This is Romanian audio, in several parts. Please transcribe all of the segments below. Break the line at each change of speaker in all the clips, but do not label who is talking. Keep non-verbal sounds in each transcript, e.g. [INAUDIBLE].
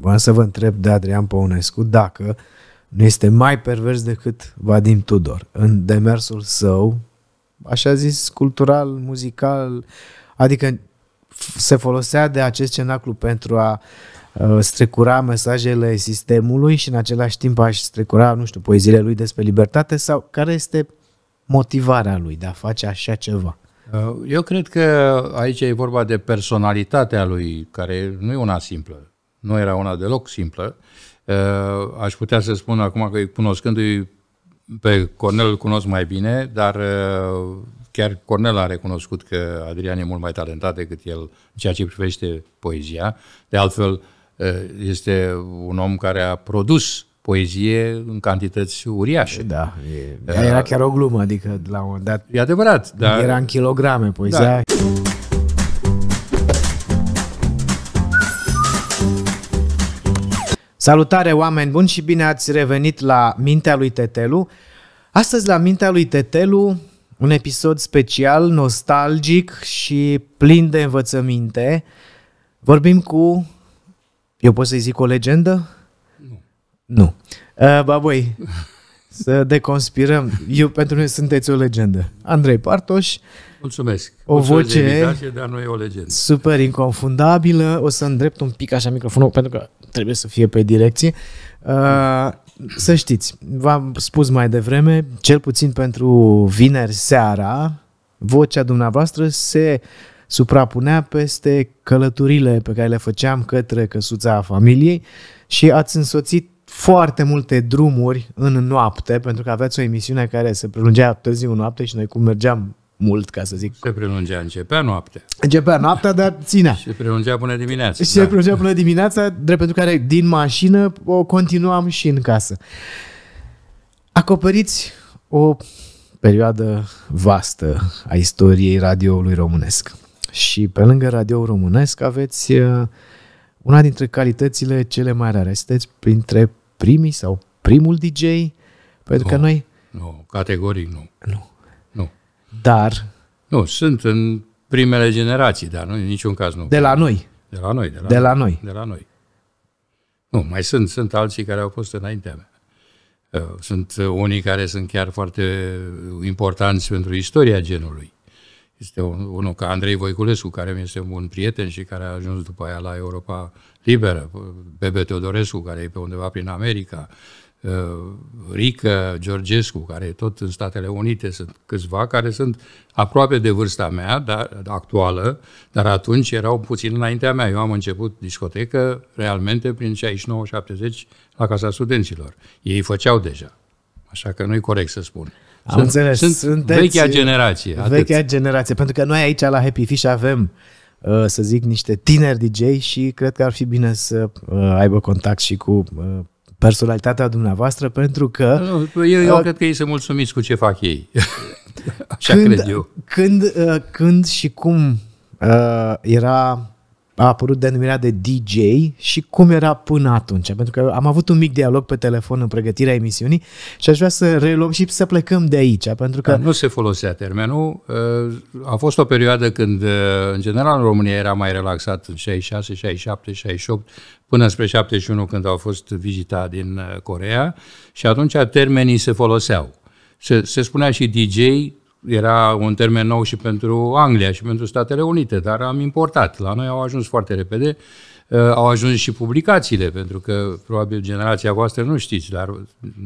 Vreau să vă întreb de Adrian Păunescu dacă nu este mai pervers decât Vadim Tudor în demersul său, așa zis, cultural, muzical, adică se folosea de acest cenaclu pentru a uh, strecura mesajele sistemului și în același timp aș strecura, nu știu, poeziile lui despre libertate sau care este motivarea lui de a face așa ceva?
Uh, eu cred că aici e vorba de personalitatea lui, care nu e una simplă nu era una deloc simplă. Eh, aș putea să spun acum că cunoscându-i pe Cornel îl cunosc mai bine, dar eh, chiar Cornel a recunoscut că Adrian e mult mai talentat decât el în ceea ce privește poezia. De altfel, eh, este un om care a produs poezie în cantități uriașe. Da, e, era
chiar o glumă, adică la un moment dat... E adevărat, da. Era în kilograme poezia. Da. Salutare oameni buni și bine ați revenit la Mintea lui Tetelu. Astăzi la Mintea lui Tetelu un episod special, nostalgic și plin de învățăminte. Vorbim cu, eu pot să-i zic o legendă? Nu. Nu. Uh, ba voi [LAUGHS] să deconspirăm. Eu pentru noi sunteți o legendă. Andrei Partoș. Mulțumesc. O Mulțumesc voce de invitație, dar nu e o legendă. super inconfundabilă. O să îndrept un pic așa microfonul pentru că trebuie să fie pe direcție. Uh, să știți, v-am spus mai devreme, cel puțin pentru vineri seara, vocea dumneavoastră se suprapunea peste călătorile pe care le făceam către căsuța familiei și ați însoțit foarte multe drumuri în noapte, pentru că aveți o emisiune care se prelungea târziu noapte și noi cum mergeam mult, ca să zic.
Se prelungea, începea noaptea.
Începea noaptea, dar ținea. Se
prelungea până dimineața. Se da.
prelungea până dimineața, drept pentru care din mașină o continuam și în casă. Acoperiți o perioadă vastă a istoriei radioului românesc. Și pe lângă radio românesc aveți uh, una dintre calitățile cele mai rare. Sunteți printre primii sau primul DJ, pentru oh, că noi...
Nu, no, categoric nu. Nu. Dar... Nu, sunt în primele generații, dar nu, în niciun caz nu. De la noi. De la noi. De la, de la noi. De la noi. Nu, mai sunt, sunt alții care au fost înaintea mea. Uh, sunt unii care sunt chiar foarte importanți pentru istoria genului. Este un, unul ca Andrei Voiculescu, care mi este un bun prieten și care a ajuns după aia la Europa Liberă, Bebe Teodorescu, care e pe undeva prin America, Uh, Rică, Georgescu, care tot în Statele Unite sunt câțiva, care sunt aproape de vârsta mea, dar, actuală, dar atunci erau puțin înaintea mea. Eu am început discotecă realmente prin 69-70 la Casa Studenților. Ei făceau deja. Așa că nu-i corect să spun. Am sunt, înțeles. Sunt Sunteți vechea generație. Atât. Vechea
generație. Pentru că noi aici la Happy Fish avem uh, să zic, niște tineri DJ și cred că ar fi bine să uh, aibă contact și cu personalitatea dumneavoastră, pentru că...
Nu, eu, eu uh, cred că ei sunt mulțumiți cu ce fac ei. Așa [LAUGHS] când, cred eu.
Când, uh, când și cum uh, era a apărut denumirea de DJ și cum era până atunci, pentru că am avut un mic dialog pe telefon în pregătirea emisiunii și aș vrea să reluăm și să plecăm de aici, pentru că...
Nu se folosea termenul, uh, a fost o perioadă când, uh, în general, în România era mai relaxat în 66, 67, 68, până spre 71 când au fost vizita din uh, Corea și atunci termenii se foloseau. Se, se spunea și DJ era un termen nou și pentru Anglia și pentru Statele Unite, dar am importat. La noi au ajuns foarte repede, uh, au ajuns și publicațiile, pentru că probabil generația voastră nu știți, dar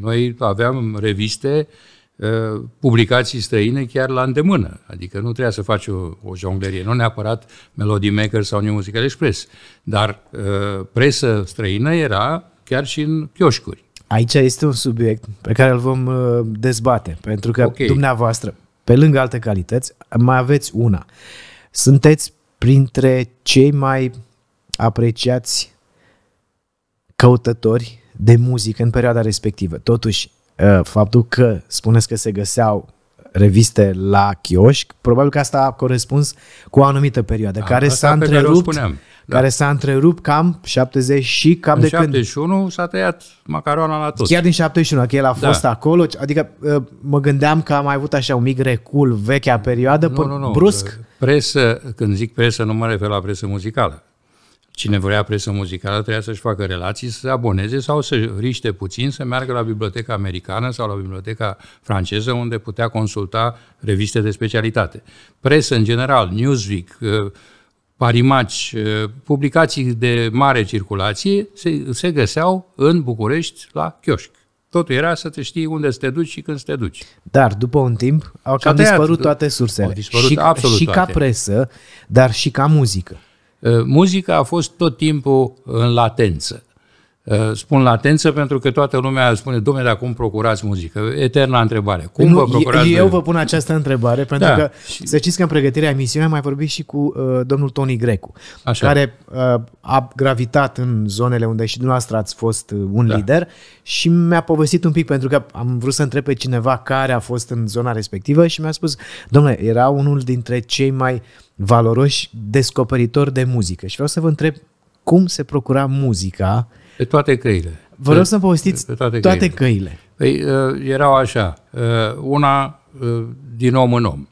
noi aveam reviste uh, publicații străine chiar la îndemână. Adică nu trebuia să faci o, o jonglerie, nu neapărat Melody Maker sau New Musical Express, dar uh, presă străină era chiar și în chioșcuri.
Aici este un subiect pe care îl vom uh, dezbate, pentru că okay. dumneavoastră pe lângă alte calități, mai aveți una. Sunteți printre cei mai apreciați căutători de muzică în perioada respectivă. Totuși, ă, faptul că spuneți că se găseau reviste la chioșc, probabil că asta a corespuns cu o anumită perioadă, a, care s-a întrerupt da. care s-a întrerupt cam 70 și cam în de 71
când... s-a tăiat macaroana la tot. Chiar
din 71, că el a da. fost da. acolo, adică ă, mă gândeam că am mai avut așa un mic recul vechea perioadă, nu, nu, nu. brusc.
Presă, când zic presă, nu mă refer la presă muzicală. Cine vrea presă muzicală trebuia să-și facă relații, să se aboneze sau să riște puțin, să meargă la biblioteca americană sau la biblioteca franceză, unde putea consulta reviste de specialitate. Presă, în general, Newsweek, ă, parimaci, eh, publicații de mare circulație se, se găseau în București la chioșc. Totul era să te știi unde să te duci și când să te duci.
Dar după un timp au cam dispărut toate sursele. Au dispărut și, absolut și toate. ca presă, dar și ca muzică.
Eh, muzica a fost tot timpul în latență. Uh, spun latență pentru că toată lumea spune, domnule, dar cum procurați muzică? Eterna întrebare. Cum nu, vă procurați? Eu, vă
pun această întrebare pentru da. că, să știți că în pregătirea emisiunii am mai vorbit și cu uh, domnul Tony Grecu, Așa. care uh, a gravitat în zonele unde și dumneavoastră ați fost uh, un da. lider și mi-a povestit un pic pentru că am vrut să întreb pe cineva care a fost în zona respectivă și mi-a spus, domnule, era unul dintre cei mai valoroși descoperitori de muzică și vreau să vă întreb cum se procura muzica uh,
pe toate căile. Vă rog să povestiți pe toate, toate căile. căile. Păi uh, erau așa, uh, una uh, din om în om.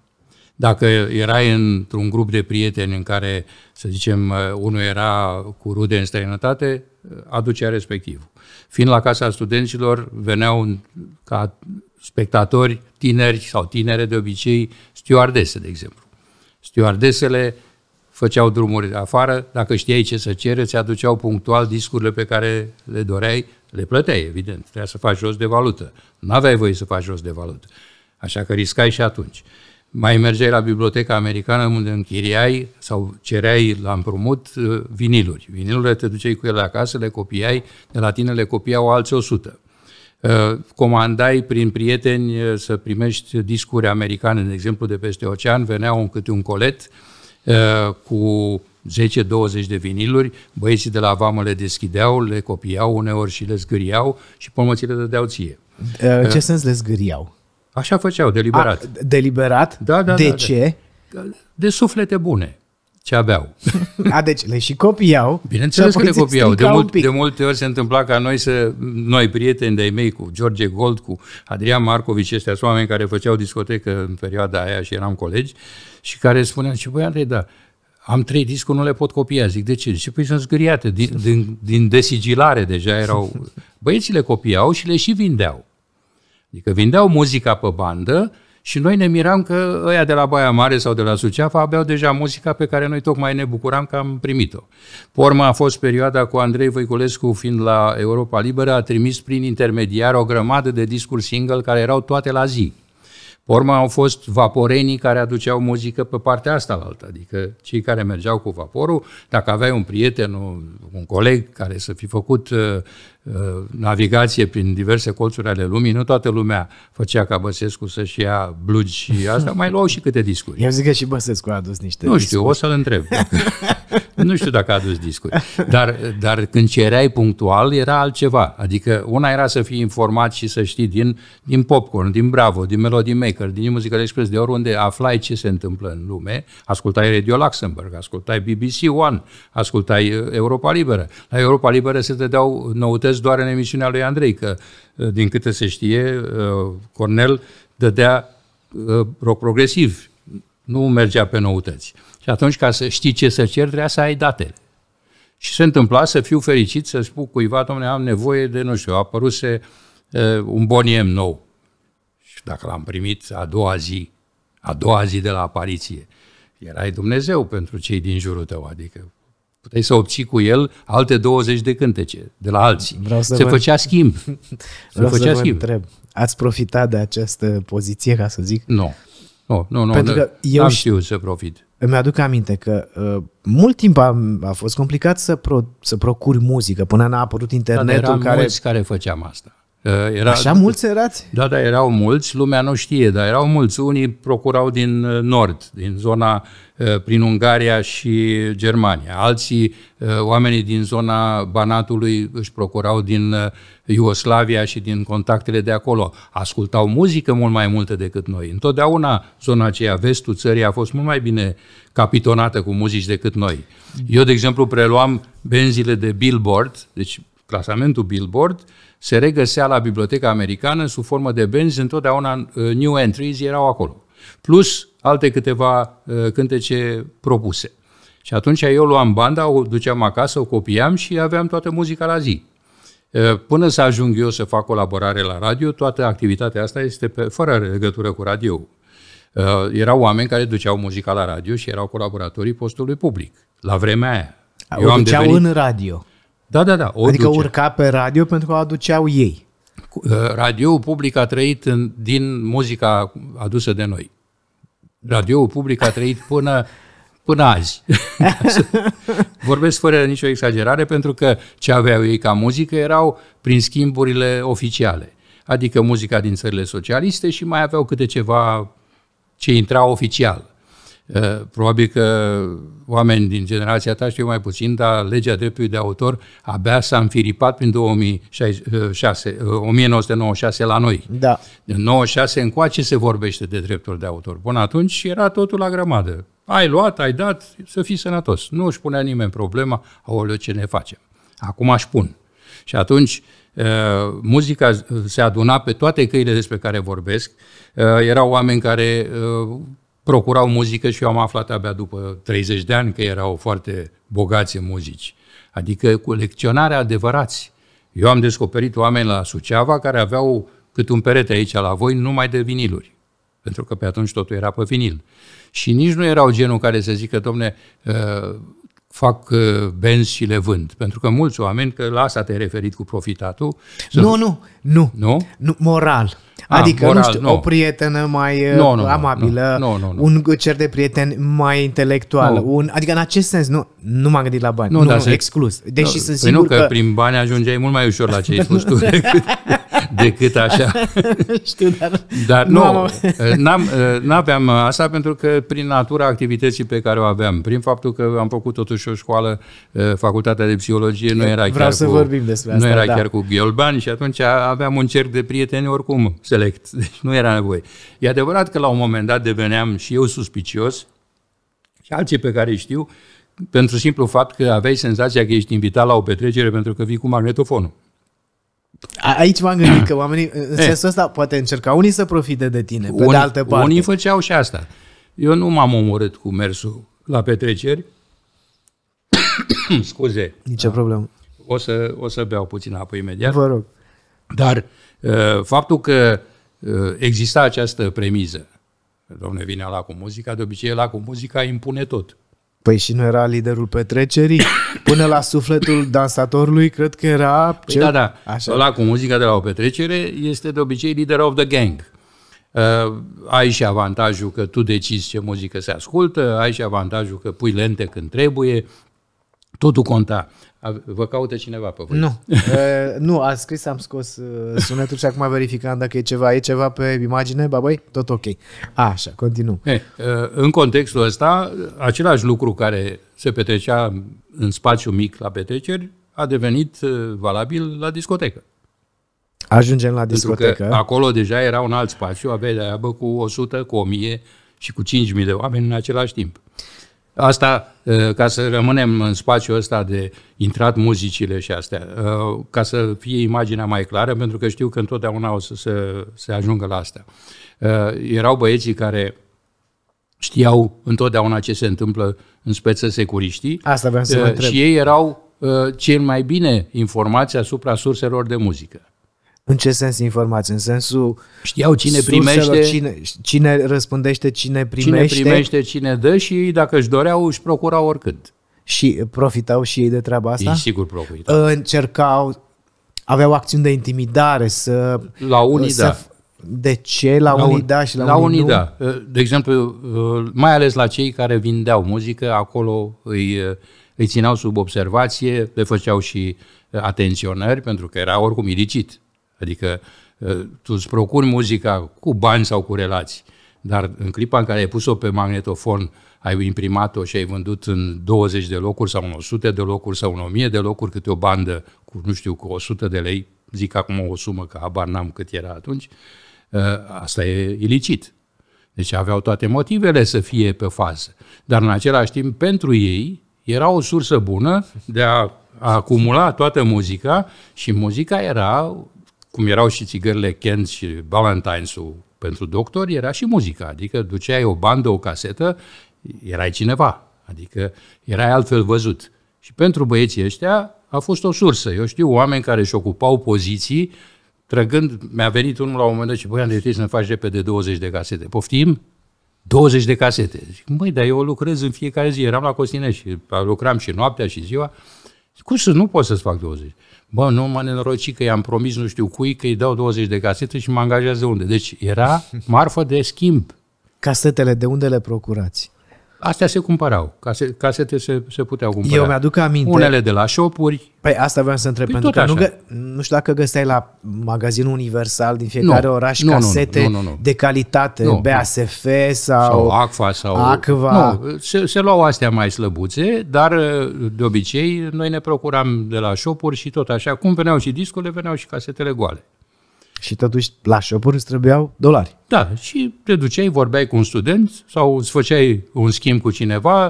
Dacă erai într-un grup de prieteni în care, să zicem, unul era cu rude în străinătate, aducea respectivul. Fiind la casa studenților, veneau ca spectatori tineri sau tinere de obicei, stewardese, de exemplu. Stewardesele uh, făceau drumuri afară, dacă știai ce să cere, ți aduceau punctual discurile pe care le doreai, le plăteai, evident, trebuia să faci jos de valută. N-aveai voie să faci jos de valută, așa că riscai și atunci. Mai mergeai la biblioteca americană unde închiriai sau cereai la împrumut uh, viniluri. Vinilurile te duceai cu ele acasă, le copiai, de la tine le copiau alți 100 uh, comandai prin prieteni uh, să primești discuri americane, de exemplu, de peste ocean, veneau câte un colet, Eh, cu 10-20 de viniluri, băieții de la vamă le deschideau, le copiau uneori și le zgâriau și pe urmă ți le dădeau ție. Eh, în ce sens le zgâriau? Așa făceau, deliberat. A, deliberat? Da, da, De da, da. ce? De, de suflete bune ce aveau. [LAUGHS] A, deci le și copiau. Bineînțeles că le copiau. De, mult, de multe ori se întâmpla ca noi să, noi prieteni de-ai mei cu George Gold, cu Adrian Marcovici, ăștia sunt oameni care făceau discotecă în perioada aia și eram colegi, și care spuneau, și băi Andrei, da, am trei discuri, nu le pot copia. Zic, de ce? Și păi sunt zgâriate, din, [LAUGHS] din, din desigilare deja erau. Băieții le copiau și le și vindeau. Adică vindeau muzica pe bandă, și noi ne miram că ăia de la Baia Mare sau de la Suceafa aveau deja muzica pe care noi tocmai ne bucuram că am primit-o. Porma a fost perioada cu Andrei Voiculescu, fiind la Europa Liberă, a trimis prin intermediar o grămadă de discuri single care erau toate la zi. Forma au fost vaporenii care aduceau muzică pe partea asta altă, adică cei care mergeau cu vaporul, dacă aveai un prieten, un coleg care să fi făcut uh, uh, navigație prin diverse colțuri ale lumii, nu toată lumea făcea ca Băsescu să-și ia blugi și asta, mai luau și câte discuri. Eu zic că și Băsescu a adus niște Nu știu, discuri. o să-l întreb. [LAUGHS] nu știu dacă a adus discuri. Dar, dar când cereai punctual, era altceva. Adică una era să fii informat și să știi din, din popcorn, din Bravo, din Melody Maker, din Musical Express, de oriunde aflai ce se întâmplă în lume. Ascultai Radio Luxemburg, ascultai BBC One, ascultai uh, Europa Liberă. La Europa Liberă se dădeau noutăți doar în emisiunea lui Andrei, că uh, din câte se știe, uh, Cornel dădea rock progresiv, nu mergea pe noutăți. Și atunci, ca să știi ce să cer, trebuia să ai datele. Și se întâmpla să fiu fericit, să spun cuiva, domnule, am nevoie de, nu știu, a apăruse uh, un boniem nou. Și dacă l-am primit a doua zi, a doua zi de la apariție, erai Dumnezeu pentru cei din jurul tău, adică puteai să obții cu el alte 20 de cântece de la alții. Vreau să Se vă... făcea schimb. [LAUGHS]
Se Vreau făcea să vă schimb. întreb, ați profitat de această poziție, ca să zic? Nu. Nu, nu, nu. Pentru că eu am știu să
profit îmi
aduc aminte că uh, mult timp a, a fost complicat să, pro, să procuri muzică până n-a apărut internetul. Dar care... mulți
care făceam asta. Uh, era, Așa mulți erați? Da, da, erau mulți, lumea nu știe, dar erau mulți. Unii procurau din uh, nord, din zona uh, prin Ungaria și Germania. Alții, oamenii din zona Banatului își procurau din Iugoslavia și din contactele de acolo. Ascultau muzică mult mai multă decât noi. Întotdeauna zona aceea, vestul țării, a fost mult mai bine capitonată cu muzici decât noi. Eu, de exemplu, preluam benzile de Billboard, deci clasamentul Billboard se regăsea la Biblioteca Americană sub formă de benzi, întotdeauna new entries erau acolo. Plus alte câteva uh, cântece propuse. Și atunci eu luam banda, o duceam acasă, o copiam și aveam toată muzica la zi. Uh, până să ajung eu să fac colaborare la radio, toată activitatea asta este pe, fără legătură cu radio. Uh, erau oameni care duceau muzica la radio și erau colaboratorii postului public, la vremea aia. O eu am devenit, în radio. Da, da, da. O adică ducea.
urca pe radio pentru că o aduceau ei.
Uh, radioul public a trăit în, din muzica adusă de noi. Radioul public a trăit până, până azi. [LAUGHS] Vorbesc fără nicio exagerare pentru că ce aveau ei ca muzică erau prin schimburile oficiale. Adică muzica din țările socialiste și mai aveau câte ceva ce intra oficial. Eh, probabil că oameni din generația ta știu mai puțin, dar legea dreptului de autor abia s-a înfiripat prin 2006, 1996 eh, la noi. Da. În 96 încoace se vorbește de dreptul de autor. Până atunci era totul la grămadă. Ai luat, ai dat, să fii sănătos. Nu își punea nimeni problema, aoleu, ce ne facem. Acum aș pun. Și atunci eh, muzica se aduna pe toate căile despre care vorbesc. Erau oameni care procurau muzică și eu am aflat abia după 30 de ani că erau foarte bogați în muzici. Adică colecționarea adevărați. Eu am descoperit oameni la Suceava care aveau cât un perete aici la voi numai de viniluri. Pentru că pe atunci totul era pe vinil. Și nici nu erau genul care să zică, domne, ă, fac ă, benzi și le vând. Pentru că mulți oameni, că la asta te-ai referit cu profitatul... Nu, nu, nu, nu. nu moral. Ah, adică, moral, nu știu, no. o prietenă mai no, uh, no, amabilă, no, no, no, un
cer de prieteni mai intelectual, un, adică în acest sens, nu, nu m-am gândit la bani, nu, nu, nu se... exclus. Deși no, sunt
păi sigur nu, că, că prin bani ajungeai mult mai ușor la ce ești, [LAUGHS] decât, decât așa.
[LAUGHS] știu,
dar... Dar nu, am... Uh, n-am, uh, n-aveam asta pentru că prin natura activității pe care o aveam, prin faptul că am făcut totuși o școală, facultatea de psihologie, nu era Vreau chiar să cu, vorbim despre asta, nu era da. chiar cu ghiolbani și atunci aveam un cerc de prieteni oricum select, [LAUGHS] deci nu era nevoie. E adevărat că la un moment dat deveneam și eu suspicios și alții pe care îi știu, pentru simplu fapt că aveai senzația că ești invitat la o petrecere pentru că vii cu magnetofonul.
A, aici m-am gândit că oamenii, în e. Eh. sensul ăsta, poate încerca unii să profite
de tine, pe unii, de altă parte. Unii făceau și asta. Eu nu m-am omorât cu mersul la petreceri. [COUGHS] Scuze. Nici da. problemă. O să, o să beau puțin apă imediat. Vă rog. Dar Uh, faptul că uh, exista această premiză, domne, vine la cu muzica, de obicei la cu muzica impune tot.
Păi și nu era liderul petrecerii. Până la sufletul dansatorului, cred că era...
Păi da, cel... Da, da. Așa. La cu muzica de la o petrecere este de obicei leader of the gang. Uh, ai și avantajul că tu decizi ce muzică se ascultă, ai și avantajul că pui lente când trebuie, totul conta. Vă caută cineva pe voi. Nu,
[LAUGHS] nu, a scris, am scos uh, sunetul și acum verificam dacă e ceva, e ceva pe imagine, băi? tot ok. Așa, continuăm.
În contextul ăsta, același lucru care se petrecea în spațiu mic la petreceri a devenit uh, valabil la discotecă.
Ajungem la discotecă. Pentru că
acolo deja era un alt spațiu, aveai de cu 100, cu 1000 și cu 5000 de oameni în același timp. Asta, ă, ca să rămânem în spațiul ăsta de intrat muzicile și astea, ă, ca să fie imaginea mai clară, pentru că știu că întotdeauna o să se, se ajungă la asta. Ă, erau băieții care știau întotdeauna ce se întâmplă în speță securiștii. Asta vreau să vă întreb. Și ei erau cel mai bine informați asupra surselor de muzică.
În ce sens informații? În sensul știau cine primește, cine, cine răspundește, cine primește. Cine primește,
cine dă și dacă își doreau, își
procurau oricând. Și profitau și ei de treaba asta? Ei, sigur profitau. Încercau, aveau acțiuni de intimidare să... La unii să, da. De ce? La, la unii da și la, la unii, unii da. Ă,
de exemplu, ă, mai ales la cei care vindeau muzică, acolo îi, ă, îi țineau sub observație, le făceau și atenționări, pentru că era oricum ilicit Adică ă, tu îți procuri muzica cu bani sau cu relații, dar în clipa în care ai pus-o pe magnetofon, ai imprimat-o și ai vândut în 20 de locuri sau în 100 de locuri sau în 1000 de locuri câte o bandă cu, nu știu, cu 100 de lei, zic acum o sumă, că habar n-am cât era atunci, ă, asta e ilicit. Deci aveau toate motivele să fie pe fază. Dar în același timp, pentru ei, era o sursă bună de a, a acumula toată muzica și muzica era cum erau și țigările Kent și Valentine's-ul pentru doctori, era și muzica. Adică duceai o bandă, o casetă, erai cineva. Adică erai altfel văzut. Și pentru băieții ăștia a fost o sursă. Eu știu oameni care își ocupau poziții, trăgând, mi-a venit unul la un moment dat și băi, Andrei, trebuie să ne faci repede 20 de casete. Poftim? 20 de casete. Zic, măi, dar eu lucrez în fiecare zi. Eram la Costinești și lucram și noaptea și ziua. cum să nu pot să-ți fac 20? bă, nu mă nenorocit că i-am promis nu știu cui că îi dau 20 de casete și mă angajează unde. Deci era marfă de schimb. Casetele de unde le procurați? Astea se cumpărau, case, casete se, se puteau cumpăra. Eu mi-aduc aminte. Unele de la shopuri. Păi asta vreau să întreb, păi pentru că nu,
nu știu dacă găseai la magazinul universal din fiecare nu, oraș nu, casete nu, nu, nu, nu. de calitate, nu, BASF sau, sau ACVA. sau Aqua.
Nu, se, se luau astea mai slăbuțe, dar uh, de obicei noi ne procuram de la shopuri și tot așa. Cum veneau și discurile, veneau și casetele goale.
Și totuși la șopuri îți trebuiau dolari.
Da, și te duceai, vorbeai cu un student sau îți făceai un schimb cu cineva,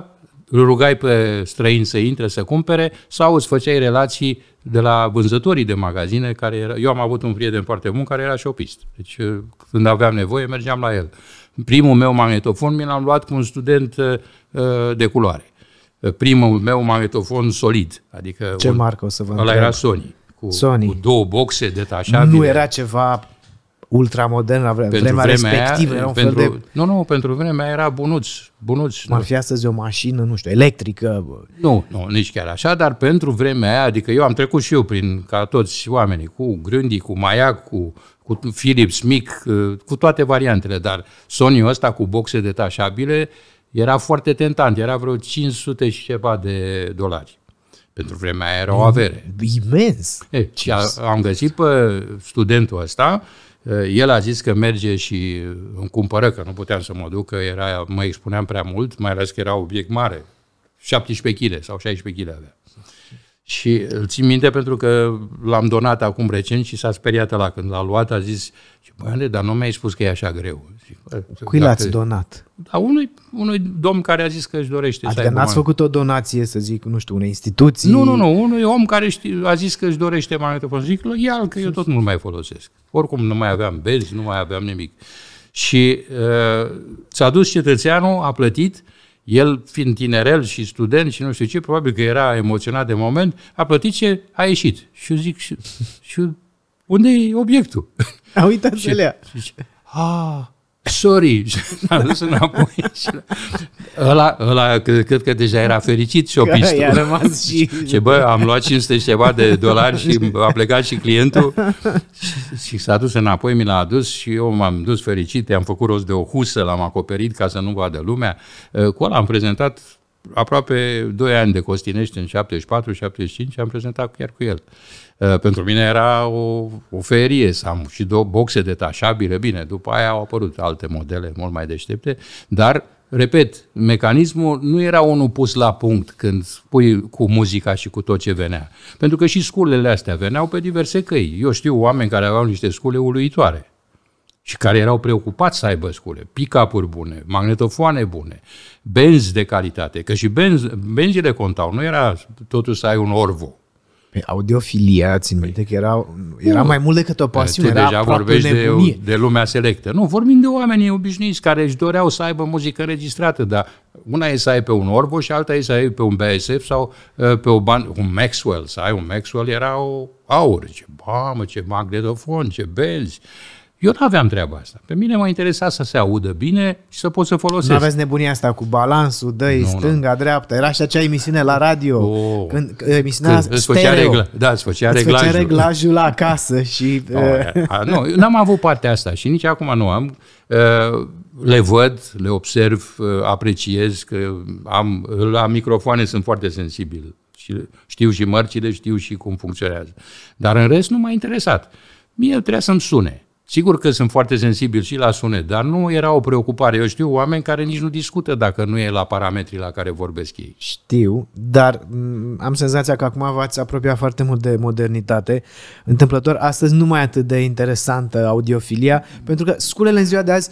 îl rugai pe străin să intre să cumpere sau îți făceai relații de la vânzătorii de magazine care era, eu am avut un prieten foarte bun care era șopist. Deci uh, când aveam nevoie mergeam la el. Primul meu magnetofon mi l-am luat cu un student uh, uh, de culoare. Primul meu magnetofon solid, adică Ce un, marcă o să vă întreb. era Sony cu, Sony. cu două boxe detașabile. Nu
era ceva ultramodern la vremea, pentru vremea, respectivă. Aia, era un pentru, fel de... Nu, nu, pentru vremea era bunuț. bunuț Ar fi astăzi o mașină, nu știu, electrică.
Nu, nu, nici chiar așa, dar pentru vremea aia, adică eu am trecut și eu prin, ca toți oamenii, cu Grundy, cu Maiac, cu, cu Philips, mic, ă, cu toate variantele, dar Sony ăsta cu boxe detașabile era foarte tentant, era vreo 500 și ceva de dolari. Pentru vremea aia era o avere. Imens! E, și a, am găsit pe studentul ăsta, eh, el a zis că merge și îmi cumpără, că nu puteam să mă duc, că era, mă expuneam prea mult, mai ales că era obiect mare, 17 kg sau 16 kg avea. Și îl țin minte pentru că l-am donat acum recent și s-a speriat la când l-a luat, a zis, băiane, dar nu mi-ai spus că e așa greu. Cui l-ați donat? A da, unui, unui domn care a zis că își dorește adică să aibă n-ați făcut
o donație, să zic, nu știu, unei instituții? Nu, nu, nu,
unui om care știu, a zis că își dorește magnetofon. Zic, ia că eu tot nu-l mai folosesc. Oricum nu mai aveam benzi, nu mai aveam nimic. Și uh, s-a dus cetățeanul, a plătit, uh, el, fiind tinerel și student și nu știu ce, probabil că era emoționat de moment, a plătit ce a ieșit. Și eu zic, și, și unde e obiectul? A uitat [LAUGHS] și, să Și, a, ah, sorry, și [LAUGHS] a dus înapoi. Și ăla, ăla cred, cred că deja era fericit și opistul. I-a rămas [LAUGHS] și... Ce bă, am luat 500 și ceva de dolari și a plecat și clientul și, [LAUGHS] și s-a dus înapoi, mi l-a adus și eu m-am dus fericit, i-am făcut rost de o husă, l-am acoperit ca să nu vadă lumea. Ă, cu ăla am prezentat aproape 2 ani de Costinești în 74-75 am prezentat chiar cu el. Uh, pentru mine era o, o ferie să am și două boxe detașabile, bine, după aia au apărut alte modele mult mai deștepte, dar repet, mecanismul nu era unul pus la punct când pui cu muzica și cu tot ce venea. Pentru că și sculele astea veneau pe diverse căi. Eu știu oameni care aveau niște scule uluitoare și care erau preocupați să aibă scule, pick-up-uri bune, magnetofoane bune, benzi de calitate, că și benz, benzile contau, nu era totuși să ai un Orvo,
Păi, Audiofilia, țin păi, minte că era, era mai mult decât o pasiune, era deja vorbești de,
de lumea selectă. Nu, vorbim de oameni obișnuiți care își doreau să aibă muzică înregistrată, dar una e să ai pe un Orvo și alta e să ai pe un BSF sau ă, pe o band, un Maxwell, să ai un Maxwell era o aur, ce mamă, ce magnetofon, ce benzi, eu nu aveam treaba asta. Pe mine mă interesa să se audă bine și să pot să folosesc. Nu aveți
nebunia asta cu balansul, dă stânga, nu. dreapta. Era și acea emisiune la radio. Oh. Când, emisiunea când îți făcea Regla,
da, îți făcea îți reglajul. Făcea reglajul
la acasă și... [LAUGHS] No, uh... nu,
n-am avut partea asta și nici acum nu am. Uh, le văd, le observ, uh, apreciez că am, la microfoane sunt foarte sensibil. Și știu și mărcile, știu și cum funcționează. Dar în rest nu m-a interesat. Mie trebuia să-mi sune. Sigur că sunt foarte sensibil și la sunet, dar nu era o preocupare. Eu știu oameni care nici nu discută dacă nu e la parametrii la care vorbesc ei.
Știu, dar mm, am senzația că acum v-ați apropiat foarte mult de modernitate. Întâmplător, astăzi nu mai e atât de interesantă audiofilia, pentru că sculele în ziua de azi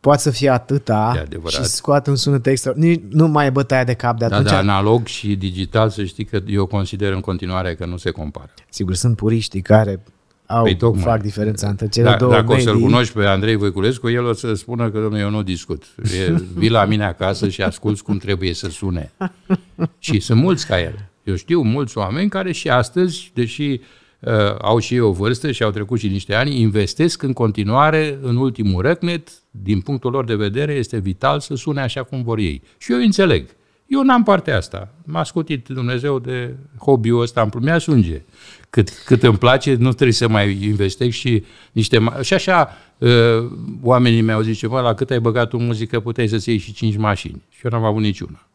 poate să fie atâta și scoate un sunet extra. Nici nu mai e bătaia de cap de da, atunci. Da, da,
analog și digital, să știi că eu consider în continuare că nu se compară. Sigur, sunt puriștii
care au, păi, tocmai. fac diferența între cele da, două Dacă medii... o să-l cunoști
pe Andrei Voiculescu, el o să spună că, domnule, eu nu discut. E, vii la mine acasă și asculți cum trebuie să sune. [LAUGHS] și sunt mulți ca el. Eu știu mulți oameni care și astăzi, deși uh, au și ei o vârstă și au trecut și niște ani, investesc în continuare în ultimul răcnet, din punctul lor de vedere este vital să sune așa cum vor ei. Și eu înțeleg. Eu n-am partea asta. M-a scutit Dumnezeu de hobby-ul ăsta, îmi plumea sânge cât, cât îmi place, nu trebuie să mai investesc și niște... Și așa uh, oamenii mi-au zis ceva, la cât ai băgat o muzică, puteai să-ți iei și cinci mașini. Și eu n-am avut niciuna.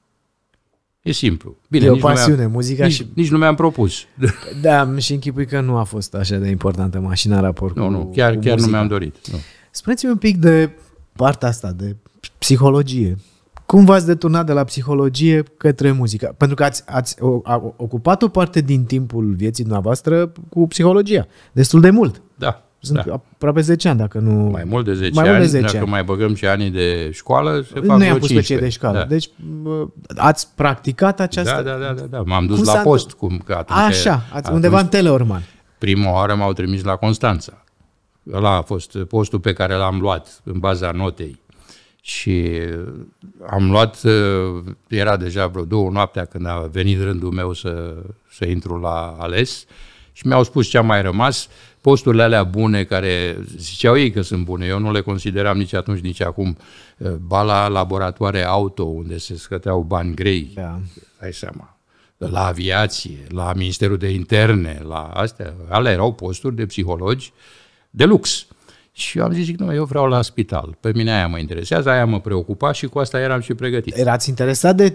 E simplu. Bine, e o pasiune, muzica nici, și...
Nici nu mi-am propus. [LAUGHS] Da, și închipui că nu a fost așa de importantă mașina raport Nu, nu, chiar, cu chiar nu mi-am dorit. Nu. Spuneți-mi un pic de partea asta, de psihologie. Cum v-ați deturnat de la psihologie către muzică? Pentru că ați, ați o, a, ocupat o parte din timpul vieții dumneavoastră cu psihologia, destul de mult. Da. Sunt da. aproape 10 ani, dacă nu... Mai mult de 10 mai ani, mult de 10 dacă ani. mai
băgăm și anii de școală, se fac Nu i-am pus pe cei de școală. Da.
Deci ați practicat această... Da, da, da, da, da. m-am dus cum la post.
Cum, că atunci, Așa, ați, atunci,
undeva în Teleorman.
Prima oară m-au trimis la Constanța. Ăla a fost postul pe care l-am luat în baza notei. Și am luat, uh, era deja vreo două noaptea când a venit rândul meu să, să intru la ales și mi-au spus ce a mai rămas. Posturile alea bune care ziceau ei că sunt bune, eu nu le consideram nici atunci, nici acum. Uh, ba la laboratoare auto unde se scăteau bani grei, da. ai seama, la aviație, la Ministerul de Interne, la astea, alea erau posturi de psihologi de lux. Și eu am zis, zic, nu, eu vreau la spital. Pe mine aia mă interesează, aia mă preocupa și cu asta eram și pregătit. Erați interesat de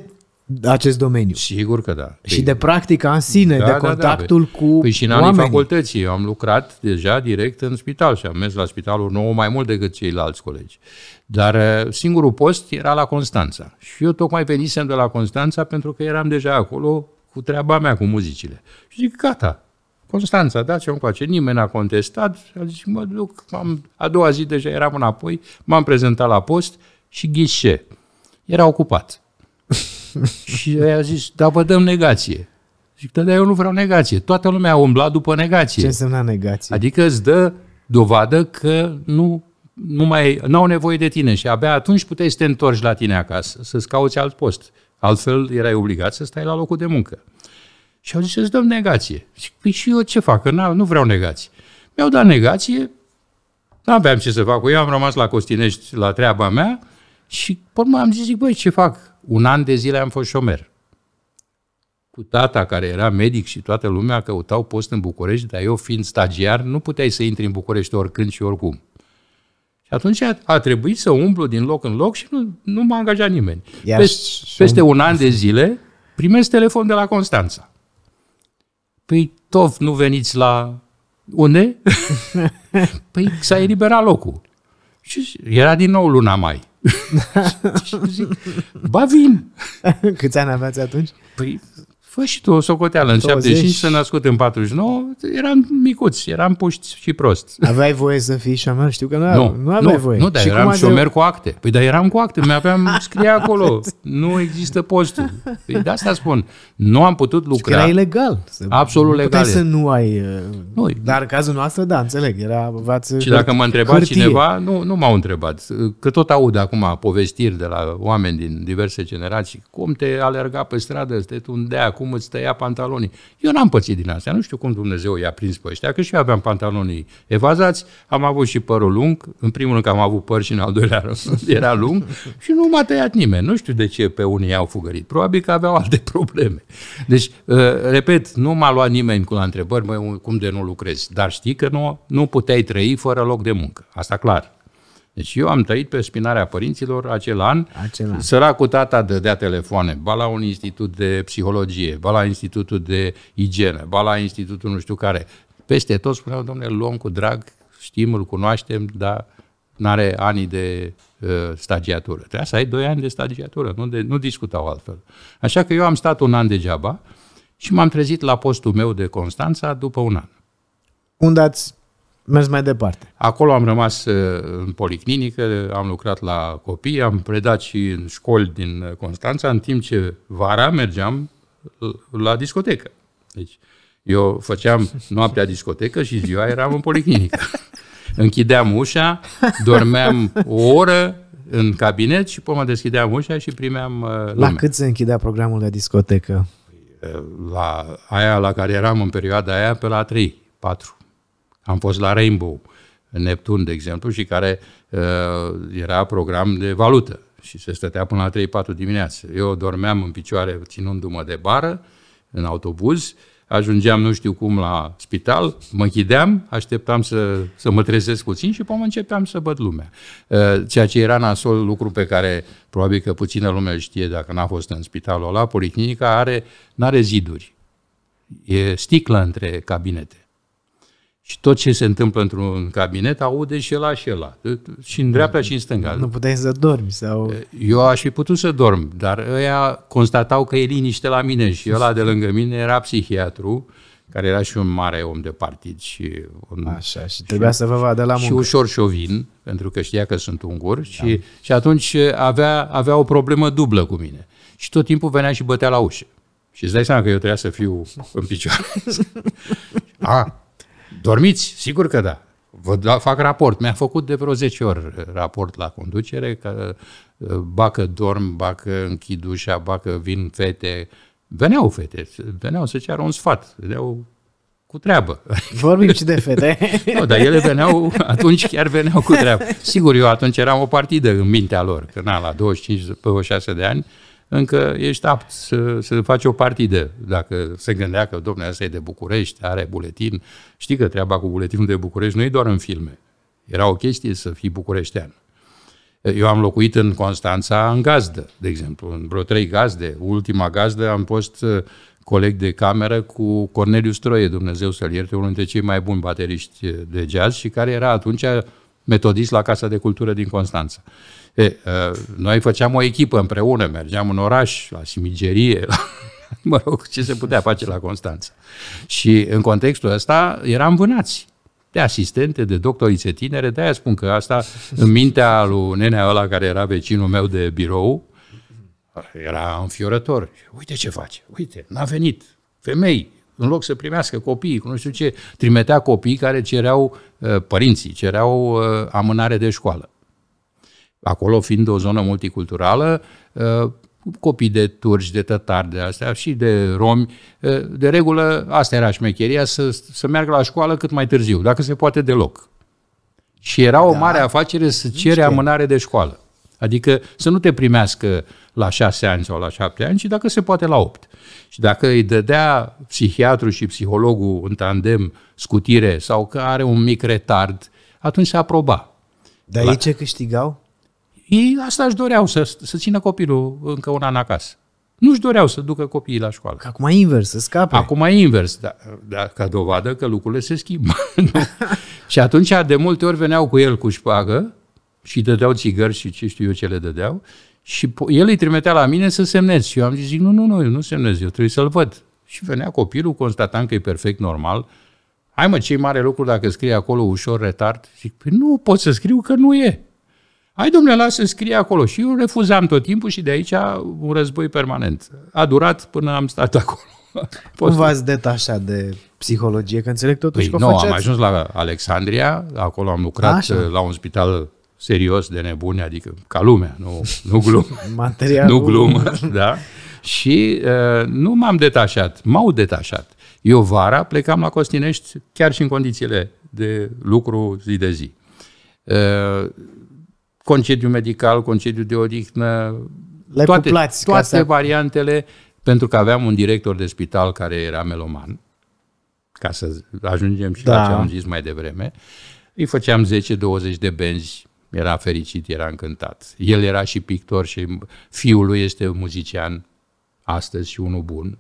acest domeniu. Sigur că da. Păi, și de
practica
în sine, da, de contactul da, da. cu Păi și în anii oamenii.
facultății eu am lucrat deja direct în spital și am mers la spitalul nou mai mult decât ceilalți colegi. Dar eh, singurul post era la Constanța. Și eu tocmai venisem de la Constanța pentru că eram deja acolo cu treaba mea, cu muzicile. Și zic, gata, Constanța, da, ce am încoace. Nimeni n-a contestat. A zis, mă duc, am, a doua zi deja eram înapoi, m-am prezentat la post și ghișe. Era ocupat. [LAUGHS] și a zis, da, vă dăm negație. Zic, da, dar eu nu vreau negație. Toată lumea a umblat după negație. Ce înseamnă negație? Adică îți dă dovadă că nu, nu mai, n-au nevoie de tine și abia atunci puteai să te întorci la tine acasă, să-ți cauți alt post. Altfel erai obligat să stai la locul de muncă. Și au zis să-ți dăm negație. Și păi și eu ce fac? Că nu vreau negație. Mi-au dat negație, nu aveam ce să fac cu am rămas la Costinești la treaba mea și până am zis, zic, băi, ce fac? Un an de zile am fost șomer. Cu tata, care era medic și toată lumea căutau post în București, dar eu fiind stagiar, nu puteai să intri în București oricând și oricum. Și atunci a, a trebuit să umblu din loc în loc și nu, nu m-a angajat nimeni. Peste, peste un an de zile primesc telefon de la Constanța Păi, tov, nu veniți la unde? [LAUGHS] păi s-a eliberat locul. Și era din nou luna mai. [LAUGHS]
și zic, ba vin. Câți ani aveați atunci?
Păi fă și tu o socoteală în 75, s-a născut în 49, eram micuți, eram puști și prost. Aveai voie să fii șomer? Știu că nu, nu, nu aveai nu, voie. Nu, dar și eram șomer eu... cu acte. Păi dar eram cu acte, mi-aveam [LAUGHS] scrie acolo. nu există postul. Păi de asta spun. Nu am putut deci lucra. Și că era ilegal. Absolut legal. să
nu ai... Uh, nu. Dar în cazul noastră, da, înțeleg. Era, v-ați... Și dacă mă întreba hârtie. cineva,
nu, nu m-au întrebat. Că tot aud acum povestiri de la oameni din diverse generații. Cum te alerga pe stradă, te tundea, cum îți tăia pantalonii. Eu n-am pățit din astea, nu știu cum Dumnezeu i-a prins pe ăștia, că și eu aveam pantalonii evazați, am avut și părul lung, în primul rând că am avut păr și în al doilea rând [LAUGHS] era lung și nu m-a tăiat nimeni. Nu știu de ce pe unii au fugărit, probabil că aveau alte [LAUGHS] probleme. Deci, uh, repet, nu m-a luat nimeni cu la întrebări, mă, cum de nu lucrezi, dar știi că nu, nu puteai trăi fără loc de muncă, asta clar. Deci eu am trăit pe spinarea părinților acel an. Acel an. Săracul tata dădea telefoane, ba la un institut de psihologie, ba la institutul de igienă, ba la institutul nu știu care. Peste tot spuneau, domnule, luăm cu drag, știm, îl cunoaștem, dar nu are ani de uh, stagiatură. Trebuia să ai doi ani de stagiatură, nu, de, nu discutau altfel. Așa că eu am stat un an degeaba și m-am trezit la postul meu de Constanța după un an.
Unde ați mers mai departe.
Acolo am rămas uh, în policlinică, am lucrat la copii, am predat și în școli din Constanța, în timp ce vara mergeam la discotecă. Deci eu făceam noaptea discotecă și ziua eram în policlinică. [LAUGHS] Închideam ușa, dormeam o oră în cabinet și mă deschideam ușa și primeam uh, lume. La
cât se închidea programul de discotecă?
Păi, uh, la aia la care eram în perioada aia, pe la 3, 4. Am fost la Rainbow, în Neptun, de exemplu, și care uh, era program de valută și se stătea până la 3-4 dimineață. Eu dormeam în picioare ținându-mă de bară, în autobuz, ajungeam nu știu cum la spital, mă chideam, așteptam să, să mă trezesc puțin și până începeam să văd lumea. Uh, ceea ce era nasol, lucru pe care probabil că puțină lume știe dacă n-a fost în spitalul ăla, policlinica are, n-are ziduri. E sticlă între cabinete. Și tot ce se întâmplă într-un cabinet aude și la și la. Și în dreapta mm. și în stânga. Nu
puteai să dormi sau...
Eu aș fi putut să dorm, dar ăia constatau că e liniște la mine și ăla de lângă mine era psihiatru, care era și un mare om de partid și... Un, Așa, și trebuia și, să vă vadă la muncă. Și ușor șovin, pentru că știa că sunt ungur da. și, și atunci avea, avea o problemă dublă cu mine. Și tot timpul venea și bătea la ușă. Și îți dai seama că eu trebuia să fiu în picioare. [LAUGHS] A, Dormiți? Sigur că da. Vă da, fac raport. Mi-a făcut de vreo 10 ori uh, raport la conducere, că uh, bacă dorm, bacă închid ușa, bacă vin fete. Veneau fete, veneau să ceară un sfat, veneau cu treabă. [LAUGHS] Vorbim și
de fete. [LAUGHS] nu, dar ele veneau, atunci
chiar veneau cu treabă. Sigur, eu atunci eram o partidă în mintea lor, că na, la 25-26 de ani, încă ești apt să, să faci o partidă. Dacă se gândea că, domnul ăsta e de București, are buletin, știi că treaba cu buletinul de București nu e doar în filme. Era o chestie să fii bucureștean. Eu am locuit în Constanța în gazdă, de exemplu, în vreo trei gazde. Ultima gazdă am fost uh, coleg de cameră cu Corneliu Stroie, Dumnezeu să-l ierte, unul dintre cei mai buni bateriști de jazz și care era atunci metodist la Casa de Cultură din Constanța. Uh, E, noi făceam o echipă împreună, mergeam în oraș, la simigerie, [LAUGHS] la, mă rog, ce se putea face la Constanța. Și în contextul ăsta eram vânați de asistente, de doctorițe tinere, de-aia spun că asta în mintea lui nenea ăla care era vecinul meu de birou, era înfiorător. Uite ce face, uite, n-a venit. Femei, în loc să primească copiii, nu știu ce, trimitea copii care cereau, uh, părinții, cereau uh, amânare de școală acolo fiind o zonă multiculturală, uh, copii de turci, de tătari, de astea și de romi. Uh, de regulă, asta era șmecheria, să, să meargă la școală cât mai târziu, dacă se poate deloc. Și era o da. mare afacere să cere amânare de școală. Adică să nu te primească la șase ani sau la șapte ani, ci dacă se poate la opt. Și dacă îi dădea psihiatru și psihologul în tandem scutire sau că are un mic retard, atunci se aproba. Dar la... ei ce câștigau? Ei asta își doreau, să, să țină copilul încă un an acasă. Nu-și doreau să ducă copiii la școală. acum e invers, să scape. Acum e invers, dar da, ca dovadă că lucrurile se schimbă. [LAUGHS] și atunci de multe ori veneau cu el cu șpagă și dădeau țigări și ce știu eu ce le dădeau și el îi trimitea la mine să semnez. Și eu am zis, zic, nu, nu, nu, eu nu semnez, eu trebuie să-l văd. Și venea copilul, constatam că e perfect normal. Hai mă, ce mare lucru dacă scrie acolo ușor retard? Zic, păi nu pot să scriu că nu e. Hai, domnule, lasă, scrie acolo. Și eu refuzam tot timpul și de aici un război permanent. A durat până am stat acolo. [LAUGHS] Cum v-ați
detașat de psihologie? Că înțeleg totuși păi, că Nu, am ajuns
la Alexandria, acolo am lucrat Așa. Uh, la un spital serios de nebune, adică ca lumea, nu, nu glumă. [LAUGHS]
Materialul. Nu glumă,
[LAUGHS] da. Și uh, nu m-am detașat, m-au detașat. Eu vara plecam la Costinești chiar și în condițiile de lucru zi de zi. Uh, concediu medical, concediu de odihnă, Le toate, cuplați, toate ca variantele, pentru că aveam un director de spital care era meloman, ca să ajungem și da. la ce am zis mai devreme, îi făceam 10-20 de benzi, era fericit, era încântat. El era și pictor și fiul lui este muzician astăzi și unul bun,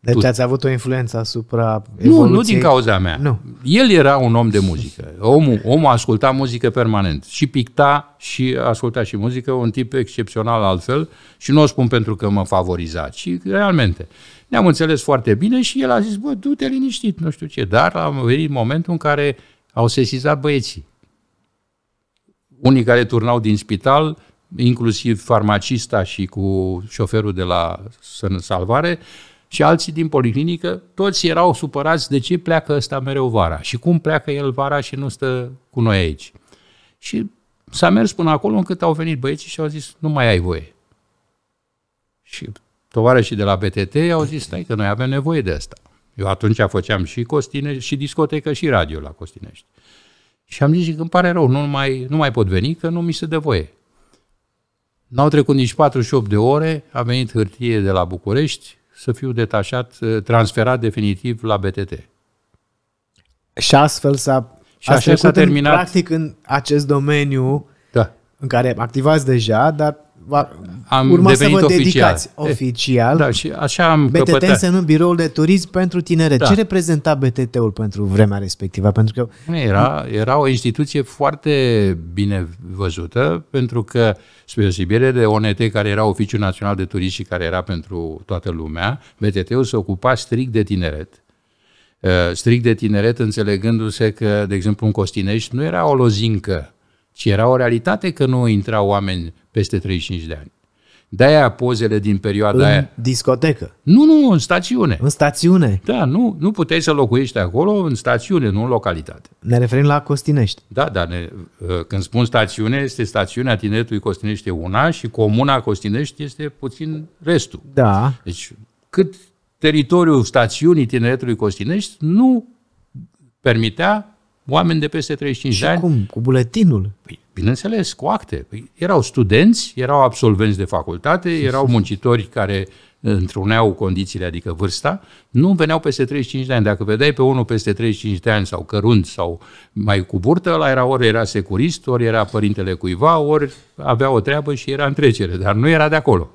deci tu... ați avut o influență asupra evoluției? Nu, nu din cauza mea. Nu.
El era un om de muzică. Omul, omul asculta muzică permanent. Și picta și asculta și muzică, un tip excepțional altfel. Și nu o spun pentru că mă favoriza, și realmente. Ne-am înțeles foarte bine și el a zis, bă, du-te liniștit, nu știu ce. Dar a venit momentul în care au sesizat băieții. Unii care turnau din spital, inclusiv farmacista și cu șoferul de la Salvare, și alții din policlinică, toți erau supărați de ce pleacă ăsta mereu vara și cum pleacă el vara și nu stă cu noi aici. Și s-a mers până acolo încât au venit băieții și au zis, nu mai ai voie. Și tovarășii de la BTT au zis, stai că noi avem nevoie de asta. Eu atunci făceam și Costine, și discotecă și radio la Costinești. Și am zis că îmi pare rău, nu mai, nu mai pot veni, că nu mi se dă voie. N-au trecut nici 48 de ore, a venit hârtie de la București, să fiu detașat, transferat definitiv la BTT. Și astfel s-a,
și așa s-a terminat. În, practic în acest domeniu da. în care activați deja, dar va, am urma să vă oficial. dedicați eh, oficial. Da, și
așa am BTT căpătat.
biroul de turism pentru tineret. Da. Ce reprezenta BTT-ul pentru vremea respectivă? Pentru
că... era, era o instituție foarte bine văzută, pentru că, spre deosebire de ONT, care era Oficiul Național de Turism și care era pentru toată lumea, BTT-ul se ocupa strict de tineret eh, strict de tineret, înțelegându-se că, de exemplu, un Costinești nu era o lozincă și era o realitate că nu intrau oameni peste 35 de ani. De-aia pozele din perioada în aia... discotecă? Nu, nu, în stațiune. În stațiune? Da, nu, nu puteai să locuiești acolo în stațiune, nu în localitate.
Ne referim la Costinești.
Da, da, ne, ă, când spun stațiune, este stațiunea Tineretului Costinești una și comuna Costinești este puțin restul. Da. Deci cât teritoriul stațiunii Tineretului Costinești nu permitea oameni de peste 35 și de ani. cum? Cu buletinul? Păi, bineînțeles, cu acte. Păi, erau studenți, erau absolvenți de facultate, erau muncitori care eh, întruneau condițiile, adică vârsta, nu veneau peste 35 de ani. Dacă vedeai pe unul peste 35 de ani sau cărunt sau mai cu burtă, ăla era ori era securist, ori era părintele cuiva, ori avea o treabă și era în trecere, dar nu era de acolo.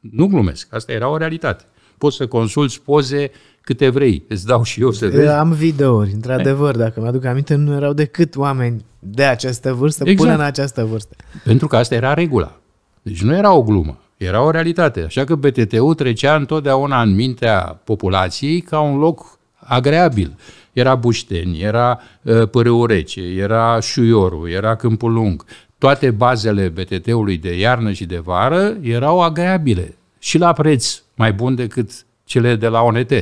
Nu glumesc, asta era o realitate. Poți să consulți poze câte vrei, îți dau și eu să vezi. Am
videouri, într-adevăr, dacă mă aduc aminte, nu erau decât oameni de această vârstă exact. până în această vârstă.
Pentru că asta era regula. Deci nu era o glumă, era o realitate. Așa că BTT-ul trecea întotdeauna în mintea populației ca un loc agreabil. Era Bușteni, era ă, Pârâurece, era Șuiorul, era Câmpul Lung. Toate bazele BTT-ului de iarnă și de vară erau agreabile și la preț mai bun decât cele de la ONT.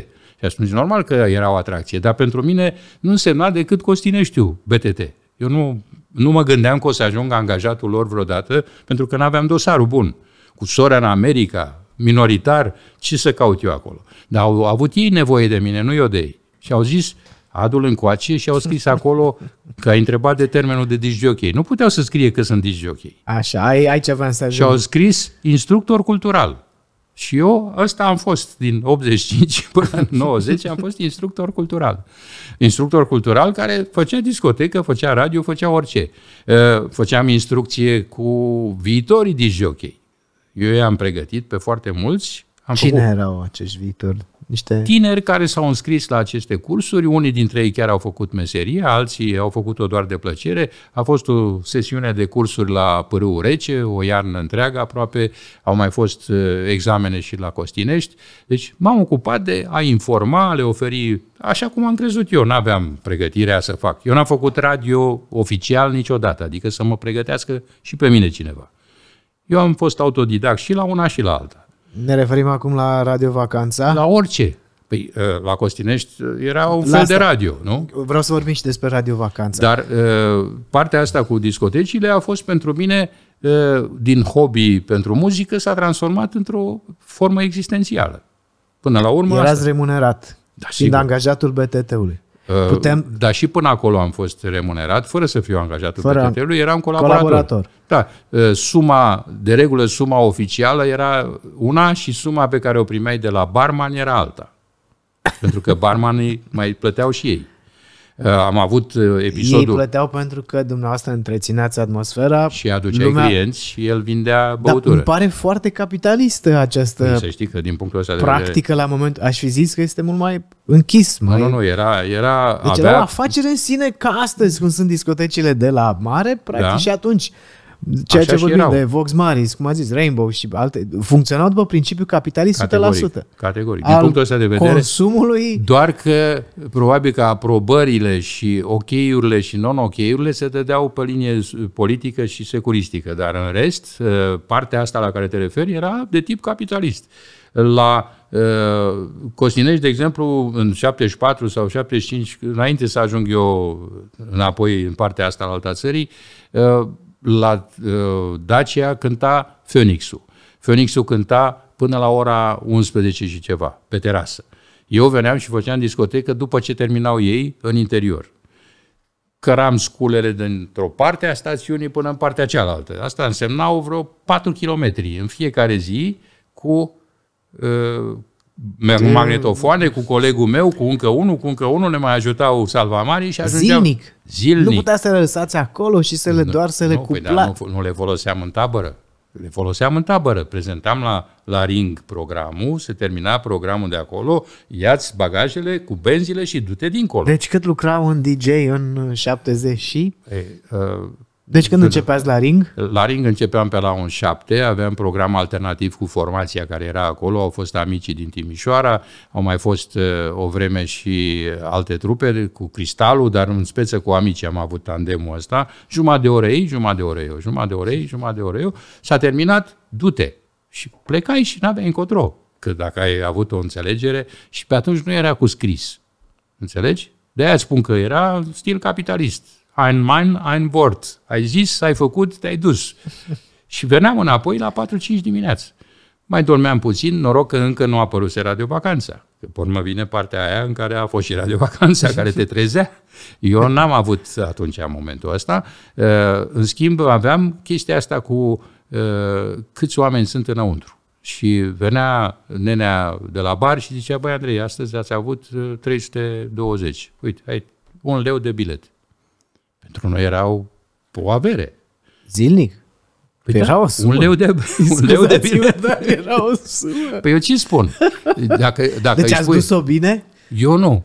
Și atunci, normal că era o atracție, dar pentru mine nu însemna decât Costineștiu, BTT. Eu nu, nu mă gândeam că o să ajung angajatul lor vreodată, pentru că nu aveam dosarul bun. Cu sora în America, minoritar, ce să caut eu acolo? Dar au avut ei nevoie de mine, nu eu de ei. Și au zis, adul încoace și au scris acolo că ai întrebat de termenul de disjockey. Nu puteau să scrie că sunt disjockey.
Așa, ai, ai ceva în Și au
scris instructor cultural. Și eu ăsta am fost din 85 până în 90, am fost instructor cultural. Instructor cultural care făcea discotecă, făcea radio, făcea orice. Făceam instrucție cu viitorii jockey. Eu i-am pregătit pe foarte mulți. Am Cine făcut...
erau acești viitori niște... tineri
care s-au înscris la aceste cursuri, unii dintre ei chiar au făcut meserie, alții au făcut-o doar de plăcere. A fost o sesiune de cursuri la Pârâul Rece, o iarnă întreagă aproape, au mai fost uh, examene și la Costinești. Deci m-am ocupat de a informa, le oferi, așa cum am crezut eu, n-aveam pregătirea să fac. Eu n-am făcut radio oficial niciodată, adică să mă pregătească și pe mine cineva. Eu am fost autodidact și la una și la alta.
Ne referim acum la Radio Vacanța?
La orice. Păi, uh, la Costinești uh, era un la fel asta. de radio, nu? Vreau să vorbim și despre
Radio Vacanța.
Dar uh, partea asta cu discotecile a fost pentru mine, din hobby pentru muzică, s-a transformat într-o formă existențială. Până la urmă... Erați asta.
remunerat. Da, fiind sigur. angajatul BTT-ului.
Uh, Putem... Dar și până acolo am fost remunerat, fără să fiu angajat fără ptt ul eram colaborator. colaborator. Da. Uh, suma, de regulă, suma oficială era una și suma pe care o primeai de la barman era alta. Pentru că barmanii mai plăteau și ei. Uh, am avut uh, episodul... Ei
plăteau pentru că dumneavoastră întrețineați atmosfera. Și aduceai lumea... clienți
și el vindea da, băutură. Dar îmi pare
foarte capitalistă această păi să
știi că, din punctul ăsta practică vedere...
la moment. Aș fi zis că este mult mai închis.
Mai... Nu, nu, nu, era... era deci avea... era o
afacere în sine ca astăzi, cum sunt discotecile de la mare, practic da? și atunci. Ceea Așa ce vorbim erau. de Vox Maris, cum a zis, Rainbow și alte, funcționau după principiul capitalist categoric, 100%.
Categoric. Din punctul ăsta de vedere, consumului... doar că probabil că aprobările și ok și non ok se dădeau pe linie politică și securistică, dar în rest, uh, partea asta la care te referi era de tip capitalist. La uh, Costinești, de exemplu, în 74 sau 75, înainte să ajung eu înapoi în partea asta la alta țării, uh, la uh, Dacia cânta Phoenixul. Phoenixul cânta până la ora 11 și ceva, pe terasă. Eu veneam și făceam discotecă după ce terminau ei în interior. Căram sculele dintr-o parte a stațiunii până în partea cealaltă. Asta însemnau vreo 4 km în fiecare zi cu uh, merg magnetofoane cu colegul meu, cu încă unul, cu încă unul, ne mai ajutau salvamarii și ajungeam... Zilnic. Zilnic. Nu putea să
le lăsați acolo și să le nu, doar să nu, le păi, cuplați.
Păi, da, nu, nu le foloseam în tabără. Le foloseam în tabără. Prezentam la, la ring programul, se termina programul de acolo, iați bagajele cu benzile și du-te dincolo.
Deci cât lucrau un DJ în 70 și...
Ei, uh, deci
când da, da. începeați la ring?
La ring începeam pe la un 7, aveam program alternativ cu formația care era acolo, au fost amicii din Timișoara, au mai fost uh, o vreme și alte trupe cu Cristalul, dar în speță cu amicii am avut tandemul ăsta, jumătate de oră ei, jumătate de oră eu, jumătate de oră ei, jumătate de oră eu, s-a terminat, du-te! Și plecai și n-aveai încotro, că dacă ai avut o înțelegere și pe atunci nu era cu scris. Înțelegi? De aia spun că era stil capitalist Ein Mann, ein Wort. Ai zis, ai făcut, te-ai dus. [LAUGHS] și veneam înapoi la 4-5 dimineață. Mai dormeam puțin, noroc că încă nu a apărut Radio Vacanța. Că pe urmă vine partea aia în care a fost și Radio Vacanța, care te trezea. Eu n-am avut atunci momentul ăsta. Eh, în schimb, aveam chestia asta cu eh, câți oameni sunt înăuntru. Și venea nenea de la bar și zicea, băi Andrei, astăzi ați avut 320. Eh, Uite, ai un leu de bilet pentru noi erau o avere. Zilnic? Păi, păi da, era da, o sumă. Un leu de, [LAUGHS] un leu de bine. Da,
era o sumă.
Păi eu ce spun? Dacă, dacă deci îi ați spui, dus-o bine? Eu nu. [LAUGHS]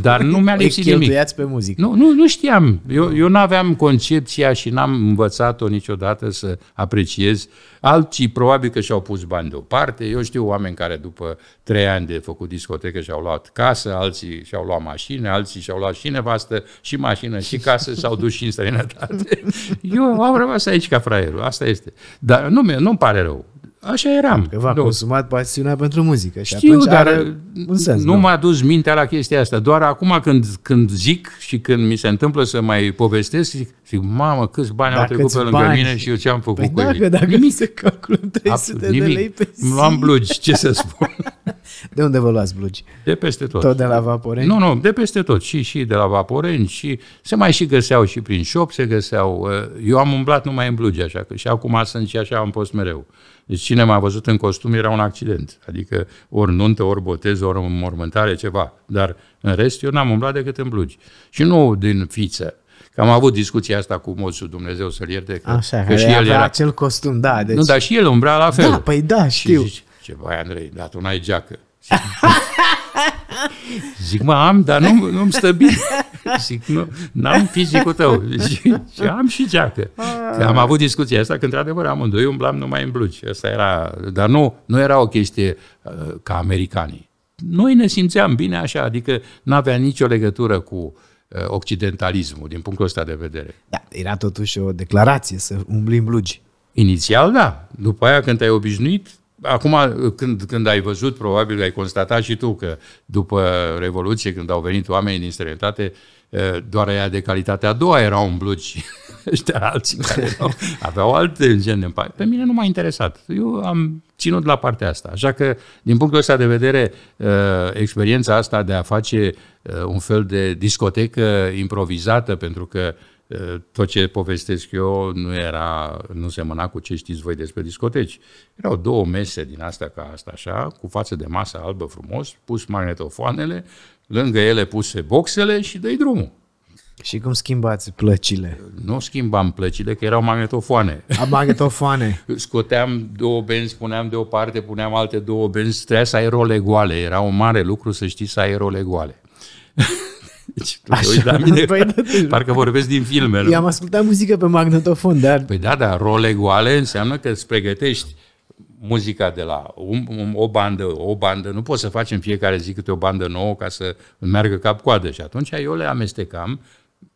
Dar nu mi-a lipsit nimic. pe muzică. Nu, nu, nu știam. Eu, eu nu aveam concepția și n-am învățat-o niciodată să apreciez. Alții probabil că și-au pus bani deoparte. Eu știu oameni care după trei ani de făcut discotecă și-au luat casă, alții și-au luat mașină, alții și-au luat și nevastă, și mașină, și casă, s-au dus și în străinătate. [LAUGHS] Eu am rămas aici ca fraierul. Asta este. Dar nu, nu-mi pare rău.
Așa eram. Că v-a consumat pasiunea pentru muzică. Și Știu, dar
un sens, nu, nu m-a dus mintea la chestia asta. Doar acum când, când zic și când mi se întâmplă să mai povestesc, zic, zic mamă, câți bani dacă au trecut pe lângă bani. mine și eu ce am făcut păi cu dacă, ei. Dacă nimic. se calculăm 300 Absolut, de lei pe zi. Luam blugi, ce să spun. [LAUGHS]
de unde vă luați blugi?
De peste tot. Tot de la Vaporeni? Nu, nu, de peste tot. Și, și de la Vaporeni și se mai și găseau și prin șop, se găseau. Uh, eu am umblat numai în blugi, așa că și acum sunt și așa am fost mereu. Deci cine m-a văzut în costum era un accident. Adică ori nuntă, ori botez, ori mormântare, ceva. Dar în rest eu n-am umblat decât în blugi. Și nu din fiță. Că am avut discuția asta cu moțul Dumnezeu să-l ierte, că, Așa, că și el era...
acel costum, da. Deci... Nu, dar și
el umbra la da, fel. Da, păi da, știu. Și zici, ce băi, Andrei, dar tu n-ai geacă. [LAUGHS] Zic, mă, am, dar nu, nu-mi stă bine. Zic, nu, n-am fizicul tău. Zic, și am și geacă. Ah. Am avut discuția asta, că într-adevăr amândoi umblam numai în blugi. Asta era, dar nu, nu era o chestie uh, ca americanii. Noi ne simțeam bine așa, adică n-avea nicio legătură cu uh, occidentalismul din punctul ăsta de vedere. Da, era totuși o declarație să umbli în blugi. Inițial, da. După aia, când te-ai obișnuit, Acum, când, când ai văzut, probabil ai constatat și tu că după Revoluție, când au venit oamenii din străinătate, eh, doar aia de calitate a doua erau un blugi [LAUGHS] ăștia alții care [LAUGHS] erau, aveau alte gen de Pe mine nu m-a interesat. Eu am ținut la partea asta. Așa că, din punctul ăsta de vedere, eh, experiența asta de a face eh, un fel de discotecă improvizată, pentru că tot ce povestesc eu nu era, nu semăna cu ce știți voi despre discoteci. Erau două mese din asta ca asta așa, cu față de masă albă frumos, pus magnetofoanele, lângă ele puse boxele și dă drumul. Și cum schimbați plăcile? Nu schimbam plăcile, că erau magnetofoane. A, magnetofoane. [LAUGHS] Scoteam două benzi, puneam de o parte, puneam alte două benzi, trebuia să ai role goale. Era un mare lucru să știi să ai role goale. [LAUGHS] Deci, Așa, la mine, păi, da, parcă vorbesc din filme. I-am ascultat muzică pe magnetofon, dar... Păi da, da, role goale înseamnă că îți pregătești muzica de la um, o bandă, o bandă, nu poți să faci în fiecare zi câte o bandă nouă ca să meargă cap-coadă. Și atunci eu le amestecam.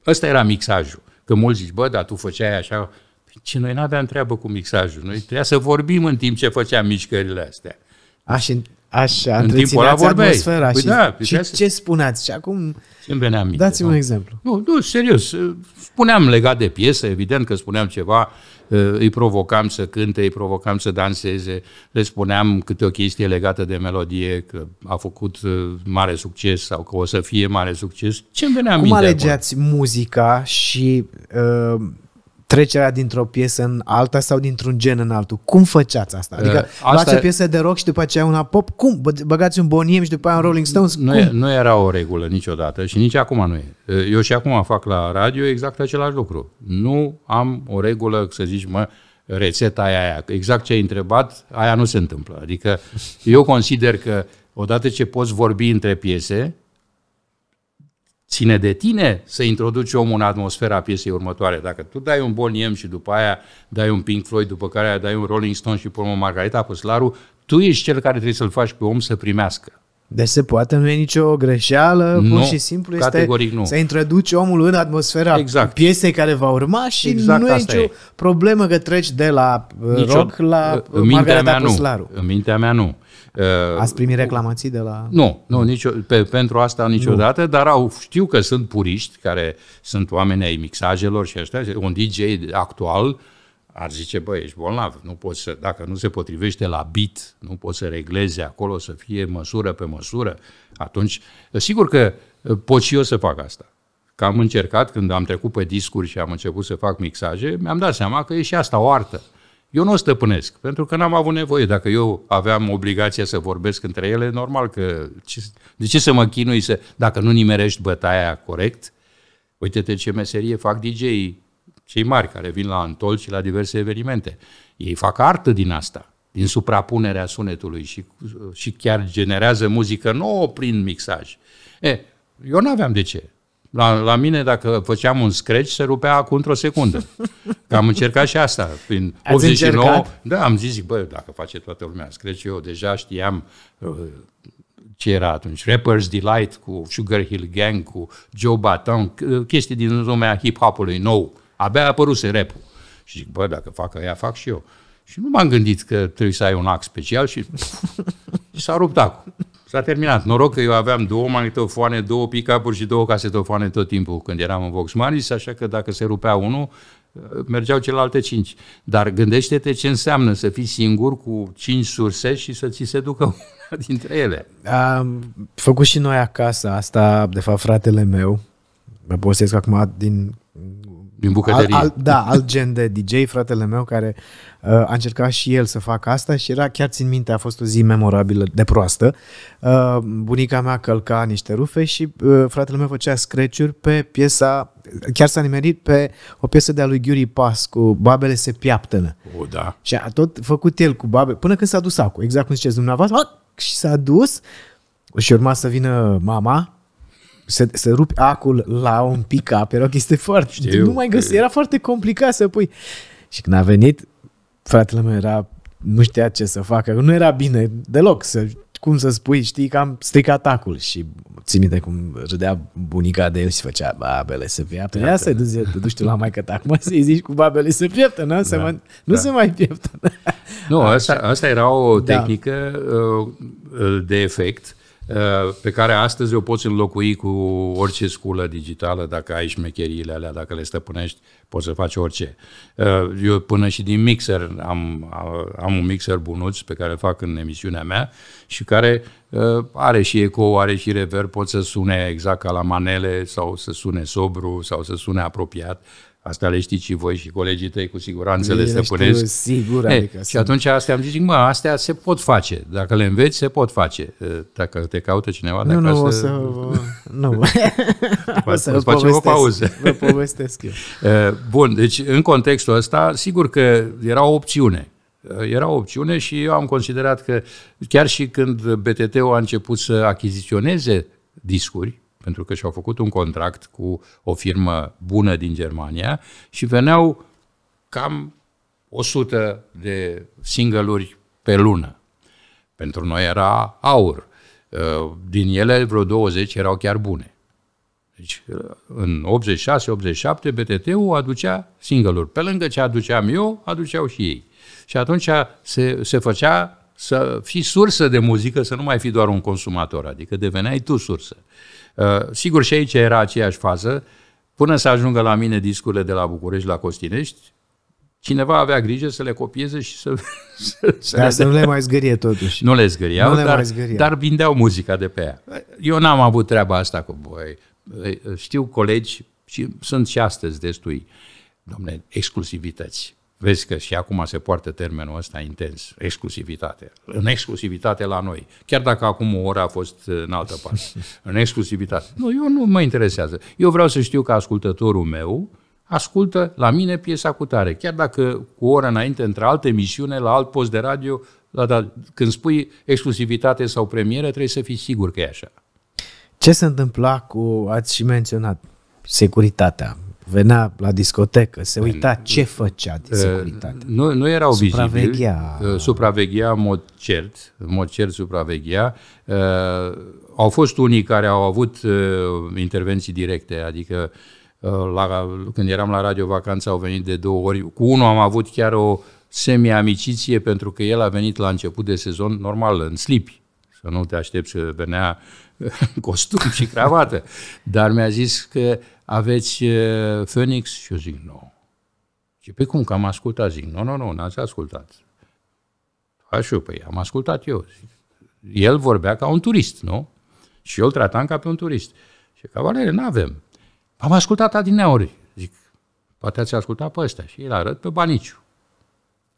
Ăsta era mixajul. Că mulți zici, bă, dar tu făceai așa... Păi ce noi n-aveam treabă cu mixajul. Noi trebuia să vorbim în timp ce făceam mișcările astea.
A, și Așa, în timpul ăla vorbeai. atmosfera păi și, da, și păi să... Da. ce spuneați? Și acum
Îmi dați-mi da? un exemplu. Nu, nu, serios. Spuneam legat de piesă, evident că spuneam ceva, eh, îi provocam să cânte, îi provocam să danseze, le spuneam câte o chestie legată de melodie, că a făcut eh, mare succes sau că o să fie mare succes. Ce îmi venea Cum alegeați
acolo? muzica și uh, trecerea dintr-o piesă în alta sau dintr-un gen în altul. Cum făceați asta? Adică uh, asta luați o piesă de rock și după aceea una pop, cum? Băgați un Boniem și după aia un Rolling Stones? Nu, E,
nu era o regulă niciodată și nici acum nu e. Eu și acum fac la radio exact același lucru. Nu am o regulă, să zici, mă, rețeta aia, aia. Exact ce ai întrebat, aia nu se întâmplă. Adică eu consider că odată ce poți vorbi între piese, ține de tine să introduci omul în atmosfera piesei următoare. Dacă tu dai un Boniem și după aia dai un Pink Floyd, după care dai un Rolling Stone și pe urmă Margarita Păslaru, tu ești cel care trebuie să-l faci pe om să primească.
Deci se poate, nu e nicio greșeală, nu, pur și simplu este nu. să introduci omul în atmosfera exact. piesei care va urma și exact nu e nicio e. problemă că treci de la uh, nicio, rock la Margareta Puslaru.
În mintea mea nu. Uh, Ați primit
reclamații de la...
Nu, nu nicio, pe, pentru asta niciodată, nu. dar au, știu că sunt puriști, care sunt oameni ai mixajelor și așa, un DJ actual ar zice, băi, ești bolnav, nu poți să, dacă nu se potrivește la beat, nu poți să regleze acolo, să fie măsură pe măsură, atunci, sigur că uh, pot și eu să fac asta. Că am încercat, când am trecut pe discuri și am început să fac mixaje, mi-am dat seama că e și asta o artă. Eu nu o stăpânesc, pentru că n-am avut nevoie. Dacă eu aveam obligația să vorbesc între ele, normal că... de ce să mă chinui să... Dacă nu nimerești bătaia corect, uite-te ce meserie fac dj cei mari care vin la Antol și la diverse evenimente. Ei fac artă din asta, din suprapunerea sunetului și, și chiar generează muzică nouă prin mixaj. E, eu nu aveam de ce. La, la mine, dacă făceam un scratch, se rupea acum într-o secundă. Că am încercat și asta. Prin Ați 89, încercat? da, am zis, bă, dacă face toată lumea scratch, eu deja știam uh, ce era atunci, Rapper's Delight cu Sugar Hill Gang, cu Joe Baton, uh, chestii din lumea hip ului nou. Abia apărut rap -ul. Și zic, bă, dacă fac ea, fac și eu. Și nu m-am gândit că trebuie să ai un act special și, și [LAUGHS] s-a rupt acum. S-a terminat. Noroc că eu aveam două magnetofoane, două pick-up-uri și două casetofoane tot timpul când eram în Volkswagen, așa că dacă se rupea unul, mergeau celelalte cinci. Dar gândește-te ce înseamnă să fii singur cu cinci surse și să ți se ducă [LAUGHS] una dintre ele.
Am făcut și noi acasă asta, de fapt fratele meu, mă postez acum din din bucătărie. Al, al, da, alt gen de DJ, fratele meu, care uh, a încercat și el să facă asta și era, chiar țin minte, a fost o zi memorabilă de proastă. Uh, bunica mea călca niște rufe și uh, fratele meu făcea scratch pe piesa, chiar s-a nimerit pe o piesă de-a lui Ghiuri Pas cu Babele se piaptănă. O, da. Și a tot făcut el cu babe, până când s-a dus acu, exact cum ziceți dumneavoastră, și s-a dus și urma să vină mama să, să rupi acul la un pick-up era o chestie foarte... Știu, nu mai găsi, era foarte complicat să pui. Și când a venit, fratele meu era... Nu știa ce să facă, nu era bine deloc să cum să spui, știi, că am stricat acul și țin minte cum râdea bunica de el și făcea babele să pieptănă. Ia să duci, te duci tu la maică ta acum să-i zici cu babele să nu? da, mai, da. nu da. se mai pieptă.
Nu, asta, asta era o da. tehnică da. de efect Eh, pe care astăzi o poți înlocui cu orice sculă digitală, dacă ai șmecheriile alea, dacă le stăpânești, poți să faci orice. Eh, eu până și din mixer am, am un mixer bunuț pe care îl fac în emisiunea mea și care eh, are și eco, are și reverb, pot să sune exact ca la manele sau să sune sobru sau să sune apropiat. Asta le știți și voi și colegii tăi cu siguranță le, le stăpânesc. Știu, sigur, e, eh, adică și atunci astea am zis, mă, astea se pot face. Dacă le înveți, se pot face. Eh, dacă te caută cineva, dacă nu, nu, [LAUGHS] o să... Vă... nu. o să vă facem o pauză. Vă povestesc eu. [LAUGHS] Eh, bun, deci în contextul ăsta, sigur că era o opțiune. Era o opțiune și eu am considerat că chiar și când BTT-ul a început să achiziționeze discuri, pentru că și-au făcut un contract cu o firmă bună din Germania și veneau cam 100 de single-uri pe lună. Pentru noi era aur. Uh, din ele vreo 20 erau chiar bune. Deci uh, în 86-87 BTT-ul aducea single Pe lângă ce aduceam eu, aduceau și ei. Și atunci se, se făcea să fii sursă de muzică, să nu mai fii doar un consumator, adică deveneai tu sursă. Uh, sigur, și aici era aceeași fază. Până să ajungă la mine discurile de la București, la Costinești, cineva avea grijă să le copieze și să... [LAUGHS] să, dar să nu le mai zgârie totuși. Nu le zgâriau, nu le dar, mai zgârie. dar vindeau muzica de pe ea. Eu n-am avut treaba asta cu voi. Știu colegi și sunt și astăzi destui, domne, exclusivități. Vezi că și acum se poartă termenul ăsta intens, exclusivitate. În exclusivitate la noi. Chiar dacă acum o oră a fost în altă parte. [LAUGHS] În exclusivitate. Nu, eu nu mă interesează. Eu vreau să știu că ascultătorul meu ascultă la mine piesa cu tare. Chiar dacă cu o oră înainte, între altă emisiune, la alt post de radio, la, la, da, când spui exclusivitate sau premieră, trebuie să fii sigur că e așa.
Ce se întâmpla cu, ați și menționat, securitatea, venea la discotecă, se uita ce făcea de uh, securitate. Nu, nu erau supraveghea.
vizibili. Uh, supraveghea. în mod cert, în mod cert supraveghea. Uh, au fost unii care au avut intervenții directe, adică la, când eram la Radio Vacanță au venit de două ori. Cu unul am avut chiar o semi-amiciție pentru că el a venit la început de sezon normal, în slipi. Să nu te aștepți să venea [LAUGHS] costum și cravată. Dar mi-a zis că aveți Phoenix? Și eu zic, nu. No. Și pe păi cum, că am ascultat? Zic, nu, nu, nu, n-ați ascultat. Așa, păi am ascultat eu. El vorbea ca un turist, nu? Și eu îl tratam ca pe un turist. Și cavalere, nu avem. Am ascultat adineori. Zic, poate ați ascultat pe ăsta. Și îl arăt pe Baniciu.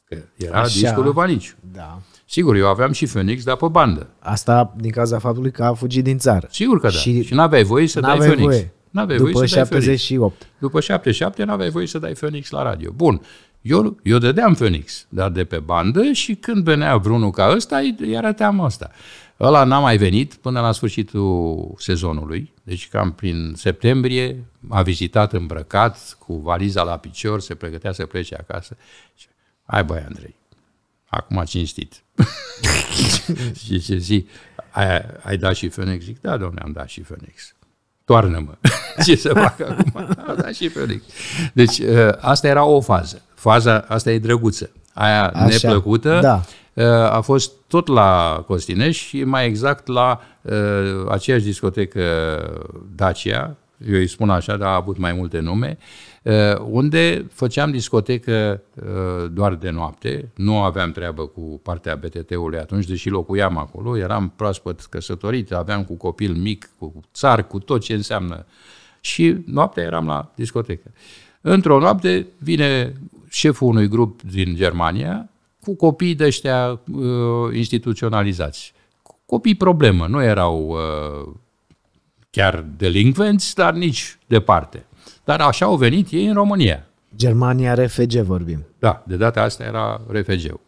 Că era Așa. discul lui Baniciu. Da. Sigur, eu aveam și Phoenix, dar pe bandă. Asta din
cauza faptului că a fugit din țară. Sigur că da. Și, și n-aveai voie să dai Phoenix. Voie. N-aveai după voie 78.
După 77 n-aveai voie să dai Phoenix la radio. Bun, eu, eu dădeam Phoenix, dar de pe bandă și când venea vreunul ca ăsta, îi arăteam asta. Ăla n-a mai venit până la sfârșitul sezonului, deci cam prin septembrie a vizitat îmbrăcat, cu valiza la picior, se pregătea să plece acasă. Hai băi, Andrei, acum a cinstit. [LAUGHS] și ce zi, ai, ai dat și Phoenix? Zic, da, domne, am dat și Phoenix toarnă-mă. [LAUGHS] Ce să fac acum? [LAUGHS] Da, și Felix. Deci, ă, asta era o fază. Faza asta e drăguță. Aia Așa, neplăcută da. Ă, a fost tot la Costinești și mai exact la uh, aceeași discotecă Dacia, eu îi spun așa, dar a avut mai multe nume, uh, Eh, unde făceam discotecă eh, doar de noapte, nu aveam treabă cu partea BTT-ului atunci, deși locuiam acolo, eram proaspăt căsătorit, aveam cu copil mic, cu țar, cu tot ce înseamnă. Și noaptea eram la discotecă. Într-o noapte vine șeful unui grup din Germania cu copii de ăștia uh, instituționalizați. Copii problemă, nu erau uh, chiar delincvenți, dar nici departe. Dar așa au venit ei în România.
Germania RFG vorbim.
Da, de data asta era RFG-ul.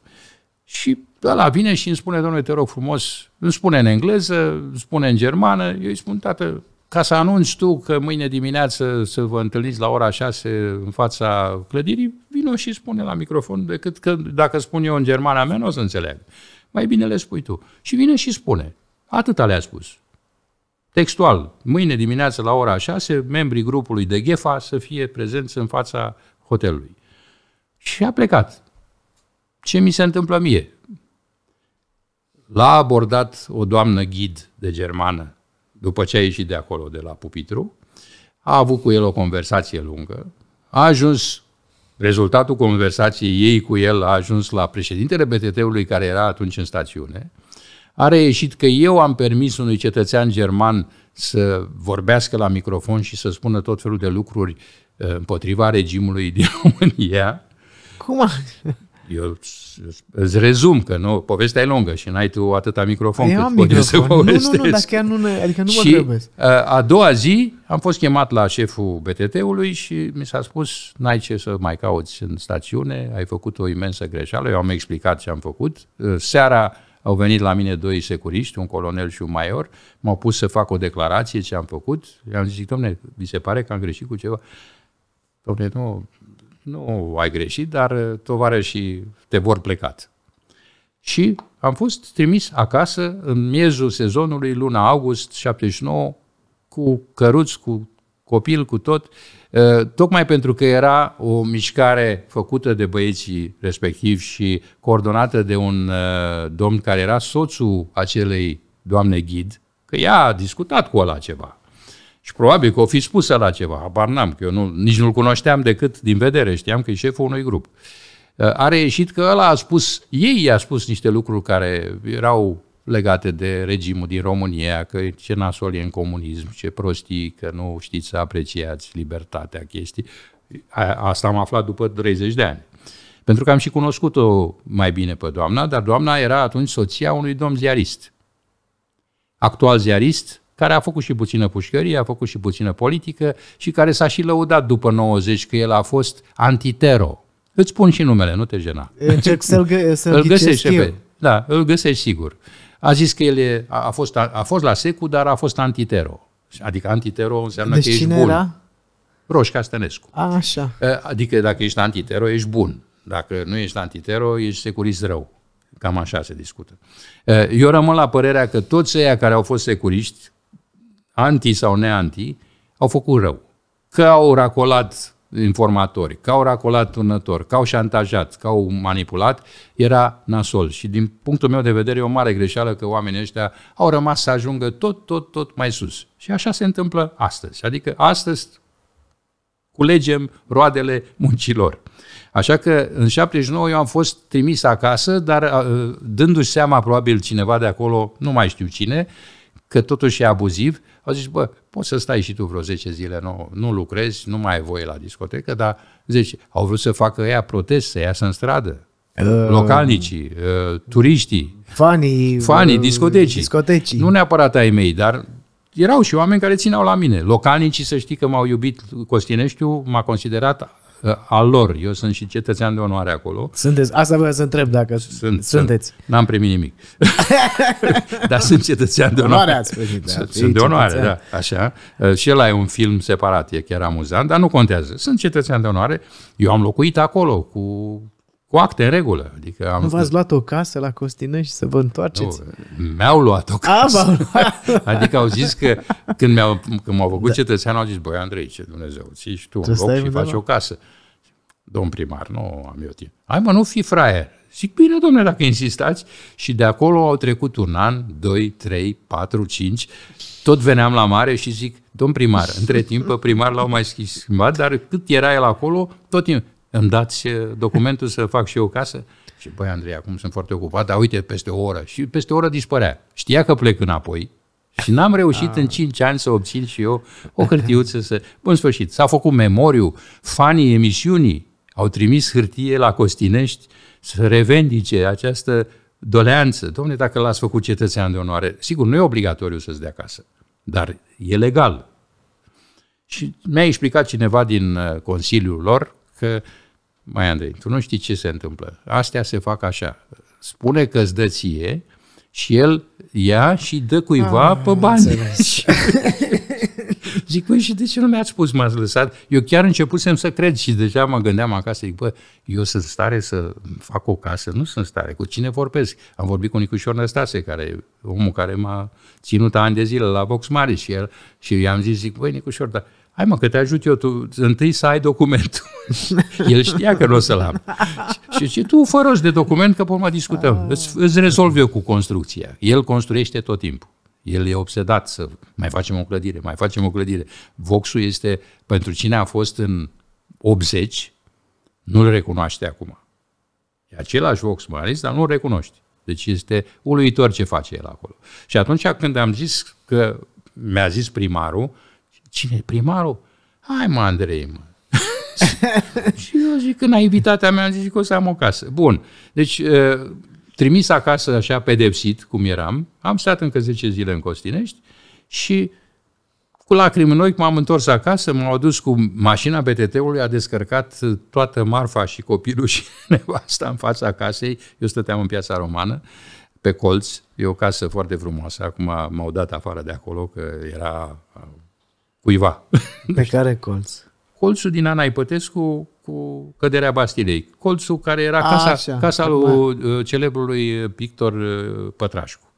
Și ăla vine și îmi spune, domnule, te rog frumos, îmi spune în engleză, îmi spune în germană, eu îi spun, tată, ca să anunți tu că mâine dimineață să vă întâlniți la ora 6 în fața clădirii, vino și spune la microfon, decât că dacă spun eu în germana mea, nu o să înțeleg. Mai bine le spui tu. Și vine și spune. Atâta le-a spus. Textual, mâine dimineață la ora 6, membrii grupului de Ghefa să fie prezenți în fața hotelului. Și a plecat. Ce mi se întâmplă mie? L-a abordat o doamnă ghid de germană după ce a ieșit de acolo, de la pupitru, a avut cu el o conversație lungă, a ajuns, rezultatul conversației ei cu el a ajuns la președintele BTT-ului care era atunci în stațiune, a reieșit că eu am permis unui cetățean german să vorbească la microfon și să spună tot felul de lucruri uh, împotriva regimului din [LAUGHS] România. Cum? Eu îți rezum că nu, povestea e lungă și n-ai tu atâta microfon eu cât microfon. să povestesc. Nu, nu, nu, dar chiar nu, adică nu și, mă trebuie. Uh, a doua zi am fost chemat la șeful BTT-ului și mi s-a spus n-ai ce să mai cauți în stațiune, ai făcut o imensă greșeală, eu am explicat ce am făcut. Uh, seara au venit la mine doi securiști, un colonel și un maior, m-au pus să fac o declarație ce am făcut. I-am zis, domne, vi se pare că am greșit cu ceva? Domne, nu, nu ai greșit, dar uh, și te vor plecat. Și am fost trimis acasă în miezul sezonului, luna august 79, cu căruți, cu copil, cu tot, uh, Uh, tocmai pentru că era o mișcare făcută de băieții respectiv și coordonată de un uh, domn care era soțul acelei doamne ghid, că ea a discutat cu ăla ceva. Și probabil că o fi spusă la ceva, habar n-am, că eu nu, nici nu-l cunoșteam decât din vedere, știam că e șeful unui grup. Uh, a reieșit că ăla a spus, ei i-a spus niște lucruri care erau legate de regimul din România, că ce nasol e în comunism, ce prostii, că nu știți să apreciați libertatea, chestii. asta am aflat după 30 de ani. Pentru că am și cunoscut-o mai bine pe doamna, dar doamna era atunci soția unui domn ziarist. Actual ziarist, care a făcut și puțină pușcărie, a făcut și puțină politică și care s-a și lăudat după 90 că el a fost antitero. Îți spun și numele, nu te jena. Încerc să-l gă- să-l Îl găsești, eu. Pe, da, îl găsești sigur. Uh, a zis că el e, a, a, fost, a, a fost la secu, dar a fost antitero. Adică antitero înseamnă deci că ești bun. Era? Roșca Stănescu. A, așa. Adică dacă ești antitero, ești bun. Dacă nu ești antitero, ești securist rău. Cam așa se discută. Eu rămân la părerea că toți cei care au fost securiști, anti sau neanti, au făcut rău. Că au racolat informatori, că au racolat turnători, că au șantajat, că au manipulat, era nasol. Și din punctul meu de vedere e o mare greșeală că oamenii ăștia au rămas să ajungă tot, tot, tot mai sus. Și așa se întâmplă astăzi. Adică astăzi culegem roadele muncilor. Așa că în 79 eu am fost trimis acasă, dar uh, dându-și seama probabil cineva de acolo, nu mai știu cine, că totuși e abuziv, au zis, bă, poți să stai și tu vreo 10 zile, nu, nu lucrezi, nu mai ai voie la discotecă, dar zici, au vrut să facă ea protest, să iasă în stradă. Uh, localnicii, uh, turiștii, fanii, fanii uh, discotecii. discotecii. Nu neapărat ai mei, dar erau și oameni care țineau la mine. Localnicii, să știi că m-au iubit, Costineștiu m-a considerat Uh, al lor. Eu sunt și cetățean de onoare acolo. Sunteți? Asta vreau să întreb dacă sunt, sunteți. Sunt. N-am primit nimic. [LAUGHS] Dar sunt cetățean de onoare. onoare ați primit, da. Sunt de onoare, da. Așa. Uh, și el e un film separat, e chiar amuzant, dar nu contează. Sunt cetățean de onoare. Eu am locuit acolo cu cu acte în regulă. Adică am... Nu v-ați
luat o casă la Costinești să vă întoarceți?
Nu, mi-au luat o ah, casă. A, luat. [LAUGHS] adică au zis că când mi-au, când m-au făcut da. cetățean, au zis, băi Andrei, ce Dumnezeu, ții și tu un loc și faci o casă. Domn primar, nu am eu timp. Hai mă, nu fi fraier. Zic, bine, domnule dacă insistați. Și de acolo au trecut un an, doi, trei, patru, cinci. Tot veneam la mare și zic, domn primar, între timp pe primar l-au mai schimbat, dar cât era el acolo, tot timpul îmi dați eh, documentul să fac și eu casă? Și băi, Andrei, acum sunt foarte ocupat, dar uite, peste o oră. Și peste o oră dispărea. Știa că plec înapoi, și n-am reușit A. Ah. în 5 ani să obțin și eu o hârtiuță să... Bun sfârșit, s-a făcut memoriu, fanii emisiunii au trimis hârtie la Costinești să revendice această doleanță. Domne, dacă l-ați făcut cetățean de onoare, sigur, nu e obligatoriu să-ți dea casă, dar e legal. Și mi-a explicat cineva din eh, Consiliul lor că uh, mai Andrei, tu nu știi ce se întâmplă. Astea se fac așa. Spune că îți dă ție și el ia și dă cuiva ah, pe bani. [LAUGHS] zic, păi și de ce nu mi-ați spus, m-ați lăsat? Eu chiar începusem să cred și deja mă gândeam acasă, zic, bă, eu sunt stare să fac o casă? Nu sunt stare. Cu cine vorbesc? Am vorbit cu Nicușor Năstase, care, omul care m-a ținut ani de zile la Vox Mare și el, și i-am zis, zic, băi, Nicușor, dar Hai mă, că te ajut eu, tu întâi să ai documentul. [LAUGHS] El știa că nu o să-l am. Și zice, tu fă de document, că pe urmă discutăm. Ah. Îți, îți rezolv eu cu construcția. El construiește tot timpul. El e obsedat să mai facem o clădire, mai facem o clădire. Voxul este, pentru cine a fost în 80, nu-l recunoaște acum. E același Vox ales, dar nu-l recunoști. Deci este uluitor ce face el acolo. Și atunci când am zis că mi-a zis primarul, cine primarul? Hai mă, Andrei, mă. [LAUGHS] și eu zic, că naivitatea mea, zic că o să am o casă. Bun, deci trimis acasă așa pedepsit, cum eram, am stat încă 10 zile în Costinești și cu lacrimi în ochi m-am întors acasă, m-au adus cu mașina btt ului a descărcat toată marfa și copilul [LAUGHS] și nevasta în fața casei. Eu stăteam în piața romană, pe colț, e o casă foarte frumoasă. Acum m-au dat afară de acolo, că era cuiva. Pe
care colț?
Colțul din Ana Ipătescu cu căderea Bastilei. Colțul care era casa, A, așa, casa lui da. celebrului uh, pictor uh, Pătrașcu.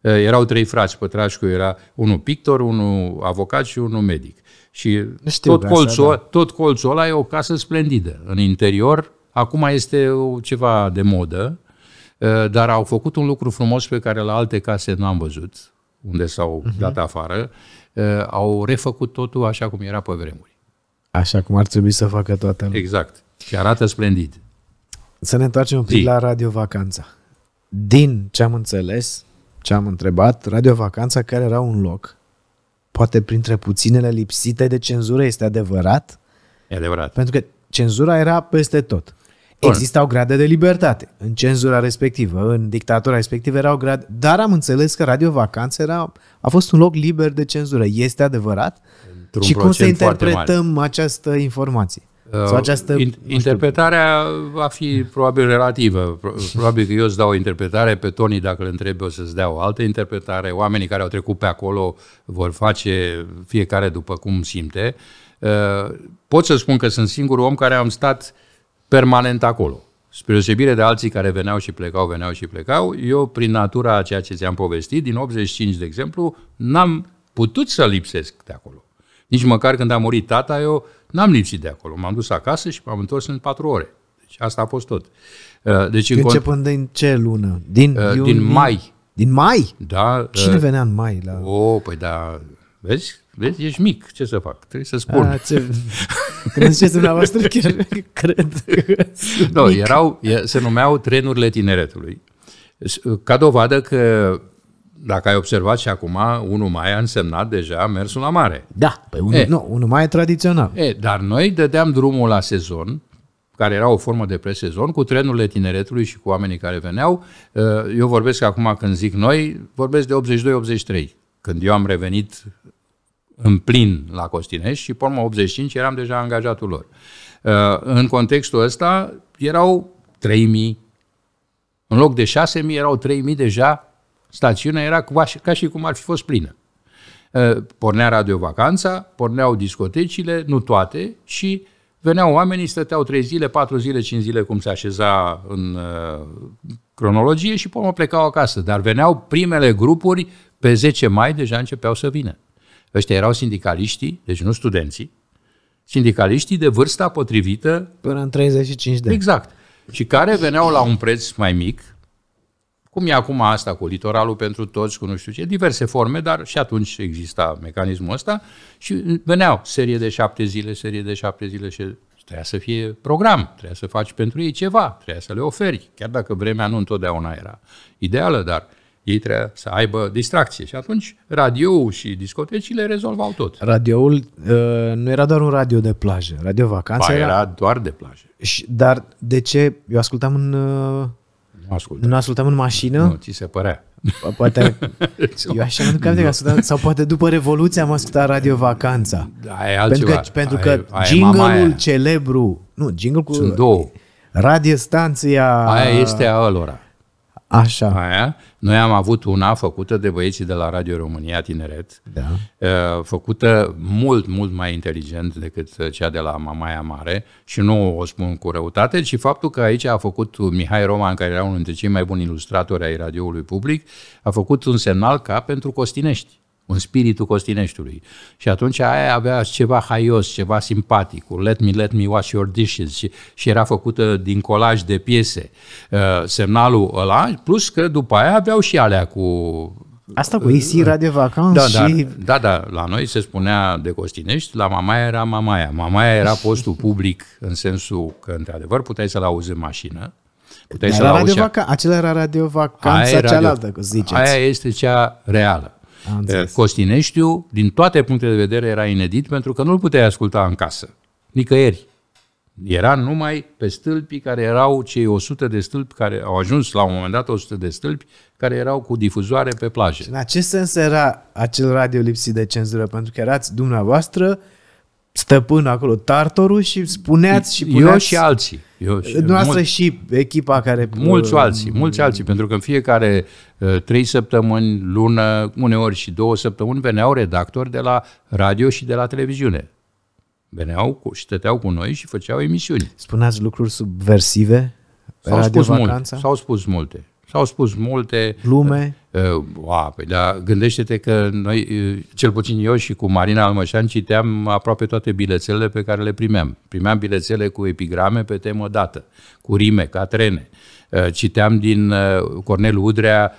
Erau trei frați, Pătrașcu era unul pictor, unul avocat și unul medic. Și Știu tot, colțul, asta, da. tot colțul ăla e o casă splendidă. În interior, acum este ceva de modă, dar au făcut un lucru frumos pe care la alte case n-am văzut, unde s-au uh-huh. dat afară. Uh, au refăcut totul așa cum era pe vremuri.
Așa cum ar trebui să facă toată lumea.
Exact. Și arată splendid.
Să ne întoarcem un pic la Radio Vacanța. Din ce am înțeles, ce am întrebat, Radio Vacanța, care era un loc, poate printre puținele lipsite de cenzură, este adevărat? E adevărat. Pentru că cenzura era peste tot. Existau grade de libertate în cenzura respectivă, în dictatura respectivă erau grade, dar am înțeles că Radio Vacanță era, a fost un loc liber de cenzură. Este adevărat? Într-un și cum să interpretăm această informație? Uh, Sau această, uh,
interpretarea știu. va fi probabil relativă. Probabil că eu îți dau o interpretare, pe Tony dacă îl întreb eu să-ți dea o altă interpretare. Oamenii care au trecut pe acolo vor face fiecare după cum simte. Uh, pot să spun că sunt singurul om care am stat uh, permanent acolo. Spre deosebire de alții care veneau și plecau, veneau și plecau, eu, prin natura a ceea ce ți-am povestit, din 85, de exemplu, n-am putut să lipsesc de acolo. Nici măcar când a murit tata, eu n-am lipsit de acolo. M-am dus acasă și m-am întors în patru ore. Deci asta a fost tot. Uh, deci în Începând
cont... din ce lună? Din, uh, din mai.
Din mai? Da. Cine uh, venea în mai? La... O, oh, păi da, vezi? Vezi, ești mic, ce să fac? Trebuie să spun. A, ce... Când ziceți dumneavoastră, [LAUGHS] chiar cred. că no, erau, se numeau trenurile tineretului. Ca dovadă că dacă ai observat și acum, unul mai a însemnat deja mersul la mare.
Da, păi unu, e, nu, unul mai e tradițional. E,
dar noi dădeam drumul la sezon, care era o formă de presezon, cu trenurile tineretului și cu oamenii care veneau. Eu vorbesc acum când zic noi, vorbesc de 82-83, când eu am revenit în plin la Costinești și, până urmă, 85 eram deja angajatul lor. Uh, în contextul ăsta erau 3.000, în loc de 6.000 erau 3.000 deja, stațiunea era ca și cum ar fi fost plină. Uh, pornea radiovacanța, porneau discotecile, nu toate, și veneau oamenii, stăteau 3 zile, 4 zile, 5 zile, cum se așeza în uh, cronologie și până plecau acasă. Dar veneau primele grupuri, pe 10 mai deja începeau să vină. Ăștia erau sindicaliștii, deci nu studenții, sindicaliștii de vârsta potrivită. Până în 35 de ani. Exact. Și care veneau la un preț mai mic, cum e acum asta cu litoralul pentru toți, cu nu știu ce, diverse forme, dar și atunci exista mecanismul ăsta și veneau serie de șapte zile, serie de șapte zile și trebuia să fie program, trebuia să faci pentru ei ceva, trebuia să le oferi, chiar dacă vremea nu întotdeauna era ideală, dar ei trebuia să aibă distracție și atunci radioul și discotecile rezolvau tot.
Radioul uh, nu era doar un radio de plajă, radio vacanță. Ba, era... era doar de plajă. Și, dar de ce? Eu ascultam în... Uh... Nu ascultam. Nu ascultam în mașină? Nu, ți se părea. Poate, [LAUGHS] eu așa mă duc ascultam, sau poate după Revoluție am ascultat Radio Vacanța. Aia da, pentru că, pentru că aia, aia jingle-ul celebru, nu, jingle cu... Sunt două. Radiostanția... Aia este
a ălora. Așa. Aia. Noi am avut una făcută de băieții de la Radio România Tineret, da. Ă, făcută mult, mult mai inteligent decât cea de la Mamaia Mare și nu o spun cu răutate, ci faptul că aici a făcut Mihai Roman, care era unul dintre cei mai buni ilustratori ai radioului public, a făcut un semnal ca pentru Costinești în spiritul Costineștiului. Și atunci aia avea ceva haios, ceva simpatic, cu Let me, let me wash your dishes și, și era făcută din colaj de piese uh, semnalul ăla, plus că după aia aveau și alea cu Asta cu isi era uh, de
vacanță da, și...
Da, da, la noi se spunea de Costinești, la Mamaia era Mamaia. Mamaia era postul [LAUGHS] public în sensul că, într-adevăr, puteai să-l auzi în mașină, puteai să-l auzi... Vaca...
Acela era radio Vacanță, aia cealaltă, radio... ziceți. Aia
este cea reală. Yes. Costineștiu, din toate punctele de vedere, era inedit pentru că nu-l puteai asculta în casă, nicăieri. Era numai pe stâlpii care erau cei 100 de stâlpi care au ajuns la un moment dat 100 de stâlpi care erau cu difuzoare pe plajă. Și în
acest sens era acel radio lipsit de cenzură pentru că erați dumneavoastră stăpân acolo, tartorul și spuneați și puneați... Eu și alții.
Eu și, noastră mulți,
și echipa care... Mulți alții,
mulți alții, pentru că în fiecare uh, trei săptămâni, lună, uneori și două săptămâni, veneau redactori de la radio și de la televiziune. Veneau cu, și stăteau cu noi și făceau emisiuni. Spuneați lucruri
subversive? S-au spus, multe, s-au
spus multe. S-au spus multe. Glume? Wow, uh, păi, dar gândește-te că noi, uh, cel puțin eu și cu Marina Almășan, citeam aproape toate bilețele pe care le primeam. Primeam bilețele cu epigrame pe temă dată, cu rime, ca trene. Uh, citeam din Cornel Udrea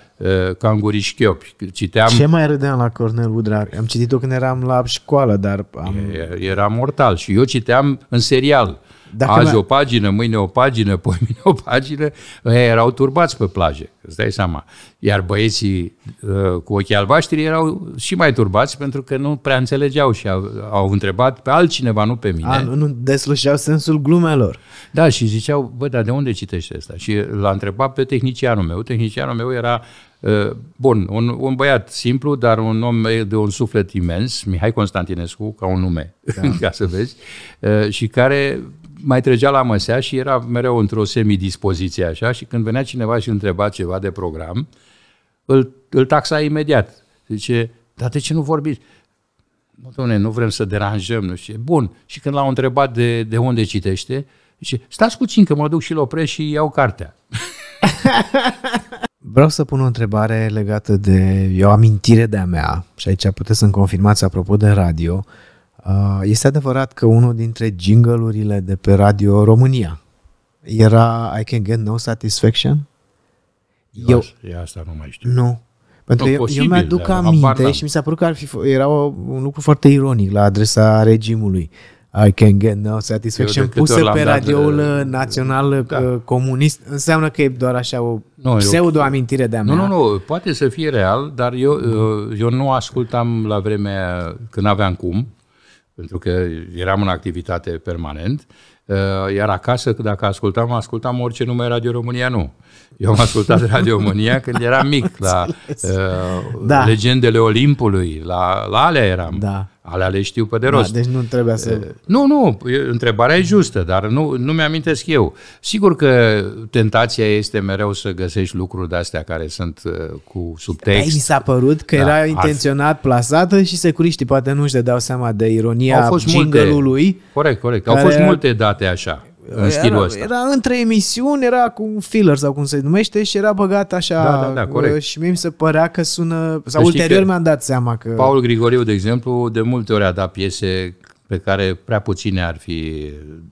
Canguri Chiopi. Citeam... Ce mai
râdeam la Cornel Udrea? Am citit-o când eram la școală, dar... Am...
Era mortal și eu citeam în serial dacă Azi o pagină, mâine o pagină, [LAUGHS] poi mâine o pagină, ei erau turbați pe plaje, îți dai seama. Iar băieții uh, cu ochii albaștri erau și mai turbați pentru că nu prea înțelegeau și au, au întrebat pe altcineva, nu pe mine. A, nu, nu deslușeau sensul glumelor. Da, și ziceau, bă, dar de unde citești asta? Și l-a întrebat pe tehnicianul meu. Tehnicianul meu era uh, Bun, un, un băiat simplu, dar un om de un suflet imens, Mihai Constantinescu, ca un nume, da. [LAUGHS] ca să vezi, uh, și care mai trecea la măsea și era mereu într-o semidispoziție așa și când venea cineva și întreba ceva de program, îl, îl taxa imediat. Zice, dar de ce nu vorbiți? Nu, domne, nu vrem să deranjăm, nu știu. Bun. Și când l-au întrebat de, de unde citește, zice, stați puțin că mă duc și-l opresc și iau cartea. [LAUGHS]
Vreau să pun o întrebare legată de o amintire de-a mea și aici puteți să-mi confirmați apropo de radio. Uh, Uh, este adevărat că unul dintre jingle de pe Radio România era I can get no satisfaction?
Eu, eu asta nu mai știu. Nu. Pentru că eu, posibil, eu mi-aduc aminte și mi
s-a părut că ar fi, era o, un lucru foarte ironic la adresa regimului. I can get
no satisfaction pusă pe radioul
de... Uh, național uh, da. comunist. Înseamnă că e doar așa o nu, pseudo-amintire de-a mea. Nu,
nu, nu, poate să fie real, dar eu, eu nu ascultam la vremea când aveam cum pentru că eram în activitate permanent, uh, iar acasă, dacă ascultam, ascultam orice numai Radio România nu.
Eu am ascultat Radio
România când eram mic, la uh, da. Legendele Olimpului, la, la alea eram. Da. Alea le știu pe de rost. Da, deci
nu trebuia să... Uh,
nu, nu, întrebarea e justă, dar nu, nu mi-amintesc eu. Sigur că tentația este mereu să găsești lucruri de-astea care sunt uh, cu subtext. Ei, mi s-a
părut că da, era intenționat fi... plasată și securiștii poate nu-și dădeau seama de ironia jingle-ului.
Corect, corect. Care... Au fost multe date așa în stilul era, ăsta. Era
între emisiuni, era cu filler sau cum se numește și era băgat așa da, da, da, uh, corect. și mie mi se părea că sună, sau să ulterior mi-am dat seama că... Paul
Grigoriu, de exemplu, de multe ori a dat piese pe care prea puține ar fi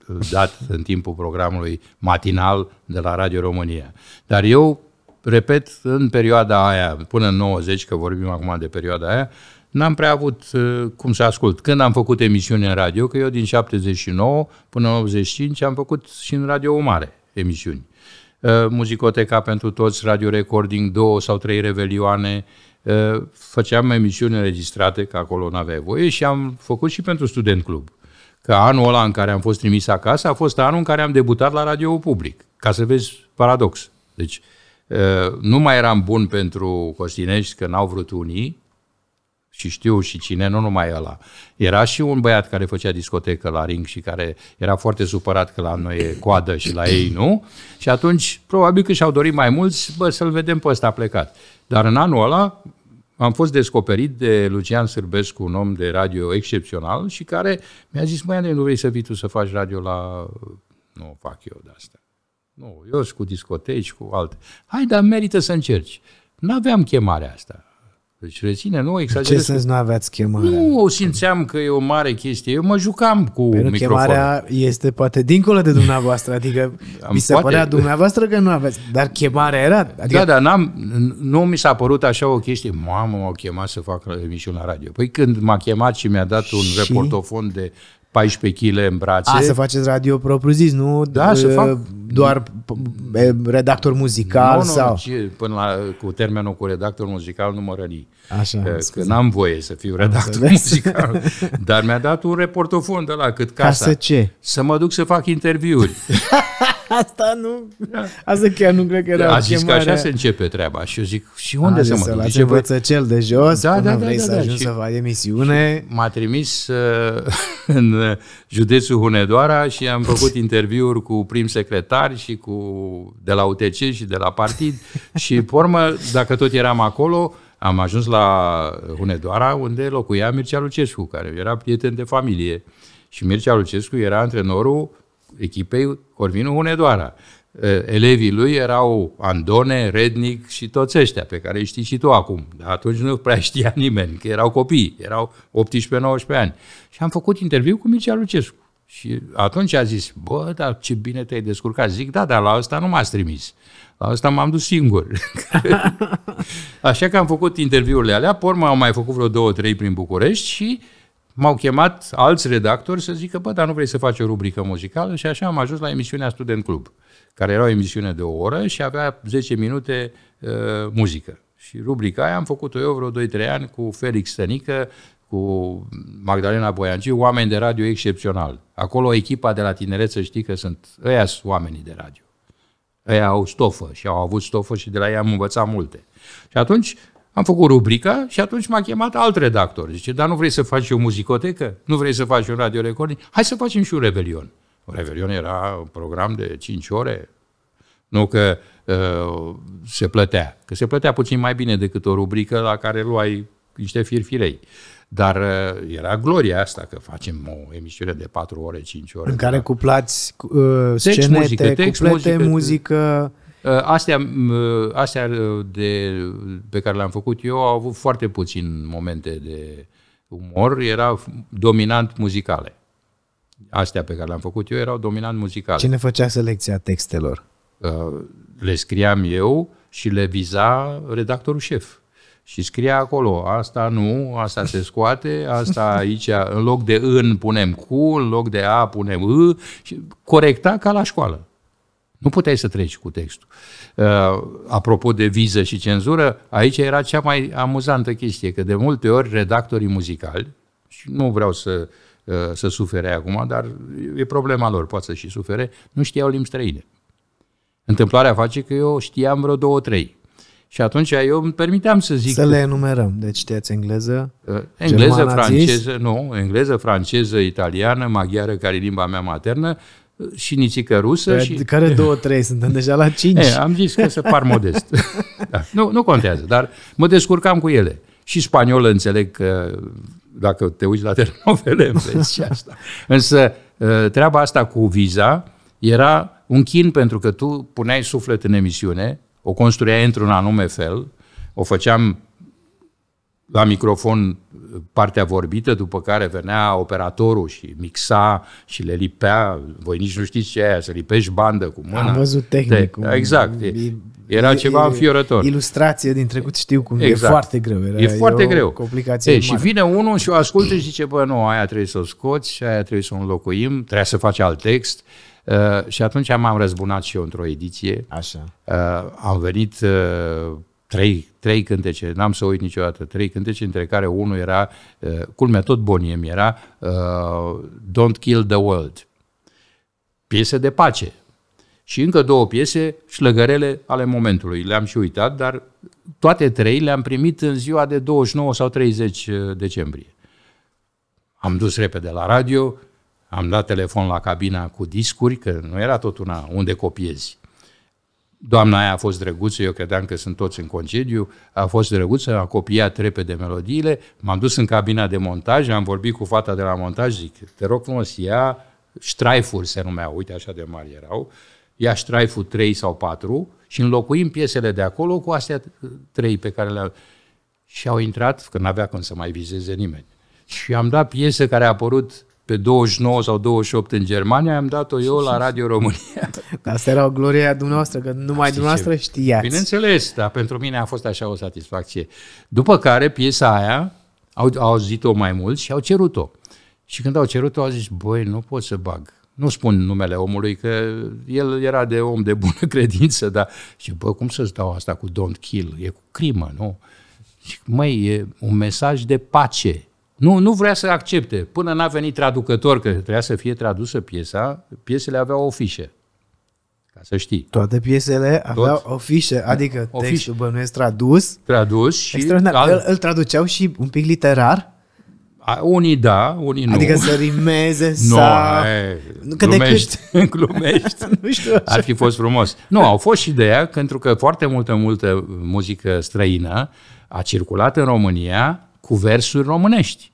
uh, dat [LAUGHS] în timpul programului matinal de la Radio România. Dar eu, repet, în perioada aia, până în 90, că vorbim acum de perioada aia, n-am prea avut uh, cum să ascult. Când am făcut emisiune în radio, că eu din 79 până în 85 am făcut și în radio o mare emisiuni. Uh, muzicoteca pentru toți, radio recording, două sau trei revelioane, uh, făceam emisiuni înregistrate, că acolo nu aveai voie, și am făcut și pentru student club. Că anul ăla în care am fost trimis acasă a fost anul în care am debutat la radio public, ca să vezi paradox. Deci, uh, nu mai eram bun pentru Costinești, că n-au vrut unii, și știu și cine, nu numai ăla. Era și un băiat care făcea discotecă la ring și care era foarte supărat că la noi e coadă și la ei nu. Și atunci, probabil că și-au dorit mai mulți, bă, să-l vedem pe ăsta a plecat. Dar în anul ăla am fost descoperit de Lucian Sârbescu, un om de radio excepțional și care mi-a zis, măi, nu vrei să vii tu să faci radio la... Nu fac eu de asta. Nu, eu sunt cu discoteci, cu alte. Hai, dar merită să încerci. Nu aveam chemarea asta. Deci reține, nu exagerez. Ce sens
nu aveați chemarea?
Nu o simțeam că e o mare chestie. Eu mă jucam cu Pentru păi microfonul. chemarea
este poate dincolo de dumneavoastră. Adică [LAUGHS] Am mi se poate... părea dumneavoastră că nu aveți. Dar chemarea era. Adică... Da, dar
n-am, nu mi s-a părut așa o chestie. Mamă, m-au chemat să fac emisiune la radio. Păi când m-a chemat și mi-a dat un și? reportofon de 14 kg în brațe. A, să
faceți radio propriu zis, nu da, să ă, fac... doar redactor muzical nu, nu, sau...
Ci, până la, cu termenul cu redactor muzical nu mă răni. Așa, că, n-am voie să fiu redactor muzical, dar mi-a dat un reportofon de la cât casa. Ca să ce? Să mă duc să fac interviuri. [LAUGHS] asta nu, asta chiar nu cred că era A zis că așa se începe treaba și eu zic, și unde A, să mă duc? Să învăță vă... cel de jos da, până da, da, vrei da, da, să ajungi să faci emisiune. M-a trimis uh, [LAUGHS] în uh, județul Hunedoara și am făcut interviuri cu prim secretar și cu de la UTC și de la partid [LAUGHS] și, pe urmă, dacă tot eram acolo, am ajuns la Hunedoara, unde locuia Mircea Lucescu, care era prieten de familie. Și Mircea Lucescu era antrenorul echipei Corvinul Hunedoara. Elevii lui erau Andone, Rednic și toți ăștia, pe care îi știi și tu acum. Dar atunci nu prea știa nimeni, că erau copii, erau 18-19 ani. Și am făcut interviu cu Mircea Lucescu. Și atunci a zis, bă, dar ce bine te-ai descurcat. Zic, da, dar la asta nu m-ați trimis. La asta m-am dus singur. [LAUGHS] Așa că am făcut interviurile alea, pe urmă au mai făcut vreo două, trei prin București și m-au chemat alți redactori să zică, bă, dar nu vrei să faci o rubrică muzicală? Și așa am ajuns la emisiunea Student Club, care era o emisiune de o oră și avea 10 minute uh, muzică. Și rubrica aia am făcut-o eu vreo 2-3 ani cu Felix Stănică, cu Magdalena Boianci, oameni de radio excepțional. Acolo echipa de la tineret să știi că sunt, ăia oamenii de radio ei au stofă și au avut stofă și de la ei am învățat multe. Și atunci am făcut rubrica și atunci m-a chemat alt redactor. Zice, dar nu vrei să faci o muzicotecă? Nu vrei să faci un radio recording? Hai să facem și un Revelion. Revelion era un program de 5 ore, nu că uh, se plătea. Că se plătea puțin mai bine decât o rubrică la care luai niște firfirei. Uh, dar uh, era gloria asta că facem o emisiune de 4 ore, 5 ore. În
care da. cuplați uh, text, scenete, muzică, text, cuplete, muzică, muzică
uh, Astea, uh, astea de, pe care le-am făcut eu au avut foarte puțin momente de umor, erau dominant muzicale. Astea pe care le-am făcut eu erau dominant muzicale. Cine
făcea selecția textelor?
Le scriam eu și le viza redactorul șef. Și scria acolo, asta nu, asta se scoate, asta aici, în loc de în punem cu, în loc de a punem î, și corecta ca la școală. Nu puteai să treci cu textul. Uh, apropo de viză și cenzură, aici era cea mai amuzantă chestie, că de multe ori redactorii muzicali, și nu vreau să, uh, să sufere acum, dar e problema lor, poate să și sufere, nu știau limbi străine. Întâmplarea face că eu știam vreo două, trei. Și atunci eu îmi permiteam să zic... Să le
enumerăm. Deci știați
engleză, uh, Engleză, germană, franceză, nu, engleză, franceză, italiană, maghiară, care e limba mea maternă, uh, și nițică rusă. Pe și... Care două,
trei? Suntem deja la [LAUGHS] cinci. E,
am zis că să par modest. [LAUGHS] da. nu, nu contează, dar mă descurcam cu ele. Și spaniolă înțeleg că dacă te uiți la telenovele [LAUGHS] înveți și asta. Însă uh, treaba asta cu viza era un chin pentru că tu puneai suflet în emisiune, o construia într-un anume fel, o făceam la microfon uh, partea vorbită, după care venea operatorul și mixa și le lipea. Voi nici nu știți ce e aia, să lipești bandă cu mâna. Am văzut tehnicul. De, exact. E, era e, ceva înfiorător.
Ilustrație din trecut știu cum exact. e foarte greu. Era, e foarte e greu. Complicație e, și vine
unul și o ascultă și zice, bă, nu, aia trebuie să o scoți, aia trebuie să o înlocuim, trebuie să faci alt text. Uh, Uh, și atunci m-am răzbunat și eu într-o ediție. Așa. Uh, am venit uh, trei, trei cântece, n-am să uit niciodată, trei cântece, între care unul era, uh, culmea tot boniem, era uh, Don't Kill the World. Piese de pace. Și încă două piese, șlăgărele ale momentului. Le-am și uitat, dar toate trei le-am primit în ziua de 29 sau 30 uh, decembrie. Am dus repede la radio, am dat telefon la cabina cu discuri, că nu era tot una unde copiezi. Doamna aia a fost drăguță, eu credeam că sunt toți în concediu, a fost drăguță, a copiat repede melodiile, m-am dus în cabina de montaj, am vorbit cu fata de la montaj, zic, te rog frumos, ia ștraifuri se numeau, uite așa de mari erau, ia ștraiful 3 sau 4 și înlocuim piesele de acolo cu astea 3 pe care le au Și au intrat, că n-avea cum să mai vizeze nimeni. Și am dat piesă care a apărut pe 29 sau 28 în Germania, am dat-o eu la Radio România.
[LAUGHS] Asta era o gloria dumneavoastră, că numai Asta dumneavoastră ce... știați.
Bineînțeles, dar pentru mine a fost așa o satisfacție. După care piesa aia, au, au auzit-o mai mulți și au cerut-o. Și când au cerut-o, au zis, băi, nu pot să bag. Nu spun numele omului, că el era de om de bună [LAUGHS] credință, dar și bă, cum să-ți dau asta cu don't kill? E cu crimă, nu? Și, măi, e un mesaj de pace nu, nu vrea să accepte. Până n-a venit traducător, că trebuia să fie tradusă piesa, piesele aveau o Ca să știi. Toate
piesele Tot? aveau o fișe, da, adică o textul
bănuiesc tradus. Tradus și... Extraordinar. Al... Îl, îl
traduceau și un pic literar.
A, unii da, unii nu. Adică să
rimeze no, [LAUGHS] sau...
Nu, că glumești, decât... [LAUGHS]
glumești. [LAUGHS] nu știu. Așa. Ar fi fost
frumos. Nu, au fost și de ea, pentru că foarte multă, multă muzică străină a circulat în România cu versuri românești.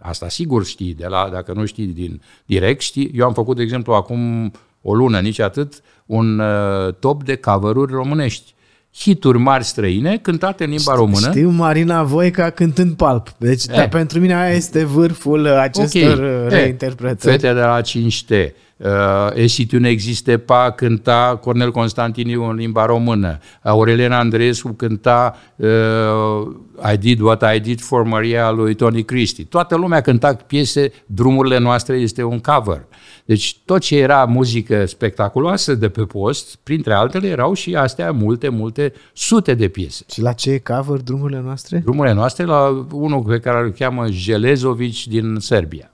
Asta sigur știi, de la, dacă nu știi din direct, știi. Eu am făcut, de exemplu, acum o lună, nici atât, un uh, top de cover românești. Hituri mari străine cântate în limba română. Știu
Marina Voica cântând palp. Deci, e. dar pentru mine aia este vârful acestor okay. Uh, reinterpretări. Fete
de la 5T, Uh, Esitiu nu existe pa, cânta Cornel Constantiniu în limba română. Aurelian Andreescu cânta uh, I did what I did for Maria lui Tony Christie. Toată lumea cânta piese, drumurile noastre este un cover. Deci tot ce era muzică spectaculoasă de pe post, printre altele, erau și astea multe, multe sute de piese. Și
la ce cover drumurile noastre?
Drumurile noastre la unul pe care îl cheamă Jelezovici din Serbia.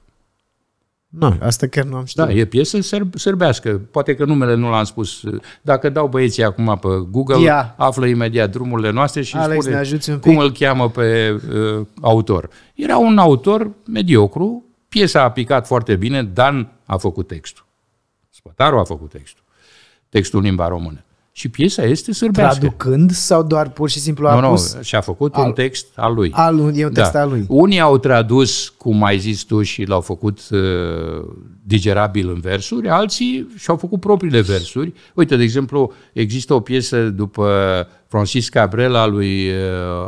Nu, da. asta chiar nu am știut. Da, e
piesă serb, serbească. Poate că numele nu l-am spus. Dacă dau băieții acum pe Google, Ia. află imediat drumurile noastre și Alex, spune ne cum îl cheamă pe uh, autor. Era un autor mediocru, piesa a picat foarte bine, Dan a făcut textul. Spătaru a făcut textul. Textul în limba română și piesa este sârbească.
Traducând sau doar pur și simplu a nu, pus... Nu, și-a făcut al, un
text al lui. Al, e un text da. al lui. Unii au tradus, cum ai zis tu, și l-au făcut uh, digerabil în versuri, alții și-au făcut propriile versuri. Uite, de exemplu, există o piesă după Francis Cabrela lui uh,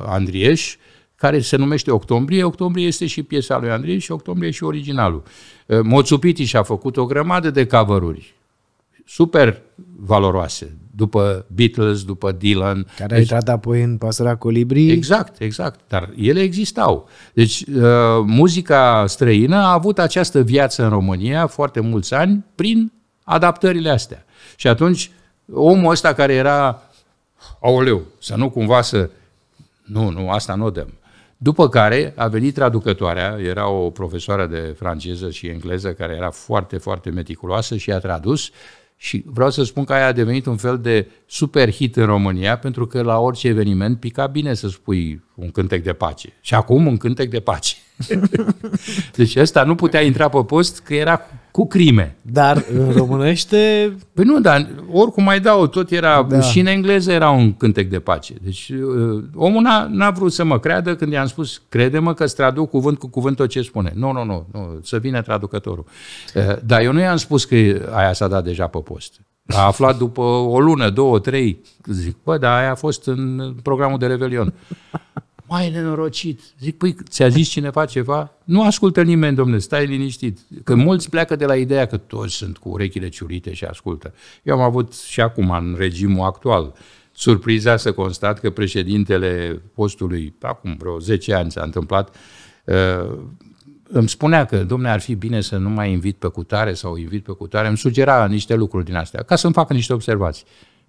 Andrieș, care se numește Octombrie. Octombrie este și piesa lui Andrei și Octombrie și originalul. Uh, Moțupiti și-a făcut o grămadă de cover super valoroase, după Beatles, după Dylan. Care a deci, intrat
apoi în Pasăra colibrii. Exact,
exact. Dar ele existau. Deci uh, muzica străină a avut această viață în România foarte mulți ani prin adaptările astea. Și atunci omul ăsta care era Leu, să nu cumva să... Nu, nu, asta nu o dăm. După care a venit traducătoarea, era o profesoară de franceză și engleză care era foarte, foarte meticuloasă și a tradus și vreau să spun că aia a devenit un fel de super hit în România, pentru că la orice eveniment pica bine să spui un cântec de pace. Și acum un cântec de pace. [LAUGHS] deci ăsta nu putea intra pe post că era cu crime. Dar în românește... [LAUGHS] Păi nu, dar oricum mai dau, tot era, da. și în engleză era un cântec de pace. Deci uh, omul n-a, n-a vrut să mă creadă când i-am spus, crede-mă că îți traduc cuvânt cu cuvânt tot ce spune. Nu, nu, nu, nu să vină traducătorul. Uh, dar eu nu i-am spus că aia s-a dat deja pe post. A aflat după o lună, două, trei, zic, bă, dar aia a fost în programul de Revelion mai nenorocit. Zic, păi, ți-a zis cineva ceva? Nu ascultă nimeni, domnule, stai liniștit. Că mulți pleacă de la ideea că toți sunt cu urechile ciurite și ascultă. Eu am avut și acum, în regimul actual, surpriza să constat că președintele postului, acum vreo 10 ani s-a întâmplat, uh, îmi spunea că, domne, ar fi bine să nu mai invit pe cutare sau invit pe cutare, îmi sugera niște lucruri din astea, ca să-mi facă niște observații.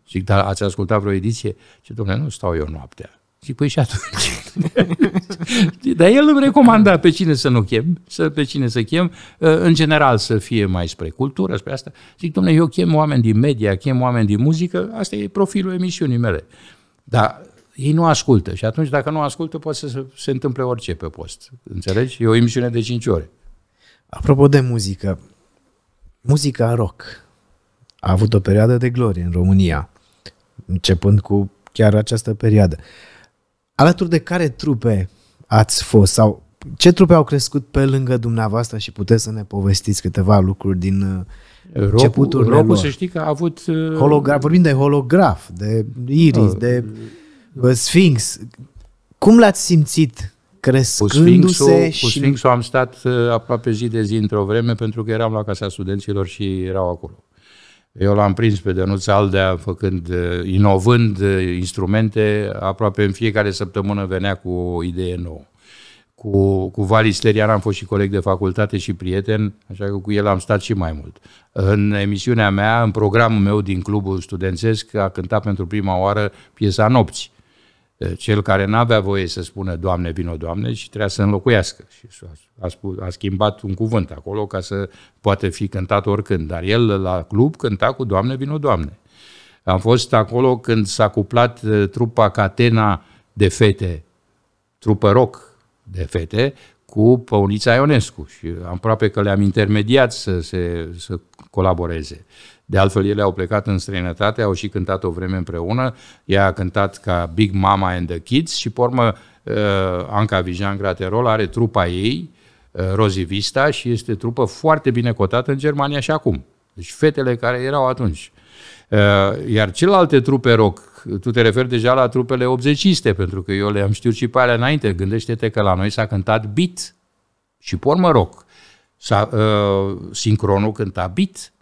Zic, dar ați ascultat vreo ediție? Și domnule, nu stau eu noaptea. Zic, păi și atunci. [LAUGHS] Dar el îmi recomanda pe cine să nu chem, să, pe cine să chem, ă, în general să fie mai spre cultură, spre asta. Zic, domnule, eu chem oameni din media, chem oameni din muzică, asta e profilul emisiunii mele. Dar ei nu ascultă și atunci dacă nu ascultă poate să se întâmple orice pe post. Înțelegi? E o emisiune de 5 ore.
Apropo de muzică, muzica rock a avut o perioadă de glorie în România, începând cu chiar această perioadă. Uh, Alături de care trupe ați fost sau ce trupe au crescut pe lângă dumneavoastră și puteți să ne povestiți câteva lucruri din uh, Robu, începutul Robu, lor. să
știi că a avut... Uh, holograf,
vorbim de holograf, de iris, uh, de uh, sfinx. Cum l-ați simțit crescându-se? Cu și...
am stat uh, aproape zi de zi într-o vreme pentru că eram la Casa Studenților și erau acolo. Eu l-am prins pe Dănuț Aldea făcând, uh, inovând uh, instrumente, aproape în fiecare săptămână venea cu o idee nouă. Cu, cu Vali Slerian am fost și coleg de facultate și prieten, așa că cu el am stat și mai mult. În emisiunea mea, în programul meu din clubul studențesc, a cântat pentru prima oară piesa Nopții. Eh, cel care n-avea voie să spună Doamne, vino Doamne și trebuia să înlocuiască. Și a, spus, a schimbat un cuvânt acolo ca să poate fi cântat oricând, dar el la club cânta cu Doamne, vino Doamne. Am fost acolo când s-a cuplat eh, trupa Catena de fete, trupă rock de fete, cu Păunița Ionescu și aproape că le-am intermediat să, se, să colaboreze. De altfel, ele au plecat în străinătate, au și cântat o vreme împreună. Ea a cântat ca Big Mama and the Kids și, pe urmă, uh, Anca Vijan Graterol are trupa ei, uh, Rozivista, și este trupă foarte bine cotată în Germania și acum. Deci fetele care erau atunci. Uh, iar celelalte trupe rock, tu te referi deja la trupele obzeciste, pentru că eu le-am știut și pe alea înainte. Gândește-te că la noi s-a cântat beat și pormă rock. S-a, uh, sincronul cânta beat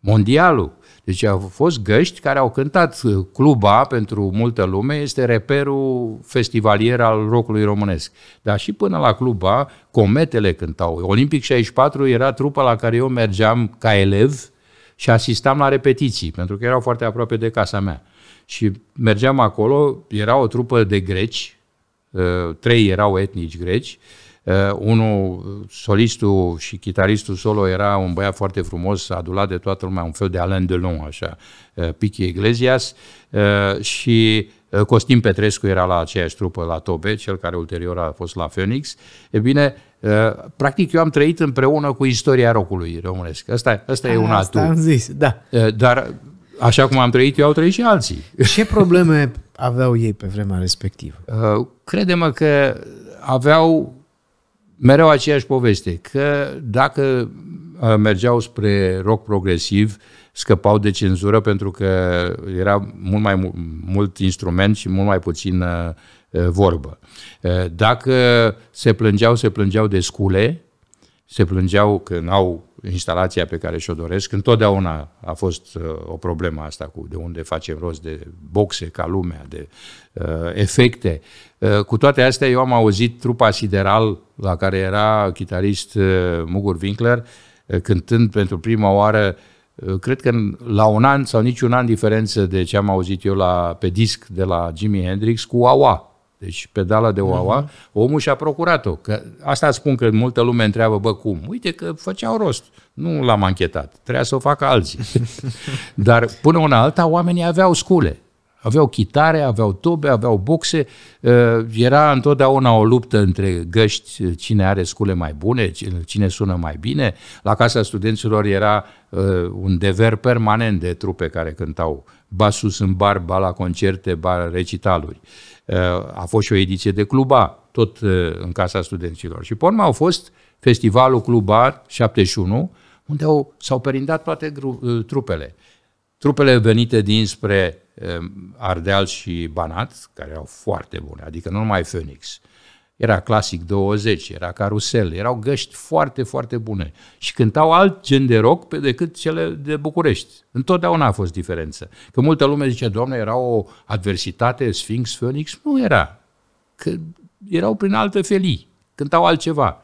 mondialul. Deci au fost găști care au cântat. Uh, Cluba, pentru multă lume, este reperul festivalier al rockului românesc. Dar și până la Cluba, cometele cântau. Olimpic 64 era trupa la care eu mergeam ca elev și asistam la repetiții, pentru că erau foarte aproape de casa mea. Și mergeam acolo, era o trupă de greci, uh, trei erau etnici greci, Uh, unul, solistul și chitaristul solo era un băiat foarte frumos, adulat de toată lumea, un fel de Alain Delon, așa, uh, Piki Iglesias uh, și uh, Costin Petrescu era la aceeași trupă, la Tobe, cel care ulterior a fost la Phoenix. E bine, uh, practic eu am trăit împreună cu istoria rocului românesc. Asta, asta a, e un asta atu. am zis, da. Uh, dar așa cum am trăit eu, au trăit și alții. [LAUGHS] Ce probleme aveau ei pe vremea respectivă? Uh, crede că aveau mereu aceeași poveste, că dacă uh, mergeau spre rock progresiv, scăpau de cenzură pentru că era mult mai mult instrument și mult mai puțin uh, uh, vorbă. Dacă se plângeau, se plângeau de scule, se plângeau că n-au instalația pe care și-o doresc. Întotdeauna a fost uh, o problemă asta cu de unde facem rost de boxe ca lumea, de uh, efecte. Uh, cu toate astea, eu am auzit trupa Sideral, la care era chitarist uh, Mugur Winkler, uh, cântând pentru prima oară uh, cred că la un an sau niciun an diferență de ce am auzit eu la, pe disc de la Jimi Hendrix cu Aua, deci pedala de oaua, uh-huh. omul și-a procurat-o. Că asta spun că multă lume întreabă, bă, cum? Uite că făceau rost. Nu l-am anchetat. Trebuia să o facă alții. [LAUGHS] Dar până una alta, oamenii aveau scule. Aveau chitare, aveau tobe, aveau boxe. Ă, era întotdeauna o luptă între găști, cine are scule mai bune, cine sună mai bine. La Casa Studenților era ă, un dever permanent de trupe care cântau uh, ba sus în bar, ba la concerte, ba recitaluri. Uh, a fost și o ediție de cluba, tot uh, în casa studenților. Și pe au fost festivalul Cluba 71, unde au, s-au perindat toate gru- uh, trupele. Trupele venite dinspre Ardeal și Banat, care erau foarte bune, adică nu numai Phoenix, era clasic 20, era carusel, erau găști foarte, foarte bune. Și cântau alt gen de rock pe decât cele de București. Întotdeauna a fost diferență. Că multă lume zice, doamne, era o adversitate, Sphinx, Phoenix? Nu era. Că erau prin alte felii, cântau altceva.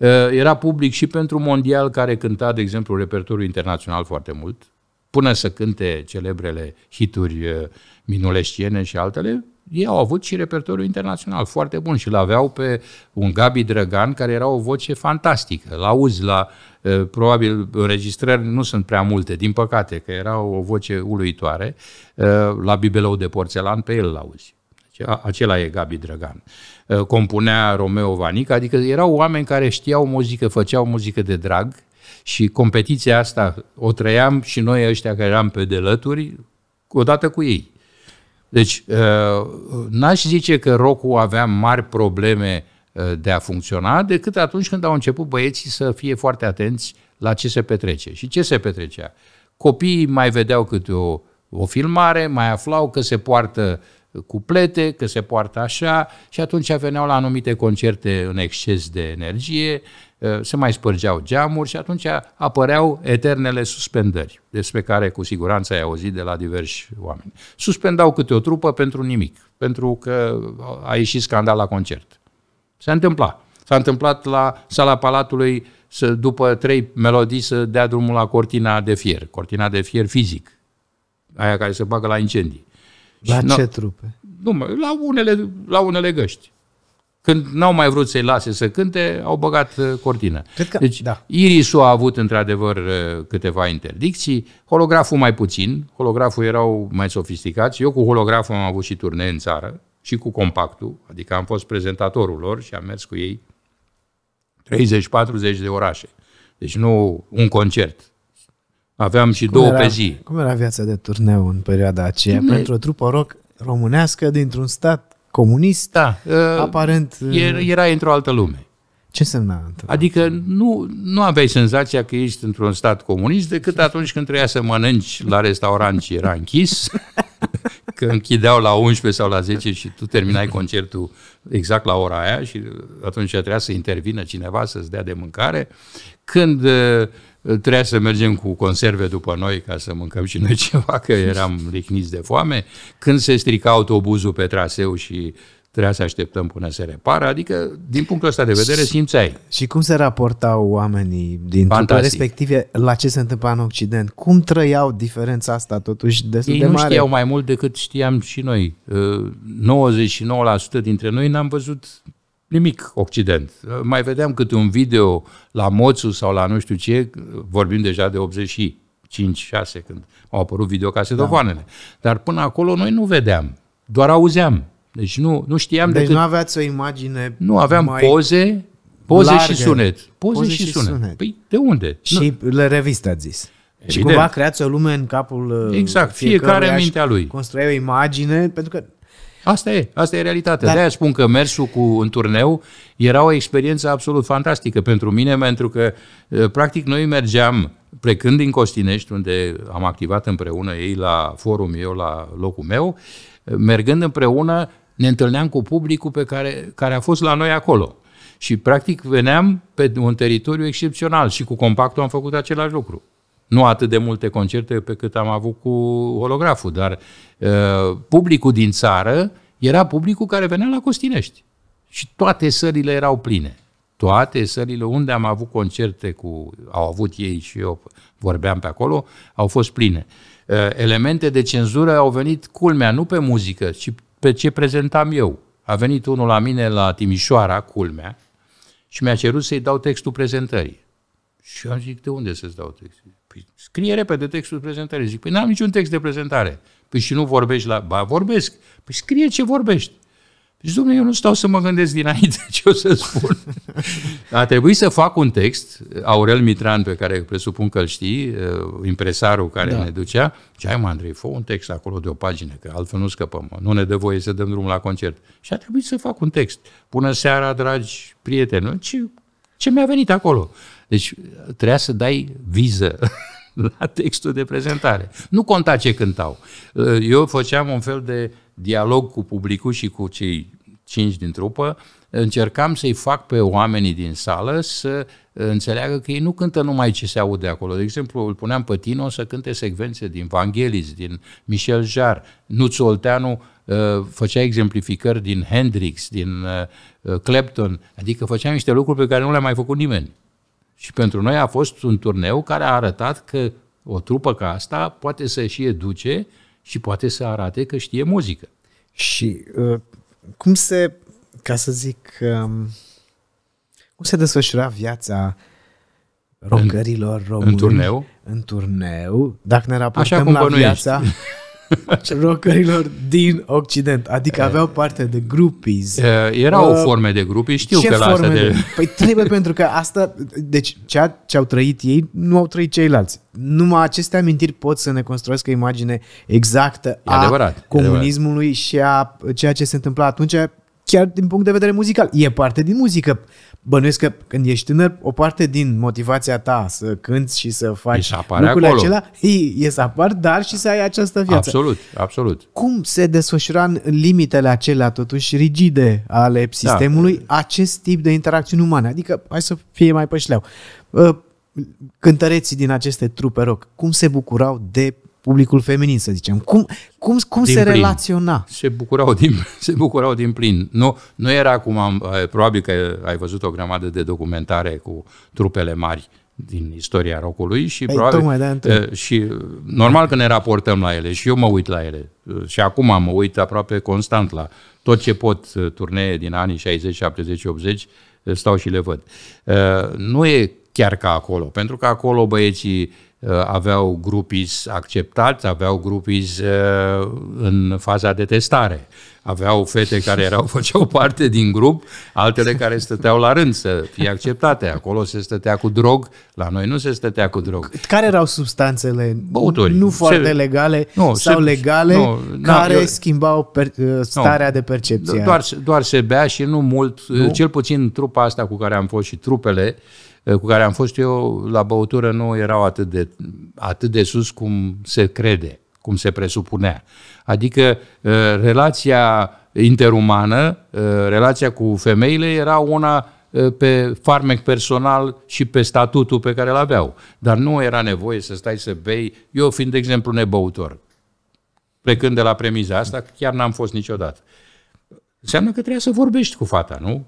Ă, era public și pentru mondial care cânta, de exemplu, repertoriul internațional foarte mult, până să cânte celebrele hituri ă, minuleștiene și altele, ei au avut și repertoriu internațional foarte bun și l-aveau pe un Gabi Drăgan care era o voce fantastică. la auzi la, probabil, înregistrări nu sunt prea multe, din păcate, că era o voce uluitoare. La Bibelou de Porțelan pe el l-auzi. Deci, acela e Gabi Drăgan. Compunea Romeo Vanica, adică erau oameni care știau muzică, făceau muzică de drag și competiția asta o trăiam și noi ăștia care eram pe delături, odată cu ei. Deci, uh, n-aș zice că rocul avea mari probleme uh, de a funcționa, decât atunci când au început băieții să fie foarte atenți la ce se petrece. Și ce se petrecea? Copiii mai vedeau câte o, o filmare, mai aflau că se poartă cuplete, că se poartă așa și atunci veneau la anumite concerte în exces de energie, Eh, se mai spărgeau geamuri și atunci apăreau eternele suspendări, despre care cu siguranță ai auzit de la diversi oameni. Suspendau câte o trupă pentru nimic, pentru că a ieșit scandal la concert. S-a întâmplat. S-a întâmplat la sala Palatului să, după trei melodii să dea drumul la cortina de fier, cortina de fier fizic, aia care se bagă la incendii. La și ce no, trupe? Nu, la unele, la unele găști. Când n-au mai vrut să-i lase să cânte, au băgat uh, cortină. Cred că, deci, da. Irisul a avut într-adevăr uh, câteva interdicții, holograful mai puțin, holograful erau mai sofisticați. Eu cu holograful am avut și turnee în țară și cu compactul, adică am fost prezentatorul lor și am mers cu ei 30-40 de orașe. Deci nu un concert, Aveam și cum două era, pe zi.
Cum era viața de turneu în perioada aceea Bine. pentru o trupă rock românească dintr-un stat comunist. Da. Uh, Aparent. Uh, era,
Era într-o altă lume. Ce însemna? adică nu, nu aveai senzația că ești într-un stat comunist decât atunci când trebuia să mănânci la restaurant și era închis, [LAUGHS] că închideau la 11 sau la 10 și tu terminai concertul exact la ora aia și atunci trebuia să intervină cineva să-ți dea de mâncare. Când uh, Trebuia să mergem cu conserve după noi ca să mâncăm și noi [LAUGHS] ceva, că eram lichniți de foame. Când se strica autobuzul pe traseu și trebuia să așteptăm până se repară, adică din punctul ăsta de vedere simțeai.
Și cum se raportau oamenii din trupele
respective
la ce se întâmpla în Occident? Cum trăiau diferența asta totuși destul Ei de mare? Ei nu știau
mai mult decât știam și noi. 99% uh, dintre noi n-am văzut nimic Occident. Mai vedeam câte un video la Moțu sau la nu știu ce, vorbim deja de 85 6 când au apărut videocasetofoanele. Da. Dar până acolo noi nu vedeam, doar auzeam. Deci nu, nu știam deci decât... nu
aveați o imagine Nu, aveam mai
poze, poze largă. și sunet. Poze, poze și, și sunet. sunet. Păi de unde? Și nu. le reviste ați zis.
Evident. Și cumva creați o lume în capul uh, Exact, fiecare fiecare mintea lui. Construiai o imagine, pentru că
Asta e, asta e realitatea. Dar... De-aia spun că mersul cu un turneu era o experiență absolut fantastică pentru mine, pentru că, practic, noi mergeam plecând din Costinești, unde am activat împreună ei la forum, eu la locul meu, mergând împreună, ne întâlneam cu publicul pe care, care a fost la noi acolo. Și, practic, veneam pe un teritoriu excepțional și cu compactul am făcut același lucru. Nu atât de multe concerte pe cât am avut cu holograful, dar uh, publicul din țară era publicul care venea la Costinești. Și toate sările erau pline. Toate sările unde am avut concerte cu, au avut ei și eu vorbeam pe acolo, au fost pline. Uh, elemente de cenzură au venit culmea, nu pe muzică, ci pe ce prezentam eu. A venit unul la mine la Timișoara, culmea, și mi-a cerut să-i dau textul prezentării. Și eu am zis, de unde să-ți dau textul? Scrie repede textul prezentării. Zic, păi n-am niciun text de prezentare. Păi și nu vorbești la... Ba, vorbesc. Păi scrie ce vorbești. Păi deci, zic, eu nu stau să mă gândesc dinainte [LAUGHS] ce o să spun. A trebuit să fac un text, Aurel Mitran, pe care presupun că îl știi, uh, impresarul care da. ne ducea, ce ai, mă, Andrei, fă un text acolo de o pagină, că altfel nu scăpăm, nu ne dă voie să dăm drumul la concert. Și a trebuit să fac un text. Bună seara, dragi prieteni, ce, ce mi-a venit acolo? Deci, trebuia să dai viză [LAUGHS] la textul de prezentare. Nu conta ce cântau. Eh, eu făceam un fel de dialog cu publicul și cu cei cinci din trupă, încercam să-i fac pe oamenii din sală să eh, înțeleagă că ei nu cântă numai ce se aude acolo. De exemplu, îl puneam pe Tino să cânte secvențe din Vangelis, din Michel Jar. Nuțu Olteanu eh, făcea exemplificări din Hendrix, din Clapton, adică făceam niște lucruri pe care nu le-a mai făcut nimeni. Și pentru noi a fost un turneu care a arătat că o trupă ca asta poate să și educe și poate să arate că știe muzică.
Și ă, cum se, ca să zic, ă, cum se desfășura viața rocărilor români în turneu? În turneu, dacă ne raportăm Așa cum la bănuiești. viața... [LAUGHS] Deci, rockerilor din Occident. Adică eh, aveau parte de groupies. Eh, Era uh, formă de groupies, știu ce că la asta de... de... Păi trebuie pentru că asta, deci ce au trăit ei, nu au trăit ceilalți. Numai aceste amintiri pot să ne construiască imagine exactă e a adevărat, comunismului adevărat. și a ceea ce se întâmpla atunci chiar din punct de vedere muzical. E parte din muzică bănuiesc că când ești tânăr, o parte din motivația ta să cânți și să faci lucrurile acolo. acelea e, e să apar, dar și să ai această viață. Absolut, absolut. Cum se desfășura în limitele acelea totuși rigide ale da. sistemului da. acest tip de interacțiuni umane? Adică, hai să fie mai pășleau. Ă, cântăreții din aceste trupe rock, cum se bucurau de publicul feminin, să zicem. Cum, cum, cum se plin. relaționa? Se
bucurau din, [LAUGHS] se bucurau din plin. Nu, nu era cum am, probabil că ai văzut o grămadă de documentare cu trupele mari din istoria rocului și Ei, probabil, tocmai, da, și normal că ne raportăm la ele și eu mă uit la ele eh, și acum mă uit aproape constant la tot ce pot eh, turnee din anii 60, 70, 80 stau și le văd. Nu e chiar ca acolo, pentru că acolo băieții uh, Uh, aveau grupis acceptați, aveau grupis uh, în faza de testare. Aveau fete care erau, [LAUGHS] făceau parte din grup, altele care stăteau la rând să fie acceptate. Acolo se stătea cu drog, la noi nu se stătea cu drog.
Care erau substanțele Băuturi. nu foarte se, legale nu, sau se, legale nu, da, care eu, schimbau per, uh, starea nu, de percepție? Doar,
doar se bea și nu mult, nu? cel puțin trupa asta cu care am fost și trupele, uh, cu care am fost eu la băutură nu erau atât de, atât de sus cum se crede, cum se presupunea. Adică uh, relația interumană, uh, relația cu femeile era una uh, pe farmec personal și pe statutul pe care îl aveau. Dar nu era nevoie să stai să bei, eu fiind, de exemplu, nebăutor. Plecând de la premiza asta, chiar n-am fost niciodată. Înseamnă că trebuia să vorbești cu fata, nu?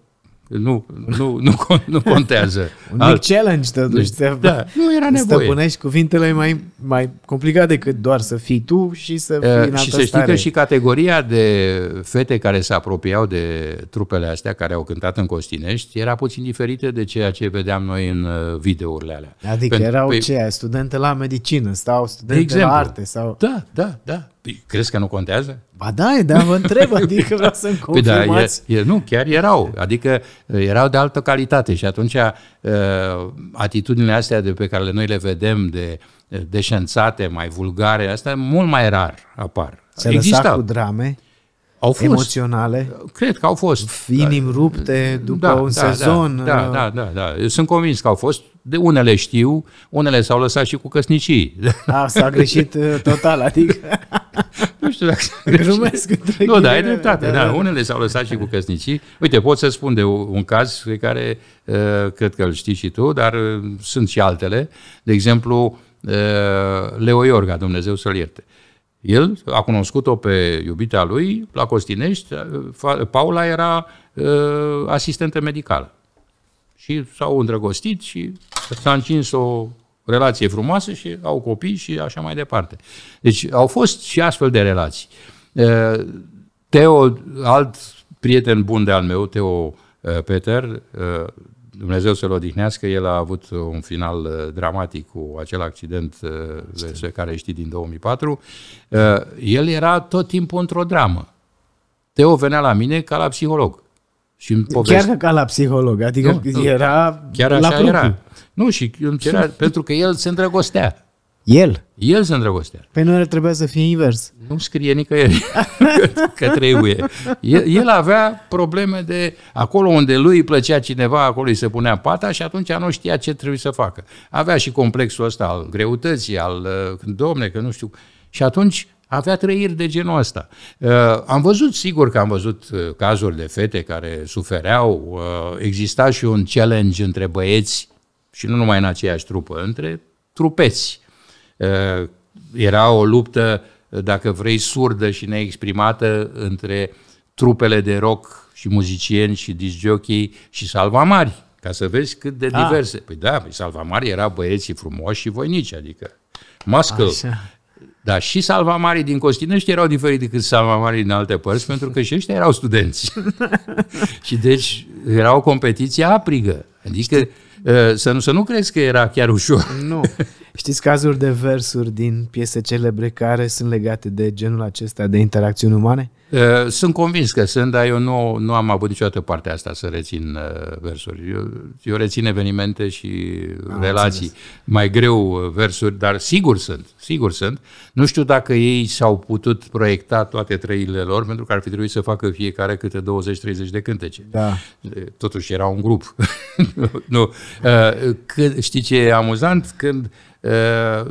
Nu, nu, nu, nu contează. [LAUGHS] Un Alt... mic challenge, totuși. Deci, da, nu era nevoie.
Stăpânești cuvintele mai, mai complicat decât doar să fii tu și să fii uh, în altă Și să știi că și
categoria de fete care se apropiau de trupele astea, care au cântat în Costinești, era puțin diferită de ceea ce vedeam noi în uh, videourile alea. Adică Pentru, erau pe... Păi-
ce, studente la medicină sau studente de exemplu. la arte. sau. Da, da, da.
Păi, crezi că nu contează?
Ba da, dar vă întreb, [LAUGHS] păi adică vreau să-mi confirmați.
Păi da, e, e, nu, chiar erau, adică uh, erau de altă calitate și atunci uh, atitudinile astea de pe care noi le vedem de uh, deșențate, mai vulgare, astea mult mai rar apar. Se Exista. cu
drame? Au fost. Emoționale? Cred că au fost. Inim da. rupte după da, un da, sezon? Da, da, uh, da,
da, da. Eu sunt convins că au fost. De unele știu, unele s-au lăsat și cu căsnicii.
Da, s-a greșit uh, total, adică... [LAUGHS] nu știu dacă s-a greșit. Nu, da, ai dreptate. Da, da, da.
unele s-au lăsat și cu căsnicii. Uite, pot să spun de un caz pe care uh, cred că îl știi și tu, dar sunt și altele. De exemplu, Leo Iorga, Dumnezeu să-l ierte. Uh, el a cunoscut-o pe iubita lui la Costinești. Paula era uh, asistentă medicală. Și s-au îndrăgostit și s-a încins o relație frumoasă și au copii și așa mai departe. Deci au fost și astfel de relații. Uh, Teo, alt prieten bun de al meu, Teo ă, Peter, Dumnezeu să-l odihnească, el a avut un final uh, dramatic cu acel accident uh, despre care știi din 2004. Uh, el era tot timpul într-o dramă. Teo venea la mine ca la psiholog. Și Chiar
ca la psiholog, adică nu, era chiar așa la era.
Nu, și îmi cerea, [LAUGHS] pentru că el se îndrăgostea. El? El se îndrăgostea. Păi nu trebuia să fie invers. Nu scrie nicăieri [LAUGHS] că trebuie. El, el avea probleme de acolo unde lui îi plăcea cineva, acolo îi se punea pata și atunci nu știa ce trebuie să facă. Avea și complexul ăsta al greutății, al uh, domne, că nu știu. Și atunci avea trăiri de genul ăsta. Uh, am văzut, sigur că am văzut uh, cazuri de fete care sufereau, uh, exista și un challenge între băieți și nu numai în aceeași trupă, între trupeți. Eh, era o luptă, eh, dacă vrei, surdă și neexprimată între trupele de rock și muzicieni și disjochii și salvamari, ca să vezi cât de ah. diverse. Ah. Păi da, păi salvamari era băieții frumoși și voinici, adică mască. Așa. Dar și salvamarii din Costinești erau diferiți decât salvamarii din alte părți, pentru că și ăștia erau studenți. [LAUGHS] și deci era o competiție aprigă. Adică Știi? Eh, să nu, să nu crezi că era chiar ușor.
Nu. [LAUGHS] Știți cazuri de versuri din piese celebre care sunt legate de genul acesta de interacțiuni umane?
Sunt convins că sunt, dar eu nu, nu am avut niciodată partea asta să rețin versuri. Eu, eu rețin evenimente și am relații. Înțeles. Mai greu versuri, dar sigur sunt, sigur sunt. Nu știu dacă ei s-au putut proiecta toate trăile lor, pentru că ar fi trebuit să facă fiecare câte 20-30 de cântece. Da. Totuși era un grup. [LAUGHS] nu. Când, știi ce e amuzant? Când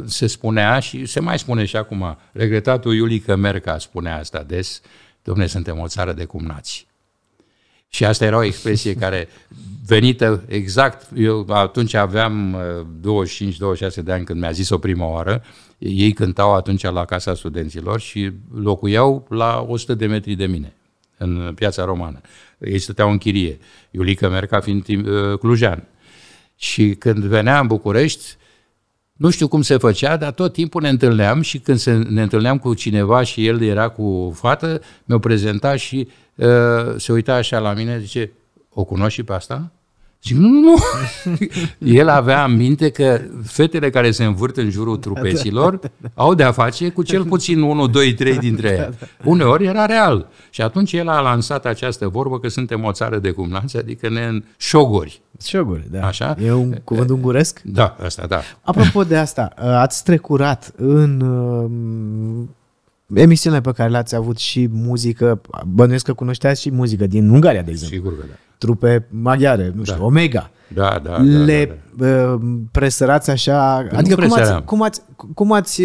se spunea și se mai spune și acum, regretatul Iulică Merca spunea asta des, uh, Dom'le, suntem o țară de cumnați. Și asta era o expresie [LAUGHS] care venită exact, eu atunci aveam 25-26 uh, de ani când mi-a zis-o prima oară, ei cântau atunci la Casa Studenților și locuiau la 100 de metri de mine, în piața romană. Ei stăteau în chirie, Iulica Merca fiind uh, clujan. Și când venea în București, nu știu cum se făcea, dar tot timpul ne întâlneam și când se, ne întâlneam cu cineva și el era cu o fată, mi-o prezenta și uh, se uita așa la mine, zice, o cunoști și pe asta? Și nu! nu. El avea în minte că fetele care se învârt în jurul trupeților au de-a face cu cel puțin 1, 2, 3 dintre ele. Uneori era real. Și atunci el a lansat această vorbă că suntem o țară de cumnați, adică ne șoguri. Șoguri, da. Așa?
E un cuvânt unguresc? Da, asta, da. Apropo de asta, ați trecurat în emisiunile pe care le-ați avut și muzică, bănuiesc că cunoșteați și muzică din Ungaria, de exemplu. Sigur că da. Trupe maghiare, nu da. știu, da. Omega. Da, da, Le da, da, da. presărați așa? adică cum ați, cum ați, cum uh, ați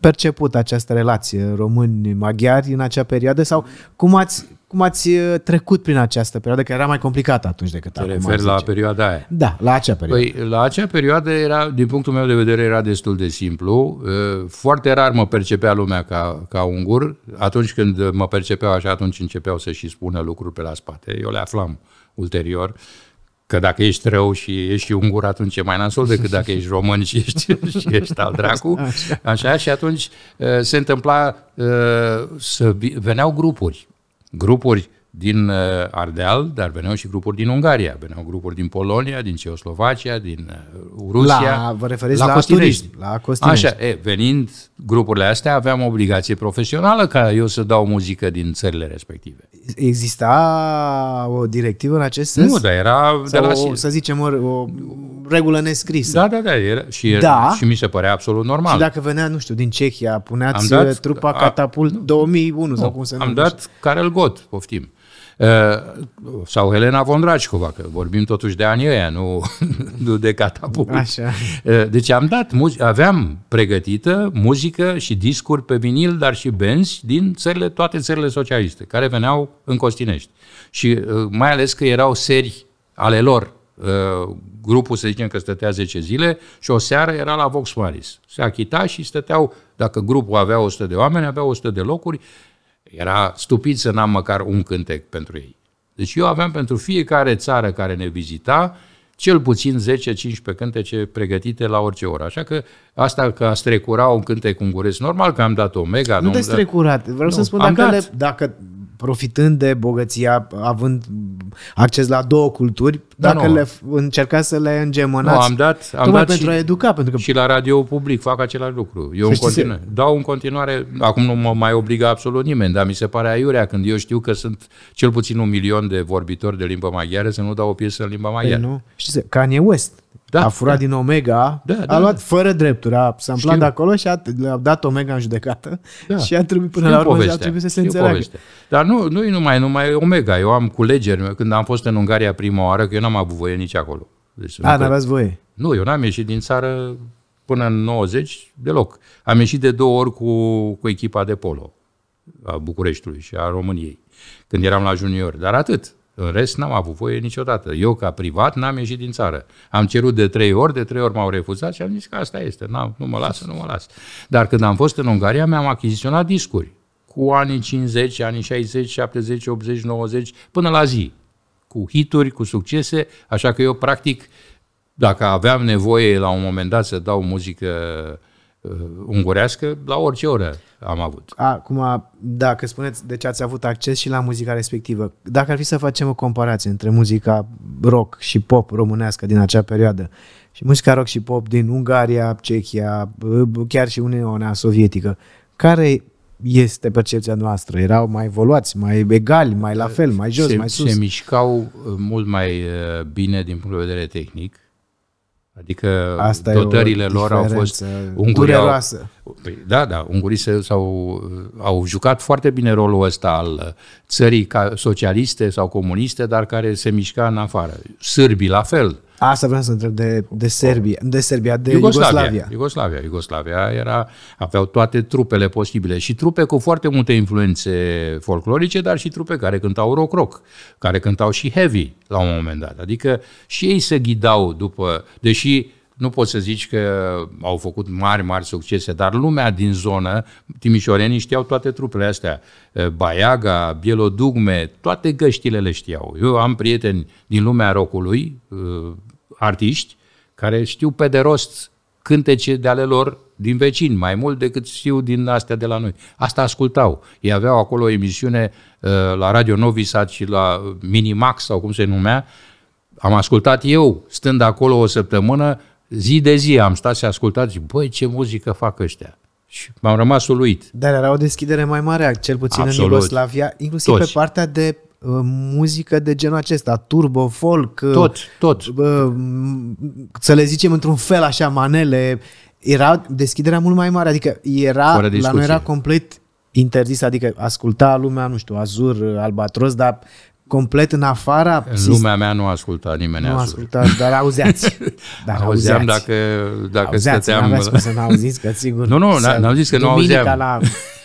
perceput această relație români-maghiari în acea perioadă sau cum ați cum ați uh, trecut prin această perioadă, care era mai complicată atunci decât Te acum. Te referi la
perioada aia?
Da, la acea perioadă.
Păi, la acea perioadă era, din punctul meu de vedere, era destul de simplu. Uh, foarte rar mă percepea lumea ca, ca ungur. Atunci când mă percepeau așa, atunci începeau să și spună lucruri pe la spate. Eu le aflam ulterior că dacă ești rău și ești ungur, atunci e mai nasol decât dacă ești român și ești, [LAUGHS] și ești al dracu. Așa, și atunci uh, se întâmpla să veneau grupuri grupuri din uh, Ardeal, dar veneau și grupuri din Ungaria, veneau grupuri din Polonia, din Ceoslovacia, din uh, Rusia. La, vă referiți la, la costinești. la costinești. Așa, e, venind grupurile astea, aveam obligație profesională ca eu să dau muzică din țările respective.
Exista o directivă în acest sens? Nu, dar era Sau de la o, să zicem, o, o regulă nescrisă. Da, da, da, era,
și, uh, da. și mi se părea absolut normal. Și dacă
venea, nu știu, din Cehia, puneați am dat, trupa a, Catapult 2001 nu, sau cum se numește. Am
dat Karel Gott, poftim. Eh, sau Helena Vondracicova, că vorbim totuși de anii ăia, nu, [LAUGHS] nu de catapult. Așa. Eh, deci am dat, aveam pregătită muzică și discuri pe vinil, dar și benzi din țările, toate țările socialiste, care veneau în Costinești. Și eh, mai ales că erau seri ale lor, grupul, să zicem că stătea 10 zile și o seară era la Vox Maris. Se achita și stăteau, dacă grupul avea 100 de oameni, avea 100 de locuri, era stupid să n-am măcar un cântec pentru ei. Deci eu aveam pentru fiecare țară care ne vizita cel puțin 10-15 cântece pregătite la orice oră. Așa că asta că a strecura un cântec ungureț, normal că am dat Omega. Nu, nu te strecurat.
Vreau nu, să spun dacă, le, dacă profitând de bogăția, având acces la două culturi, da, dacă nu. le încercați să le îngemănați. Nu, am dat, am dat pentru și, a
educa. Pentru că... Și la radio public fac același lucru. Eu în continuare, se... dau în continuare, acum nu mă mai obligă absolut nimeni, dar mi se pare aiurea când eu știu că sunt cel puțin un milion de vorbitori de limba maghiară să nu dau o piesă în limba păi maghiară.
nu. Știți, Kanye West, da, a furat da. din Omega, da, da, a luat da. fără drepturi, a s-a de acolo și a, a dat Omega în judecată da. [LAUGHS] și a trebuit până știu la urmă și a trebuit să se înțeleagă. Povestea.
Dar nu, nu e numai, numai Omega, eu am culegeri, când am fost în Ungaria prima oară, că eu n n-am avut voie nici acolo. Deci A, n-aveați voie? Nu, eu n-am ieșit din țară până în 90 deloc. Am ieșit de două ori cu, cu echipa de polo a Bucureștiului și a României, când eram la junior. Dar atât. În rest, n-am avut voie niciodată. Eu, ca privat, n-am ieșit din țară. Am cerut de trei ori, de trei ori m-au refuzat și am zis că asta este. N-am, nu mă lasă, nu mă las. Dar când am fost în Ungaria, mi-am achiziționat discuri cu anii 50, anii 60, 70, 80, 90, până la zi cu hituri, cu succese, așa că eu practic, dacă aveam nevoie la un moment dat să dau muzică uh, ungurească, la orice oră am avut.
Acum, dacă spuneți, deci ați avut acces și la muzica respectivă. Dacă ar fi să facem o comparație între muzica rock și pop românească din acea perioadă și muzica rock și pop din Ungaria, Cehia, uh, chiar și Uniunea Sovietică, care este percepția noastră. Erau mai evoluați, mai egali, mai la fel, mai jos, se, mai sus. Se
mișcau uh, mult mai uh, bine din punct de vedere tehnic. Adică Asta dotările lor au fost ungurii au, păi, da, da, ungurii s-au, uh, au jucat foarte bine rolul ăsta al țării ca socialiste sau comuniste, dar care se mișca în afară. Sârbii la fel.
Asta vreau să întreb de, de Serbia, de Serbia, de Iugoslavia. Iugoslavia.
Iugoslavia, Iugoslavia era, aveau toate trupele posibile și trupe cu foarte multe influențe folclorice, dar și trupe care cântau rock rock, care cântau și heavy la un moment dat. Adică și ei se ghidau după, deși nu poți să zici că au făcut mari, mari succese, dar lumea din zonă, timișorenii știau toate trupele astea, eh, Baiaga, Bielodugme, toate găștile le știau. Eu am prieteni din lumea rocului, eh, artiști care știu pe de rost cântece de ale lor din vecini, mai mult decât știu din astea de la noi. Asta ascultau. Ei aveau acolo o emisiune uh, la Radio Novi Sad și la uh, Minimax sau cum se numea. Am ascultat eu, stând acolo o săptămână, zi de zi am stat și ascultat și băi, ce muzică fac ăștia. Și m-am rămas uluit.
Dar era o deschidere mai mare, cel puțin Absolut. în Iugoslavia, inclusiv Toți. pe partea de Uh, muzică de genul acesta, turbo, folk, uh, tot, tot. Uh, să le zicem într-un fel așa, manele, era deschiderea mult mai mare, adică era, la noi era complet interzis, adică asculta lumea, nu știu, Azur, Albatros, dar complet în afara... În lumea
mea nu asculta nimeni Nu asculta,
dar auzeați. [LAUGHS] Dar auzeam dacă,
dacă auzeați, stăteam... Auzeați, n am cum
să n-auziți, că sigur... [LAUGHS] Nu, nu, n-am zis că nu auzeam. la [LAUGHS]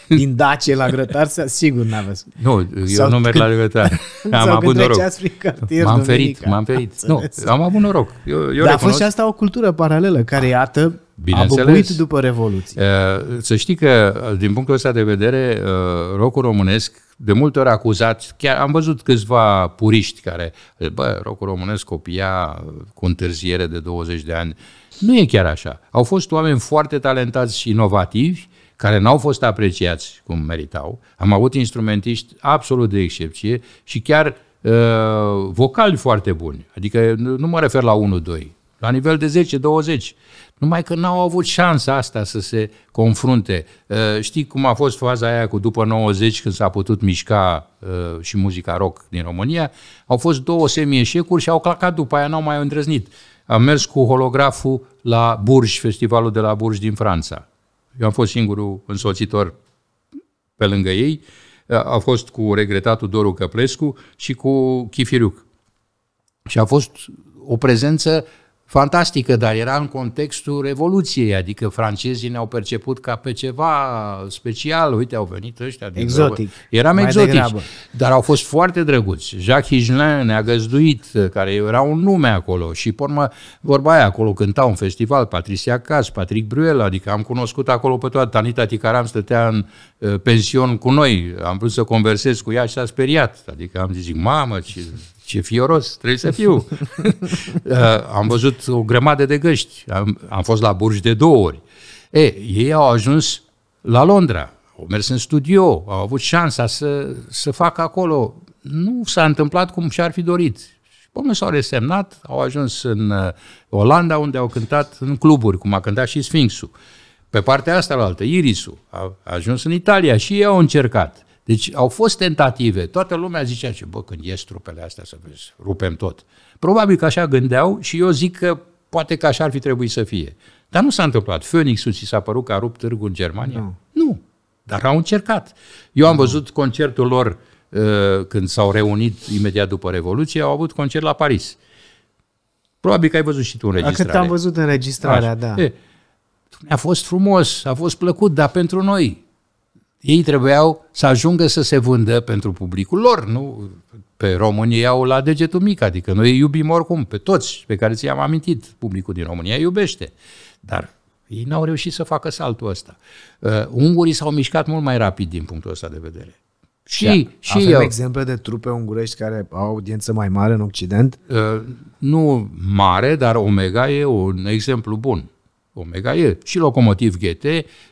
[LAUGHS] din Dace la grătar, sigur n a văzut.
Nu, eu Sau nu merg la grătar. [LAUGHS] am avut noroc. Cartier, m-am ferit, m-am ferit. [LAUGHS] Nu, am avut noroc. Eu, eu Dar a fost și asta
o cultură paralelă, care iată Bineînțeles. A bucuit după Revoluție.
Eh, să știi că, eh, din punctul ăsta de vedere, eh, rocul românesc, de multe ori acuzat, chiar am văzut câțiva puriști care, bă, rocul românesc copia cu întârziere de 20 de ani. Nu e chiar așa. Au fost oameni foarte talentați și inovativi, care n-au fost apreciați cum meritau. Am avut instrumentiști absolut de excepție și chiar uh, vocali foarte buni. Adică nu, nu mă refer la 1-2, la nivel de 10-20. Numai că n-au avut șansa asta să se confrunte. Uh, știi cum a fost faza aia cu după 90 când s-a putut mișca uh, și muzica rock din România? Au fost două semieșecuri și au clacat după aia, n-au mai îndrăznit. Am mers cu holograful la Burj, festivalul de la Burj din Franța eu am fost singurul însoțitor pe lângă ei. A fost cu regretatul Doru Căplescu și cu Chifiriuc. Și a fost o prezență uh, fantastică, dar era în contextul Revoluției, adică francezii ne-au perceput ca pe ceva special, uite, au venit ăștia din Exotic. Grabă. Eram Mai exotici, degrabă. dar au fost foarte drăguți. Jacques Higelin ne-a găzduit, care era un nume acolo și, pe urmă, vorba aia, acolo cânta un festival, Patricia Cas, Patrick Bruel, adică am cunoscut acolo pe toată. Tanita Ticaram stătea în uh, pension cu noi, am vrut să conversez cu ea și s-a speriat, adică am zis, mamă, ce ce fioros trebuie să fiu. [LAUGHS] [LAUGHS] Uh, am văzut o grămadă de găști, am, am fost la Burj de două ori. E, ei au ajuns la Londra, au mers în studio, au avut șansa să, să facă acolo. Nu s-a întâmplat cum și-ar fi dorit. Până s-au resemnat, au ajuns în uh, Olanda, unde au cântat în cluburi, cum a cântat și Sfinxul. Pe partea asta la altă, Irisul, a ajuns în Italia și ei au încercat. Deci au fost tentative. Toată lumea zicea ce, bă, când ies trupele astea să vezi, rupem tot. Probabil că așa gândeau și eu zic că poate că așa ar fi trebuit să fie. Dar nu s-a întâmplat. Phoenixul și s-a părut că a rupt târgul în Germania? Nu. nu. Dar au încercat. Eu am văzut concertul lor uh, când s-au reunit imediat după Revoluție, au avut concert la Paris. Probabil că ai văzut și tu înregistrarea. Cât am văzut înregistrarea, Așa. da. E, a fost frumos, a fost plăcut, dar pentru noi, ei trebuiau să ajungă să se vândă pentru publicul lor, nu pe România o la degetul mic, adică noi îi iubim oricum, pe toți pe care ți-am amintit, publicul din România iubește, dar ei n-au reușit să facă saltul ăsta. Uh, ungurii s-au mișcat mult mai rapid din punctul ăsta de vedere. Și, da. și Avem eu. exemple
de trupe ungurești care au audiență mai mare în Occident?
Uh, nu mare, dar Omega e un exemplu bun. Omega E. Și Locomotiv GT,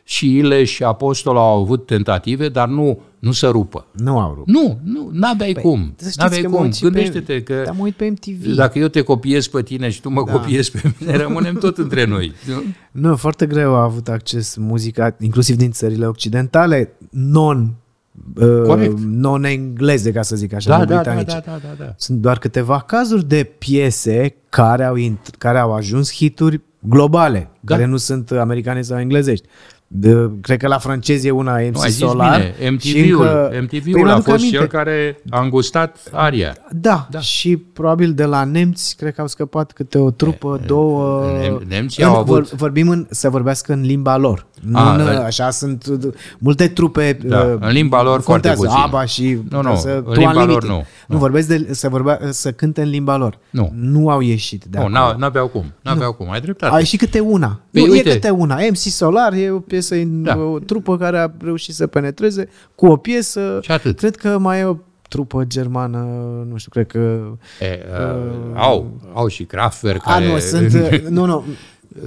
și Ile și Apostol au avut tentative, dar nu, nu se rupă. Nu au rupt. Nu,
nu, n-aveai păi, cum. N-aveai cum. Gândește-te
că dar mă uit pe MTV. dacă eu te copiez pe tine și tu mă da. copiez pe mine, [LAUGHS] rămânem tot între noi.
Nu? nu, foarte greu a avut acces muzica, inclusiv din țările occidentale, non uh, Corect.
non-engleze,
ca să zic așa, da, da, da, da, da, da, da. Sunt doar câteva cazuri de piese care au, care au ajuns hituri globale, da. care nu sunt americane sau englezești. De, cred că la francezi e una MC nu, Solar. Bine. MTV-ul, încă, MTV-ul păi a fost aminte. cel
care a îngustat aria.
Da, da, și probabil de la nemți, cred că au scăpat câte o trupă, două... Nemții au avut... Vorbim în, să vorbească în limba lor. Nu, A, ah, nu, așa sunt uh, multe trupe. Da, uh, în limba lor foarte puțin. Aba și... Nu, nu, să, în limba limited. lor nu. Nu, nu vorbesc de să, vorbea, să cânte în limba lor. Nu. Nu au ieșit de Nu, acolo.
n-aveau cum. N-aveau nu. cum, ai dreptate. A ieșit câte una. Păi, nu, uite. e câte
una. MC Solar e o piesă, da. o trupă care a reușit să penetreze cu o piesă. Și atât. Cred că mai e o trupă germană, nu știu, cred că...
E, uh, uh, au, au și Kraftwerk care... nu, sunt... [LAUGHS] nu, nu,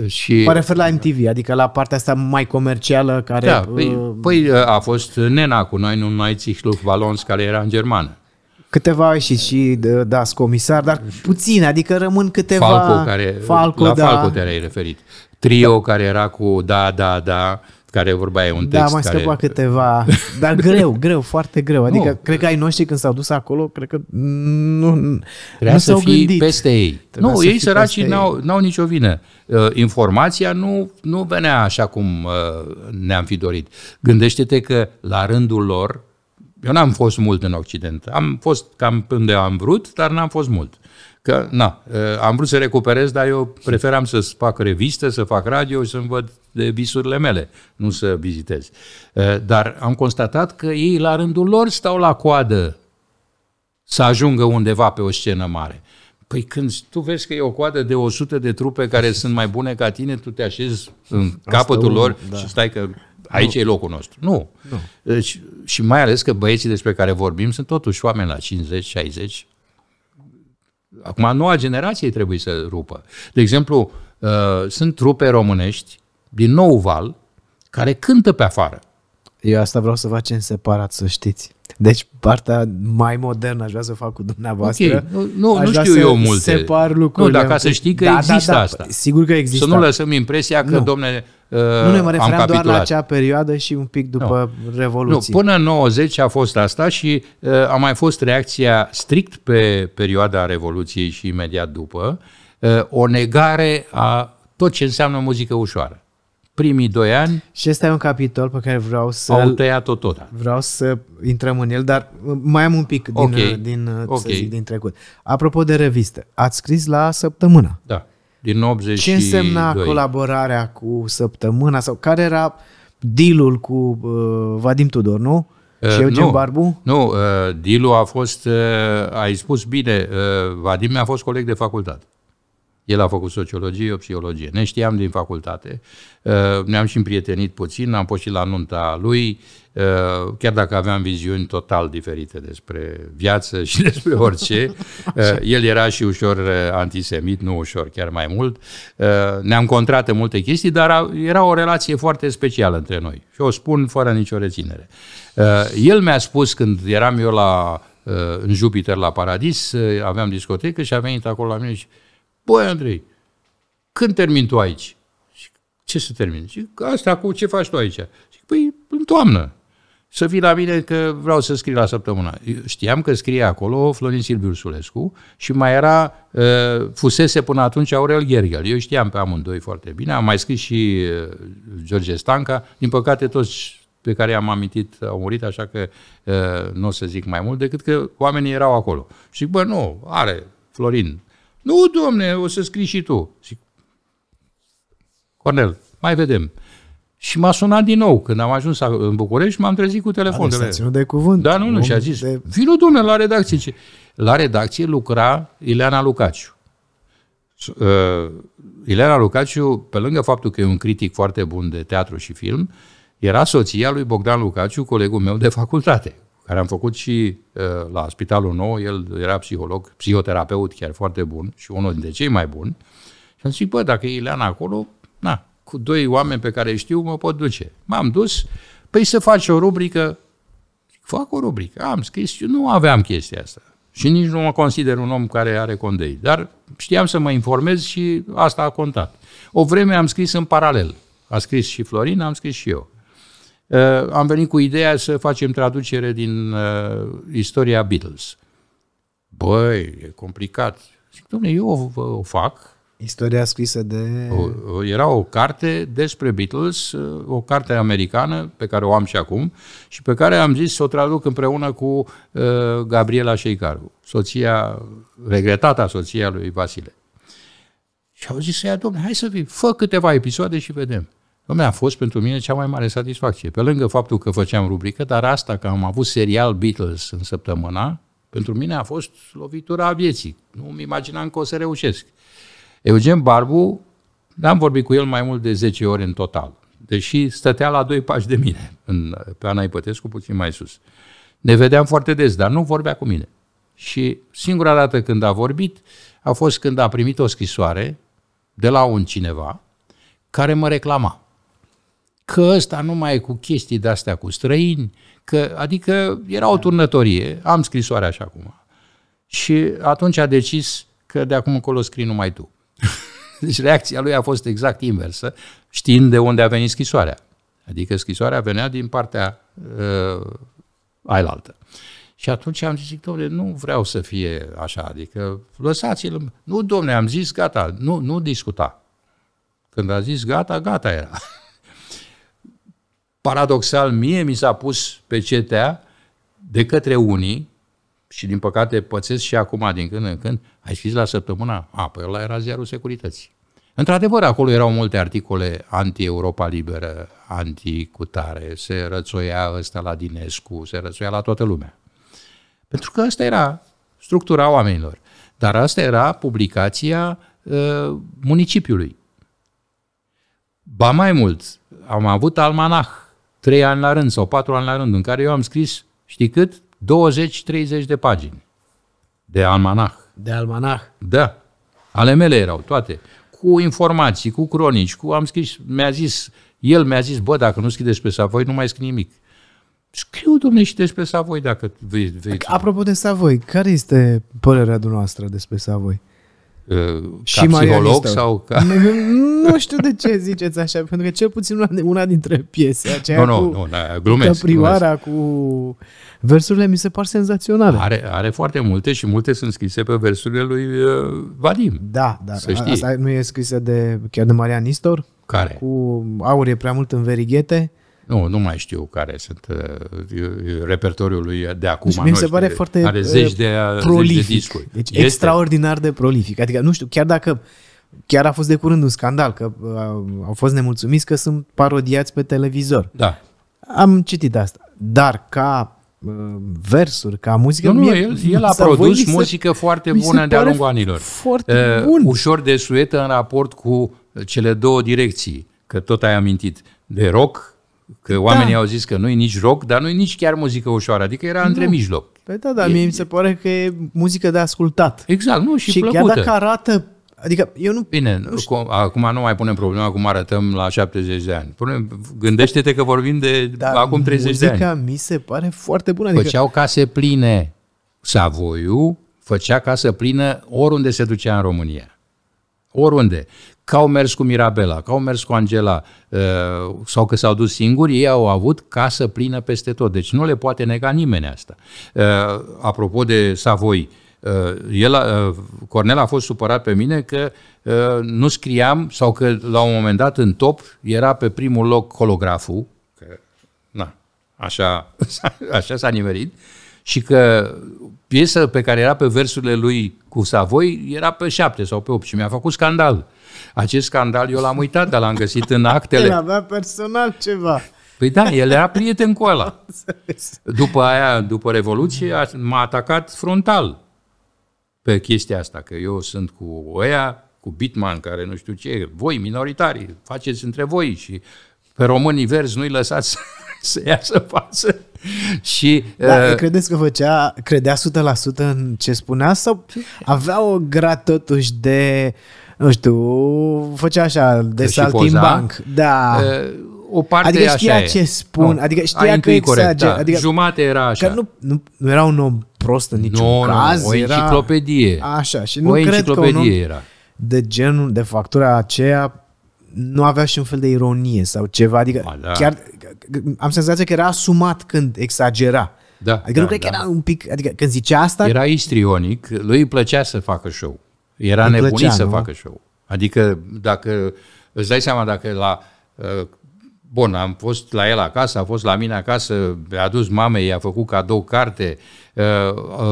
și... Mă refer
la MTV, adică la partea asta mai comercială care... Da, uh, păi,
păi uh, a fost Nena cu noi, nu mai Țihluf Valons, care era în germană.
Câteva au ieșit și Das Comisar, dar puține, adică rămân câteva... Falco, care, Falco la da. Falco
te-ai referit. Trio da. care era cu Da, Da, Da, care vorba e un da, text Da, mai scăpa
care... câteva, dar [LAUGHS] greu, greu, foarte greu. Adică nu. cred că ai noștri când s-au dus acolo, cred că nu, Trebuia nu să s-au fii gândit. peste ei. Trebuia nu, ei săracii n-au,
n-au nicio vină. Uh, informația nu, nu venea așa cum uh, ne-am fi dorit. Gândește-te că la rândul lor, eu n-am fost mult în Occident. Am fost cam unde am vrut, dar n-am fost mult. Că, na, am vrut să recuperez, dar eu preferam să fac reviste, să fac radio și să-mi văd de visurile mele, nu să vizitez. Dar am constatat că ei, la rândul lor, stau la coadă să ajungă undeva pe o scenă mare. Păi când tu vezi că e o coadă de 100 de trupe care sunt mai bune ca tine, tu te așezi în capătul lor da. și stai că aici nu. e locul nostru. Nu. nu. Deci, și mai ales că băieții despre care vorbim sunt totuși oameni la 50, 60, Acum noua generație trebuie să rupă. De exemplu, uh, sunt trupe românești din nou val care cântă pe afară.
Eu asta vreau să facem separat, să știți. Deci partea mai modernă aș vrea să fac cu dumneavoastră. Okay. Nu, aș nu știu să eu multe. separ lucrurile. Nu, dar ca să știi că da, da există da, da, asta. Sigur că există. Să nu lăsăm
impresia că, domnule, Uh, nu ne mă referam doar la acea
perioadă și un pic după nu.
Revoluție. Nu, până în 90 a fost asta și uh, a mai fost reacția strict pe perioada Revoluției și imediat după, uh, o negare a tot ce înseamnă muzică ușoară. Primii doi ani... Și
ăsta e un capitol pe care vreau să... Au tăiat-o tot. Da. Vreau să intrăm în el, dar mai am un pic din, okay. din, okay. Să zic, din trecut. Apropo de revistă, ați scris la săptămână.
Da. Din 82. Ce însemna
colaborarea cu Săptămâna sau care era dealul cu uh, Vadim Tudor, nu? Uh, și Eugen nu, Barbu?
Nu, uh, dealul a fost, uh, ai spus bine, uh, Vadim mi-a fost coleg de facultate. El a făcut sociologie, o psihologie. Ne știam din facultate, uh, ne-am și împrietenit puțin, am fost și la nunta lui, uh, Uh, chiar dacă aveam viziuni total diferite despre viață [LAUGHS] și despre orice, uh, el era și ușor uh, antisemit, nu ușor, chiar mai mult. Ne-am contrat în multe chestii, dar era o relație foarte specială între noi și o spun fără nicio reținere. El mi-a spus când eram eu la, în Jupiter la Paradis, aveam discotecă și a venit acolo la mine și Băi, Andrei, când termin tu aici? ce să termin? Zic, asta cu ce faci tu aici? Zic, păi, în toamnă să vii la mine că vreau să scrii la săptămână. Eu știam că scrie acolo Florin Silviu Sulescu și mai era, uh, fusese până atunci Aurel Gherghel. Eu știam pe amândoi foarte bine, am mai scris și uh, George Stanca. Din păcate toți pe care i-am amintit au murit, așa că uh, nu o să zic mai mult decât că oamenii erau acolo. Și zic, bă, nu, are Florin. Nu, domne, o să scrii și tu. Zic, Cornel, mai vedem. Uh, și m-a sunat din nou. Când am ajuns în București, m-am trezit cu telefonul. Da, ținut de cuvânt. Da, nu, nu, și a zis, de... vino dumne la redacție. Ce? La redacție lucra Ileana Lucaciu. Uh, Ileana Lucaciu, pe lângă faptul că e un critic foarte bun de teatru și film, era soția lui Bogdan Lucaciu, colegul meu de facultate, care am făcut și uh, la Spitalul Nou, el era psiholog, psihoterapeut chiar foarte bun și unul dintre cei mai buni. Și am zis, bă, dacă e Ileana acolo, na, cu doi oameni pe care știu, mă pot duce. M-am dus, păi să faci o rubrică, fac o rubrică, am scris, eu nu aveam chestia asta. Și nici nu mă consider un om care are condei, dar știam să mă informez și asta a contat. O vreme am scris în paralel. A scris și Florin, am scris și eu. Uh, am venit cu ideea să facem traducere din uh, istoria Beatles. Băi, e complicat. Zic, domnule, eu o, o fac, Istoria scrisă de... O, era o carte despre Beatles, uh, o carte americană pe care o am și acum și pe care am zis să o traduc împreună cu uh, Gabriela Sheikaru, soția, regretata soția lui Vasile. Și au zis să ia, domnule, hai să vii, fă câteva episoade și vedem. Domnule, a fost pentru mine cea mai mare satisfacție. Pe lângă faptul că făceam rubrică, dar asta că am avut serial Beatles în săptămâna, pentru mine a fost lovitura a vieții. Nu îmi imaginam că o să reușesc. Eugen Barbu, am vorbit cu el mai mult de 10 ori în total, deși stătea la doi pași de mine, în, pe Ana Ipătescu, puțin mai sus. Ne vedeam foarte des, dar nu vorbea cu mine. Și singura dată când a vorbit a fost când a primit o scrisoare de la un cineva care mă reclama că ăsta nu mai e cu chestii de-astea cu străini, că, adică era o turnătorie, am scrisoarea așa acum. Și atunci a decis că de acum încolo scrii numai tu. [LAUGHS] Deci reacția lui a fost exact inversă, știind de unde a venit scrisoarea. Adică scrisoarea venea din partea uh, ailaltă. Și atunci am zis, domnule, nu vreau să fie așa, adică lăsați-l. Nu, domnule, am zis gata, nu, nu discuta. Când a zis gata, gata era. [LAUGHS] Paradoxal, mie mi s-a pus pe cetea de către unii și din păcate pățesc și acum din când în când, ai scris la săptămâna? A, păi ăla era ziarul securității. Într-adevăr, acolo erau multe articole anti-Europa Liberă, anti-cutare, se rățoia ăsta la Dinescu, se rățoia la toată lumea. Pentru că asta era structura oamenilor. Dar asta era publicația uh, municipiului. Ba mai mult, am avut almanah, trei ani la rând sau patru ani la rând, în care eu am scris, știi cât? 20-30 de pagini de almanah. De almanah? Da. Ale mele erau toate. Cu informații, cu cronici, cu am scris, mi-a zis, el mi-a zis, bă, dacă nu scrii despre Savoi, nu mai scrii nimic. Scriu, domne, și despre Savoi, dacă vei... vei
Apropo de Savoi, care este părerea dumneavoastră despre Savoi?
Uh, ca psiholog mai sau ca... [LAUGHS]
Nu, nu știu de ce ziceți așa, pentru că cel puțin una una dintre piese, aceea no, no, cu no, da, cu versurile, mi se par senzaționale.
Are, are foarte multe și multe sunt scrise pe versurile lui uh, Vadim. Da, da. Să da, știi. Asta
nu e scrisă de, chiar de Marian Nistor? Care? Cu aur e prea mult în verighete.
Nu, nu mai știu care sunt uh, repertoriul lui de acum. Deci, mi se pare foarte are uh, uh, zeci de, prolific. Zeci de discuri. Deci este? extraordinar
de prolific. Adică, nu știu, chiar dacă chiar a fost de curând un scandal, că uh, au fost nemulțumiți că sunt parodiați pe televizor. Da. Am citit asta. Dar ca uh, versuri, ca muzică... Nu, nu, el, el a produs se, muzică foarte bună de-a lungul anilor. Foarte uh,
bun. Ușor de suetă în raport cu cele două direcții, că tot ai amintit, de rock Că oamenii da. au zis că nu e nici rock, dar nu e nici chiar muzică ușoară, adică era nu. între mijloc.
Păi da, dar mie mi se pare că e muzică de ascultat. Exact, nu, și, și plăcută. chiar dacă arată Adică eu
nu... Bine, nu știu. acum nu mai punem problema cum arătăm la 70 de ani. Punem, gândește-te că vorbim de da, acum 30 de ani. Muzica
mi se pare foarte bună.
Adică... Făceau case pline. Savoiu făcea casă plină oriunde se ducea în România. Oriunde că au mers cu Mirabela, că au mers cu Angela uh, sau că s-au dus singuri, ei au avut casă plină peste tot. Deci nu le poate nega nimeni asta. Uh, apropo de Savoi, uh, el, Cornel a fost supărat pe mine că nu scriam sau că la un moment dat în top era pe primul loc holograful, că, na, așa, [LAUGHS] așa s-a nimerit, și că piesa pe care era pe versurile lui cu Savoi era pe șapte sau pe opt și mi-a făcut scandal. Acest scandal eu l-am uitat, dar l-am găsit în actele. [LAUGHS] El
avea personal ceva.
Păi da, el era prieten cu ăla. [LAUGHS] După aia, după Revoluție, m-a atacat frontal pe chestia asta, că eu sunt cu oia, cu Bitman, care nu știu ce, voi minoritari, faceți între voi și pe românii verzi nu-i lăsați să, [LAUGHS] să iasă față. Și, da, uh,
credeți că făcea, credea 100% în ce spunea sau avea o grad totuși de uh, nu știu, făcea așa de banc. Da. O parte adică știa așa ce e. spun, no, adică știa că exager, corect, da. adică
Jumate era așa. Că nu, nu,
nu era un om prost în niciun no, caz. No, o enciclopedie. așa, și nu o cred că un om era. de genul, de factura aceea, nu avea și un fel de ironie sau ceva, adică ba, da. chiar am senzația că era asumat când exagera.
Da, adică da, nu cred
da. că era un pic, adică când zicea asta... Era
istrionic, lui îi plăcea să facă show. Era Îi nebunit plăcea, să nu? facă show. Adică, dacă îți dai seama dacă la... Uh, bun, am fost la el acasă, a fost la mine acasă, a adus mamei, i-a făcut cadou carte, uh,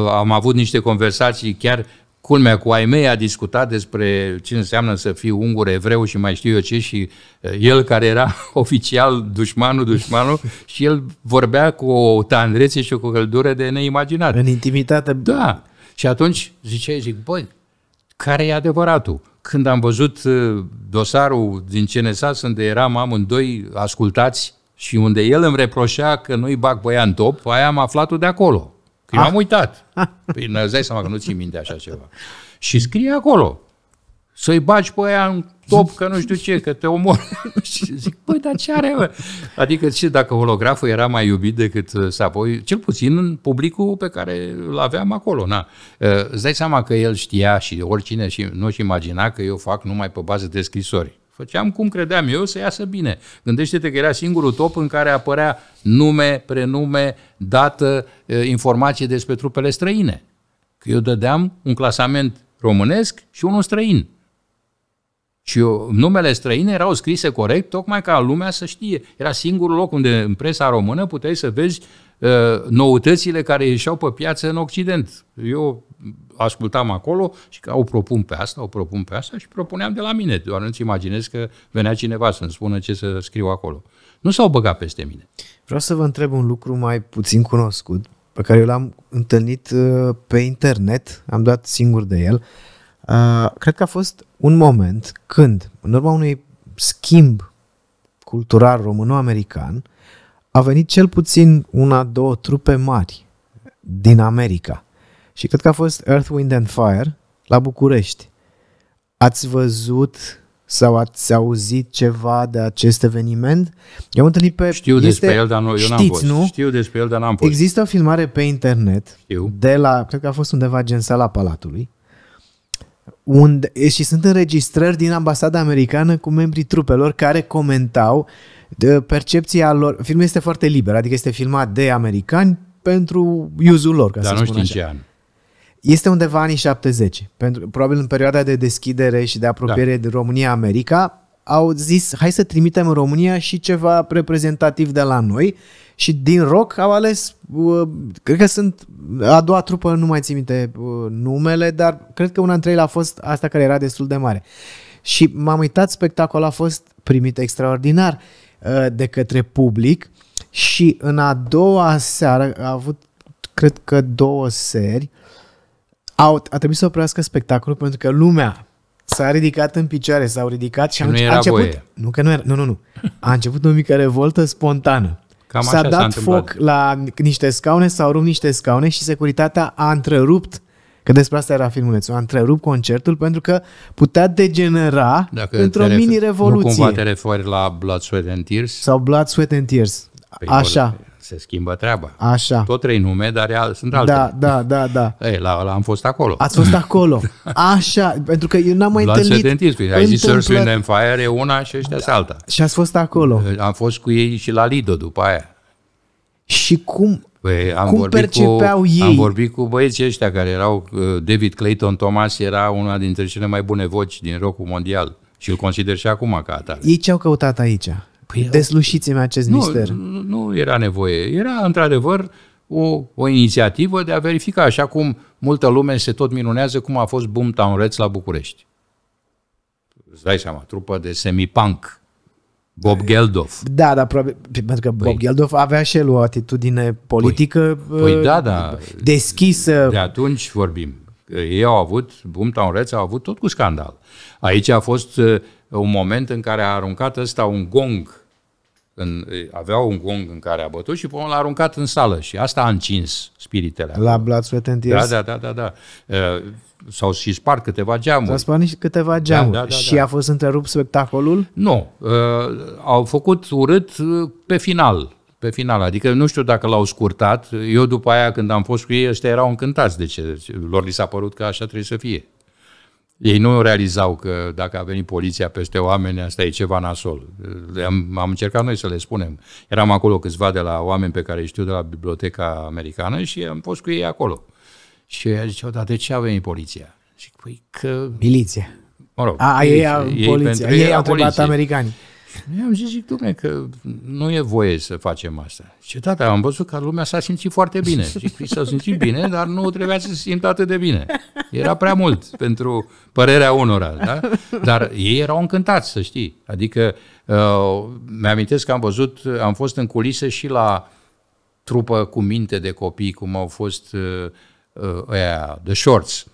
am avut niște conversații chiar culmea cu ai mei a discutat despre ce înseamnă să fii ungur, evreu și mai știu eu ce și uh, el care era [LAUGHS] oficial dușmanul, dușmanul [LAUGHS] și el vorbea cu o tandrețe și cu o căldură de neimaginat. În intimitate. Da. Și atunci ziceai, zic, băi, care e adevăratul. Când am văzut uh, dosarul din CNSA, unde eram amândoi ascultați și unde el îmi reproșea că nu-i bag băia în top, aia am aflat-o de acolo. Că ah. eu am ah. uitat. Ah. Păi îți dai seama că nu ții minte așa ceva. Și scrie acolo să-i bagi pe aia în top, că nu știu ce, că te omor. [LAUGHS] și zic, păi, dar ce are, mă? Adică, și dacă holograful era mai iubit decât uh, Sapoi, cel puțin în publicul pe care îl aveam acolo, na. Uh, îți dai seama că el știa și oricine și nu-și imagina că eu fac numai pe bază de scrisori. Făceam cum credeam eu să iasă bine. Gândește-te că era singurul top în care apărea nume, prenume, dată, uh, informație despre trupele străine. Că eu dădeam un clasament românesc și unul străin. Și numele străine erau scrise corect, tocmai ca lumea să știe. Era singurul loc unde în presa română puteai să vezi uh, noutățile care ieșeau pe piață în Occident. Eu ascultam acolo și că o propun pe asta, o propun pe asta și propuneam de la mine. Doar nu-ți imaginez că venea cineva să-mi spună ce să scriu acolo. Nu s-au băgat peste mine.
Vreau să vă întreb un lucru mai puțin cunoscut, pe care eu l-am întâlnit uh, pe internet, am dat singur de el. Uh, Uh, cred că a fost un moment când, în urma unui schimb cultural româno-american, a venit cel puțin una, două trupe mari din America. Și cred că a fost Earth, Wind and Fire la București. Ați văzut sau ați auzit ceva de acest eveniment? Eu am întâlnit pe...
Știu este, despre el, dar nu, eu știți, n-am fost. Nu? Știu despre el, dar n-am fost.
Există o filmare pe internet Știu. de la, cred că a fost undeva gen sala Palatului, unde, și sunt înregistrări din ambasada americană cu membrii trupelor care comentau de percepția lor. Filmul este foarte liber, adică este filmat de americani pentru use lor, ca Dar să nu știu așa. ce an. Este undeva anii 70, pentru, probabil în perioada de deschidere și de apropiere da. de România-America, au zis hai să trimitem în România și ceva reprezentativ de la noi și din rock au ales, uh, cred că sunt a doua trupă, nu mai țin minte uh, numele, dar cred că una între ele a fost asta care era destul de mare. Și m-am uitat, spectacolul a fost primit extraordinar uh, de către public și în a doua seară a avut, cred că două seri, au, a trebuit să oprească spectacolul pentru că lumea s-a ridicat în picioare, s-au ridicat și a, nu a început... Nu că nu era, nu, nu, nu. A început o mică revoltă spontană. Cam s-a așa dat s-a foc la niște scaune, s-au rupt niște scaune și securitatea a întrerupt Că despre asta era filmulețul. A întrerupt concertul pentru că putea degenera Dacă într-o mini-revoluție. Nu cumva te
referi la Blood, Sweat and Tears?
Sau Blood, Sweat and
Tears. Păi Așa, se schimbă treaba. Așa. Tot trei nume, dar ea, sunt alte. Da, da, da, da. Ei, la, la am fost acolo. Ați fost acolo.
[LAUGHS] Așa, pentru că eu n-am mai la întâlnit... La dentistul. Ai zis Earth, Wind and
Fire e una și ăștia da. alta. Și ați fost acolo. Am fost cu ei și la Lido după aia. Și cum, Păi am Cum vorbit percepeau cu, ei? Am vorbit cu băieții ăștia care erau, uh, David Clayton Thomas era una dintre cele mai bune voci din rockul mondial și îl consider și acum ca atare. Ei
ce au căutat aici? Păi, păi, Deslușiți-mi acest nu, mister.
Nu, nu era nevoie. Era, într-adevăr, o, o inițiativă de a verifica, așa cum multă lume se tot minunează cum a fost Boom Town Reds la București. Îți dai seama, trupă de semi-punk. Bob păi, Geldof.
Da, dar probabil, păi, pentru că păi, Bob Geldof avea și el o atitudine politică păi, păi da,
da, uh, deschisă. De atunci vorbim. Ei au avut, Boomtown Reds au avut tot cu scandal. Aici a fost uh, un moment în care a aruncat ăsta un gong, în, avea un gong în care a bătut și până l-a aruncat în sală și asta a încins spiritele.
La Blood, Sweat and Tears? Da,
da, da, da. da. S-au și spart câteva geamuri. S-au spart
nici câteva da, geamuri. Da, da, da, și da. a fost întrerupt spectacolul? Nu.
Au făcut urât pe final pe final. Adică nu știu dacă l-au scurtat. Eu după aia când am fost cu ei, ăștia erau încântați de ce. Lor li s-a părut că așa trebuie să fie. Ei nu realizau că dacă a venit poliția peste oameni, asta e ceva nasol. Am, am încercat noi să le spunem. Eram acolo câțiva de la oameni pe care îi știu de la biblioteca americană și am fost cu ei acolo. Și ei ziceau, dar de ce a venit poliția? Și păi că... Miliția. Mă rog. A, ei, ei, poliția. ei, ei au poliție.
americani. Eu am zis, zic, dumne, că
nu e voie să facem asta. Și tata, am văzut că lumea s-a simțit foarte bine. Zic, păi, s-a simțit bine, dar nu trebuia să se simtă atât de bine. Era prea mult pentru părerea unora, da? Dar ei erau încântați, să știi. Adică, uh, mi-amintesc că am văzut, am fost în culise și la trupă cu minte de copii, cum au fost uh, uh, aia, The Shorts,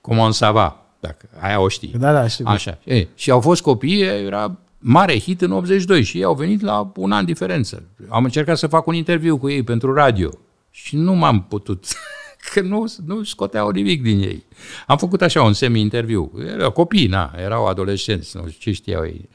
Cum on Sava, dacă aia o știi. Da, da, știu. Așa. E, și au fost copii, era mare hit în 82 și ei au venit la un an diferență. Am încercat să fac un interviu cu ei pentru radio și nu m-am putut, [LAUGHS] că nu, nu scoteau nimic din ei. Am făcut așa un semi-interviu. Erau copii, na, erau adolescenți, nu ce știau ei. Uh,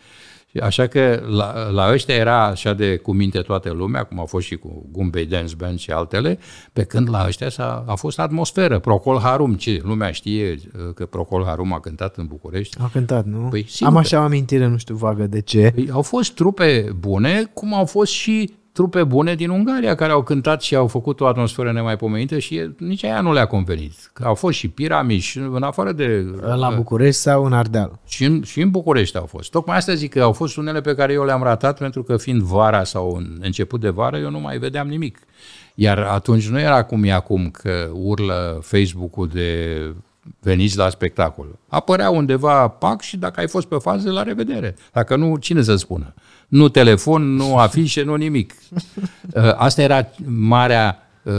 Așa că la, la ăștia era așa de cu minte toată lumea, cum a fost și cu Gumbei Dance Band și altele, pe când la ăștia s-a, a fost atmosferă. Procol Harum, ce lumea știe uh, că Procol Harum a cântat în București.
A cântat, nu?
Păi, Am așa
o amintire, nu știu vagă de ce.
Păi, au fost trupe bune, cum au fost și trupe bune din Ungaria care au cântat și au făcut o atmosferă nemaipomenită și nici aia nu le-a convenit. Au fost și Piramiș, în afară de... La uh,
București sau în Ardeal.
Și în, și în București au fost. Tocmai asta zic că au fost unele pe care eu le-am ratat pentru că fiind vara sau în început de vară eu nu mai vedeam nimic. Iar atunci nu era cum e acum că urlă Facebook-ul de veniți la spectacol. Apărea undeva pac și dacă ai fost pe fază, la revedere. Dacă nu, cine să spună? Nu telefon, nu afișe, nu nimic. [LAUGHS] Uh, asta era marea uh,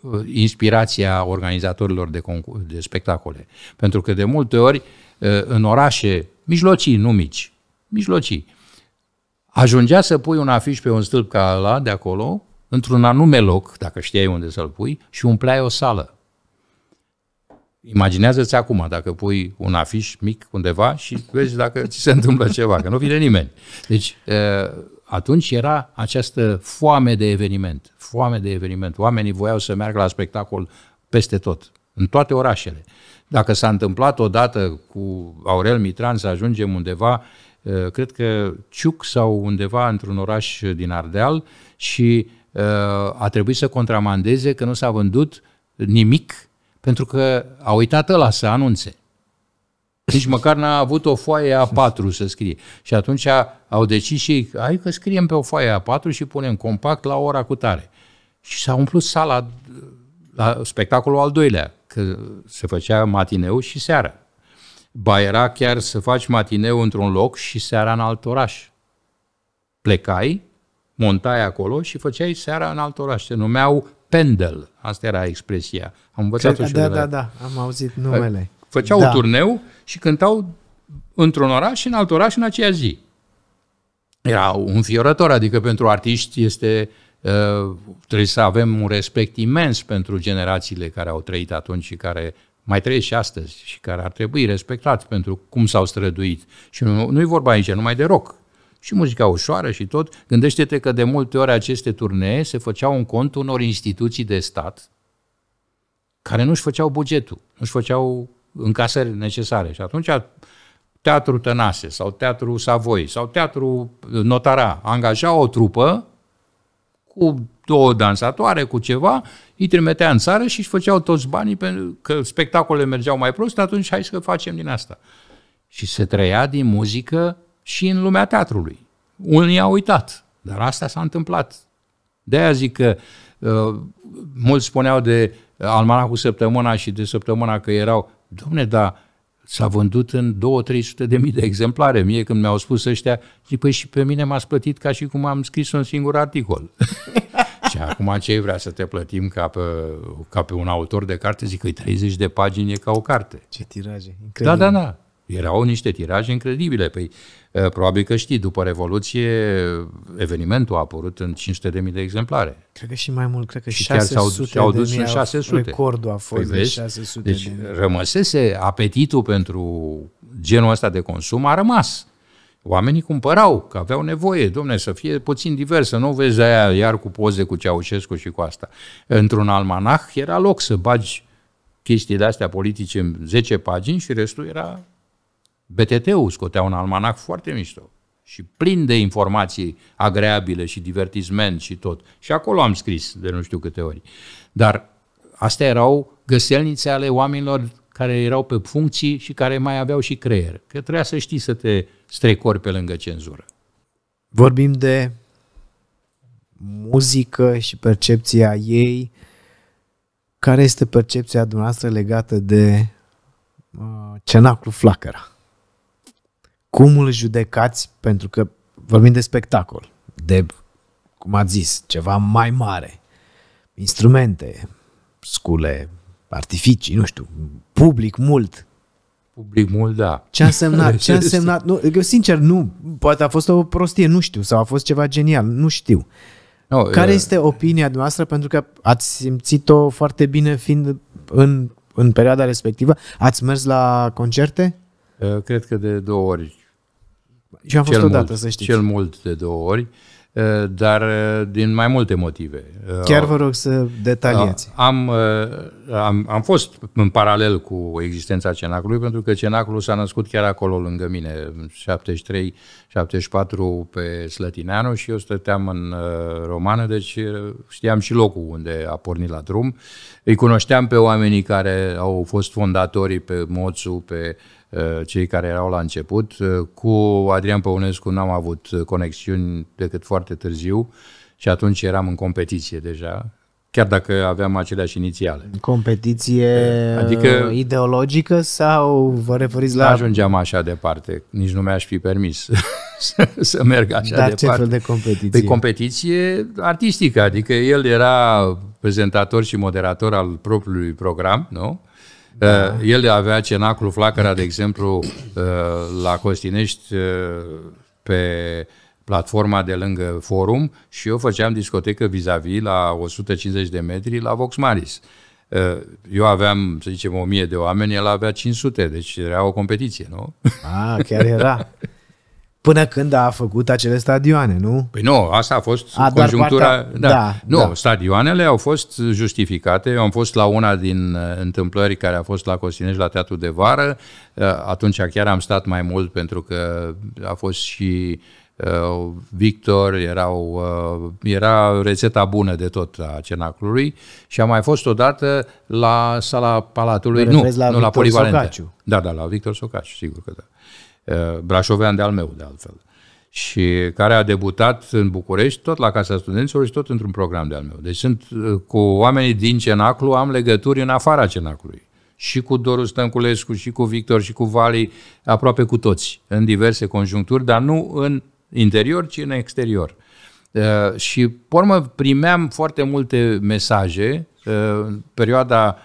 uh inspirația organizatorilor de, concurs, de spectacole. Pentru că de multe ori uh, în orașe mijlocii, nu mici, mijlocii, ajungea să pui un afiș pe un stâlp ca ăla de acolo, într-un anume loc, dacă știai unde să-l pui, și umpleai o sală. Imaginează-ți acum, dacă pui un afiș mic undeva și vezi dacă ți se întâmplă ceva, că nu vine nimeni. Deci, atunci era această foame de eveniment, foame de eveniment. Oamenii voiau să meargă la spectacol peste tot, în toate orașele. Dacă s-a întâmplat odată cu Aurel Mitran să ajungem undeva, cred că Ciuc sau undeva într-un oraș din Ardeal și a trebuit să contramandeze că nu s-a vândut nimic pentru că a uitat ăla să anunțe. Nici măcar n-a avut o foaie A4 să scrie. Și atunci au decis și hai că scriem pe o foaie A4 și punem compact la ora cu tare. Și s-a umplut sala la spectacolul al doilea, că se făcea matineu și seara. Ba era chiar să faci matineu într-un loc și seara în alt oraș. Plecai, montai acolo și făceai seara în alt oraș. Se numeau Pendel, asta era expresia. Am învățat-o Cred, și da, da, da,
am auzit numele. Făceau da.
turneu și cântau într-un oraș și în alt oraș în aceea zi. Era un fiorător, adică pentru artiști este uh, trebuie să avem un respect imens pentru generațiile care au trăit atunci și care mai trăiesc și astăzi și care ar trebui respectați pentru cum s-au străduit. Și nu, nu e vorba aici numai de rock, și muzica ușoară și tot. Gândește-te că de multe ori aceste turnee se făceau în cont unor instituții de stat care nu-și făceau bugetul, nu-și făceau încasări necesare. Și atunci Teatru Tănase sau Teatru Savoi sau Teatru Notara angaja o trupă cu două dansatoare, cu ceva, îi trimitea în țară și își făceau toți banii pentru că spectacolele mergeau mai prost, atunci hai să facem din asta. Și se trăia din muzică și în lumea teatrului. Unii au uitat, dar asta s-a întâmplat. De-aia zic că uh, mulți spuneau de almanacul săptămâna și de săptămâna că erau, domne, dar s-a vândut în 2-300 de mii de exemplare. Mie când mi-au spus ăștia, zic, păi și pe mine m-ați plătit ca și cum am scris un singur articol. [LAUGHS] și acum ce vrea să te plătim ca pe, ca pe un autor de carte? Zic păi că 30 de pagini e ca o carte. Ce tiraje, incredibil. Da, da, da. Erau niște tiraje incredibile. Păi Eh, probabil că știi, după Revoluție, evenimentul a apărut în 500.000 de exemplare.
Cred că și mai mult, cred că și 600 chiar s-au, dus în 600. Recordul a păi fost păi de 600 Deci de
rămăsese apetitul pentru genul ăsta de consum, a rămas. Oamenii cumpărau, că aveau nevoie, domne, să fie puțin diversă, nu vezi aia iar cu poze cu Ceaușescu și cu asta. Într-un almanah era loc să bagi de astea politice în 10 pagini și restul era BTT-ul scotea un almanac foarte mișto și plin de informații agreabile și divertisment și tot. Și acolo am scris de nu știu câte ori. Dar astea erau găselnițe ale oamenilor care erau pe funcții și care mai aveau și creier. Că trebuia să știi să te strecori pe lângă cenzură. Vorbim de
muzică și percepția ei. Care este percepția dumneavoastră legată de uh, Cenaclu Flacăra? cum îl judecați, pentru că vorbim de spectacol, de, cum ați zis, ceva mai mare, instrumente, scule, artificii, nu știu, public mult. Public mult, da. Ce a însemnat? Ce a [LAUGHS] însemnat? Nu, eu sincer, nu. Poate a fost o prostie, nu știu, sau a fost ceva genial, nu știu. No, Care e... este opinia noastră? Pentru că ați simțit-o foarte bine fiind în, în perioada respectivă. Ați mers la concerte?
Uh, cred că de două ori. Și am fost odată, mult, să știți. Cel mult de două ori, uh, dar uh, din mai multe motive. Chiar vă
rog să detaliați.
Am, am, am fost în paralel cu existența Cenacului, pentru că Cenaclul s-a născut chiar acolo lângă mine, în 73-74 pe Slătineanu și eu stăteam în romană, deci știam și locul unde a pornit la drum. Îi cunoșteam pe oamenii care au fost fondatorii, pe Moțu, pe uh, Eh, cei care erau la început. Eh, cu Adrian Păunescu n-am avut conexiuni decât foarte târziu și atunci eram în competiție deja, chiar dacă aveam aceleași inițiale.
Competiție eh, adică, ideologică sau vă referiți la... ajungeam
așa departe, nici nu mi-aș fi permis [LAUGHS] să, merg așa Dar departe. Dar ce fel de competiție? De păi competiție artistică, adică el era prezentator și moderator al propriului program, nu? Da. Eh, el avea cenacul Flacăra, de exemplu, eh, la Costinești eh, pe platforma de lângă forum și eu făceam discotecă vis-a-vis la 150 de metri la Vox Maris. Eu aveam, să zicem, 1000 de oameni, el avea 500, deci era o competiție, nu?
Ah, chiar era. [LAUGHS] până când a făcut acele stadioane, nu? Păi
nu, asta a fost a, conjunctura... Partea... Da, da, nu, da. stadioanele au fost justificate. Eu am fost la una din uh, întâmplări care a fost la Costinești, la Teatru de Vară. Uh, atunci chiar am stat mai mult pentru că a fost și uh, Victor, erau, era rețeta bună de tot a Cenaclului și a mai fost odată la sala Palatului, nu, la nu Victor la Polivalente. Socaciu. Da, da, la Victor Socaciu, sigur că da brașovean de al meu, de altfel, și care a debutat în București, tot la Casa Studenților și tot într-un program de-al meu. Deci sunt cu oamenii din Cenaclu, am legături în afara Cenaclului. Și cu Doru Stănculescu, și cu Victor, și cu Vali, aproape cu toți, în diverse conjuncturi, dar nu în interior, ci în exterior. și, pormă, primeam foarte multe mesaje în perioada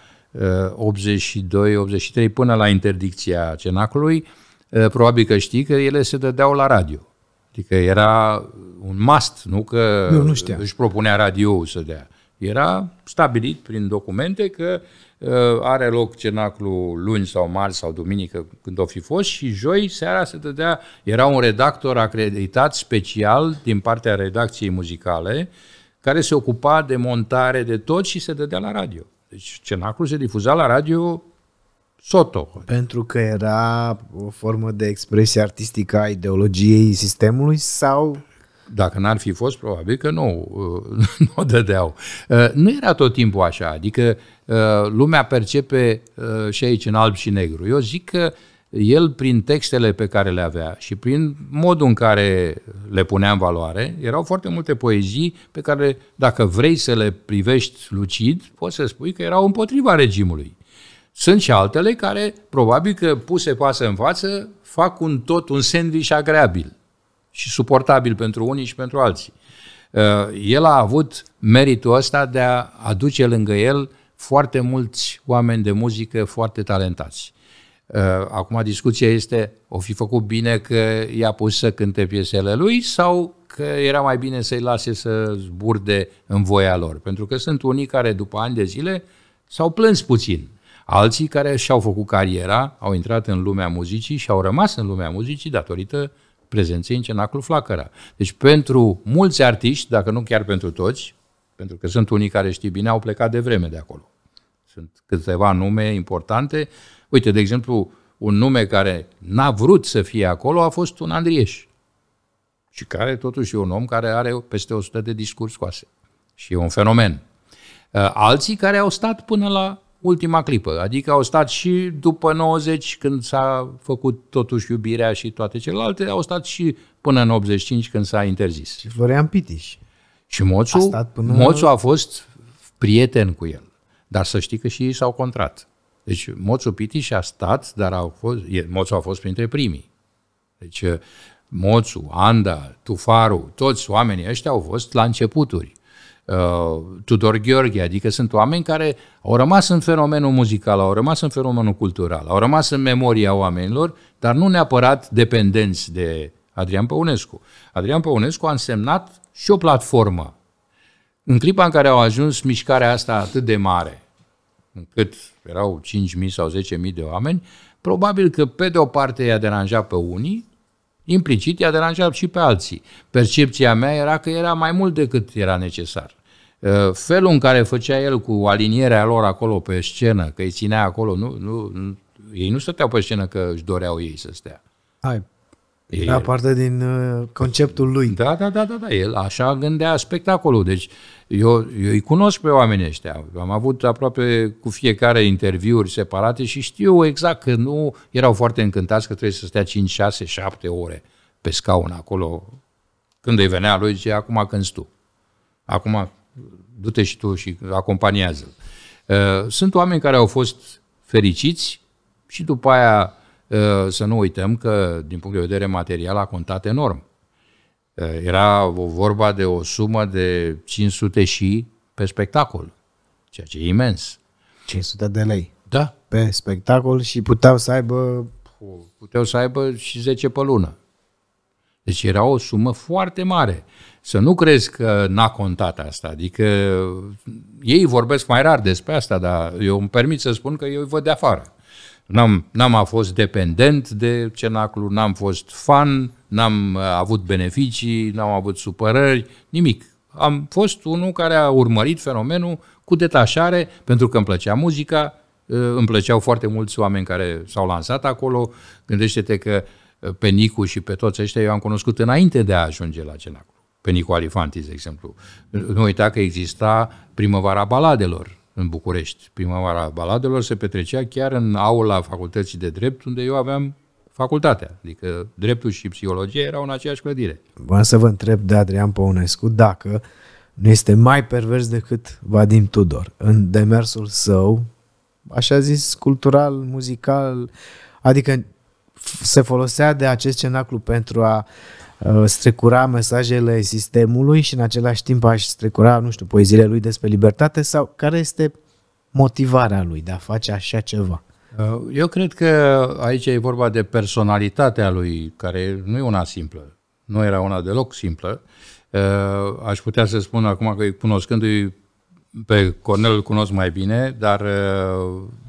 82-83 până la interdicția Cenaclului, Eh, probabil că știi că ele se dădeau la radio. Adică era un must, nu că Eu nu știam. își propunea radio să dea. Era stabilit prin documente că eh, are loc cenaclu luni sau marți sau duminică când o fi fost și joi seara se dădea, era un redactor acreditat special din partea redacției muzicale care se ocupa de montare de tot și se dădea la radio. Deci cenaclu se difuza la radio Soto.
Pentru că era o formă de
expresie artistică a ideologiei sistemului sau... Dacă n-ar fi fost, probabil că nu, uh, [LAUGHS] nu o dădeau. Uh, nu era tot timpul așa, adică uh, lumea percepe și aici în alb și negru. Eu zic că el, prin textele pe care le avea și prin modul în care le punea în valoare, erau foarte multe poezii pe care, dacă vrei să le privești lucid, poți să spui că erau împotriva regimului. Sunt și altele care, probabil că puse față în față, fac un tot, un sandwich agreabil și suportabil pentru unii și pentru alții. Uh, el a avut meritul ăsta de a aduce lângă el foarte mulți oameni de muzică foarte talentați. Uh, acum discuția este, o fi făcut bine că i-a pus să cânte piesele lui sau că era mai bine să-i lase să zburde în voia lor. Pentru că sunt unii care după ani de zile s-au plâns puțin Alții care și-au făcut cariera, au intrat în lumea muzicii și au rămas în lumea muzicii datorită prezenței în cenaclu Flacăra. Deci pentru mulți artiști, dacă nu chiar pentru toți, pentru că sunt unii care știi bine, au plecat de vreme de acolo. Sunt câteva nume importante. Uite, de exemplu, un nume care n-a vrut să fie acolo a fost un Andrieș. Și care totuși e un om care are peste 100 de discuri scoase. Și e un fenomen. Uh, alții care au stat până la ultima clipă. Adică au stat și după 90, când s-a făcut totuși iubirea și toate celelalte, au stat și până în 85, când s-a interzis. Și
Florian Pitiș.
Și Moțu a, până... Moțu a fost prieten cu el. Dar să știi că și ei s-au contrat. Deci Moțu Pitiș a stat, dar au fost, Moțu a fost printre primii. Deci Moțu, Anda, Tufaru, toți oamenii ăștia au fost la începuturi. Uh, Tudor Gheorghe, adică sunt oameni care au rămas în fenomenul muzical, au rămas în fenomenul cultural, au rămas în memoria oamenilor, dar nu neapărat dependenți de Adrian Păunescu. Adrian Păunescu a însemnat și o platformă. În clipa în care au ajuns mișcarea asta atât de mare, încât erau 5.000 sau 10.000 de oameni, probabil că pe de o parte i-a deranjat pe unii, Implicit i-a deranjat și pe alții. Percepția mea era că era mai mult decât era necesar. Uh, felul în care făcea el cu alinierea lor acolo pe scenă, că îi ținea acolo, nu, nu, ei nu stăteau pe scenă că își doreau ei să stea. Hai, era da,
parte din uh,
conceptul lui. Da, da, da, da, da. El așa gândea spectacolul. Deci eu, eu îi cunosc pe oamenii ăștia. Am avut aproape cu fiecare interviuri separate și știu exact că nu erau foarte încântați că trebuie să stea 5, 6, 7 ore pe scaun acolo. Când îi venea lui, zice, acum când tu. Acum du-te și tu și acompaniază-l. Uh, sunt oameni care au fost fericiți și după aia Uh, să nu uităm că, din punct de vedere material, a contat enorm. Uh, era o vorba de o sumă de 500 și pe spectacol, ceea ce e imens. 500
de lei. Da. Pe spectacol și puteau să aibă...
Puteau să aibă și 10 pe lună. Deci era o sumă foarte mare. Să nu crezi că n-a contat asta. Adică uh, ei vorbesc mai rar despre asta, dar eu îmi permit să spun că eu îi văd de afară. N-am, n-am fost dependent de cenaclu, n-am fost fan, n-am uh, avut beneficii, n-am avut supărări, nimic. Am fost unul care a urmărit fenomenul cu detașare, pentru că îmi plăcea muzica, uh, îmi plăceau foarte mulți oameni care s-au lansat acolo. Gândește-te că uh, pe Nicu și pe toți ăștia eu am cunoscut înainte de a ajunge la Cenaclu. Pe Nicu Alifantis, de exemplu. Nu uita că exista primăvara baladelor, în București. Primăvara baladelor se petrecea chiar în aula facultății de drept, unde eu aveam facultatea. Adică dreptul și psihologia erau în aceeași clădire.
Vreau să vă întreb de Adrian Păunescu dacă nu este mai pervers decât Vadim Tudor în demersul său, așa zis, cultural, muzical, adică se folosea de acest cenaclu pentru a uh, Uh, strecura mesajele sistemului și în același timp aș strecura, nu știu, poeziile lui despre libertate sau care este motivarea lui de a face așa ceva?
Uh, eu cred că aici e vorba de personalitatea lui, care nu e una simplă. Nu era una deloc simplă. Uh, aș putea să spun acum că cunoscându-i pe Cornel îl cunosc mai bine, dar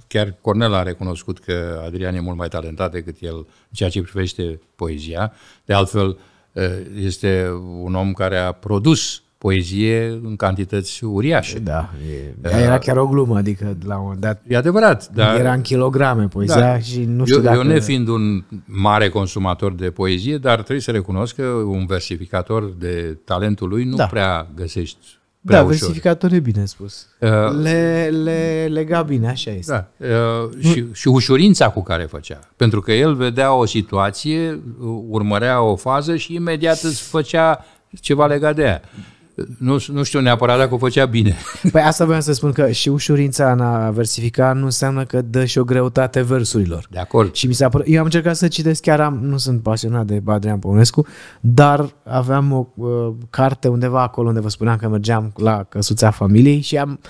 chiar Cornel a recunoscut că Adrian e mult mai talentat decât el în ceea ce privește poezia. De altfel, Eh, este un om care a produs poezie în cantități uriașe. Da, e, da era
chiar o glumă, adică la un moment dat... E adevărat, da. Era în kilograme poezia da, și nu știu eu, dacă... Eu ne
fiind un mare consumator de poezie, dar trebuie să recunosc că un versificator de talentul lui nu da. prea găsești prea Da, ușor. versificator
e bine spus. Uh, le, le lega bine, așa
este. Da, uh, și, și ușurința cu care făcea. Pentru că el vedea o situație, urmărea o fază și imediat îți făcea ceva legat de ea nu, nu știu neapărat dacă o făcea bine.
[LAUGHS] Păi asta vreau să spun că și ușurința în a versifica nu înseamnă că dă și o greutate versurilor. De acord. Și mi s-a eu am încercat să citesc, chiar am, nu sunt pasionat de Adrian Păunescu, dar aveam o uh, carte undeva acolo unde vă spuneam că mergeam la căsuța familiei și am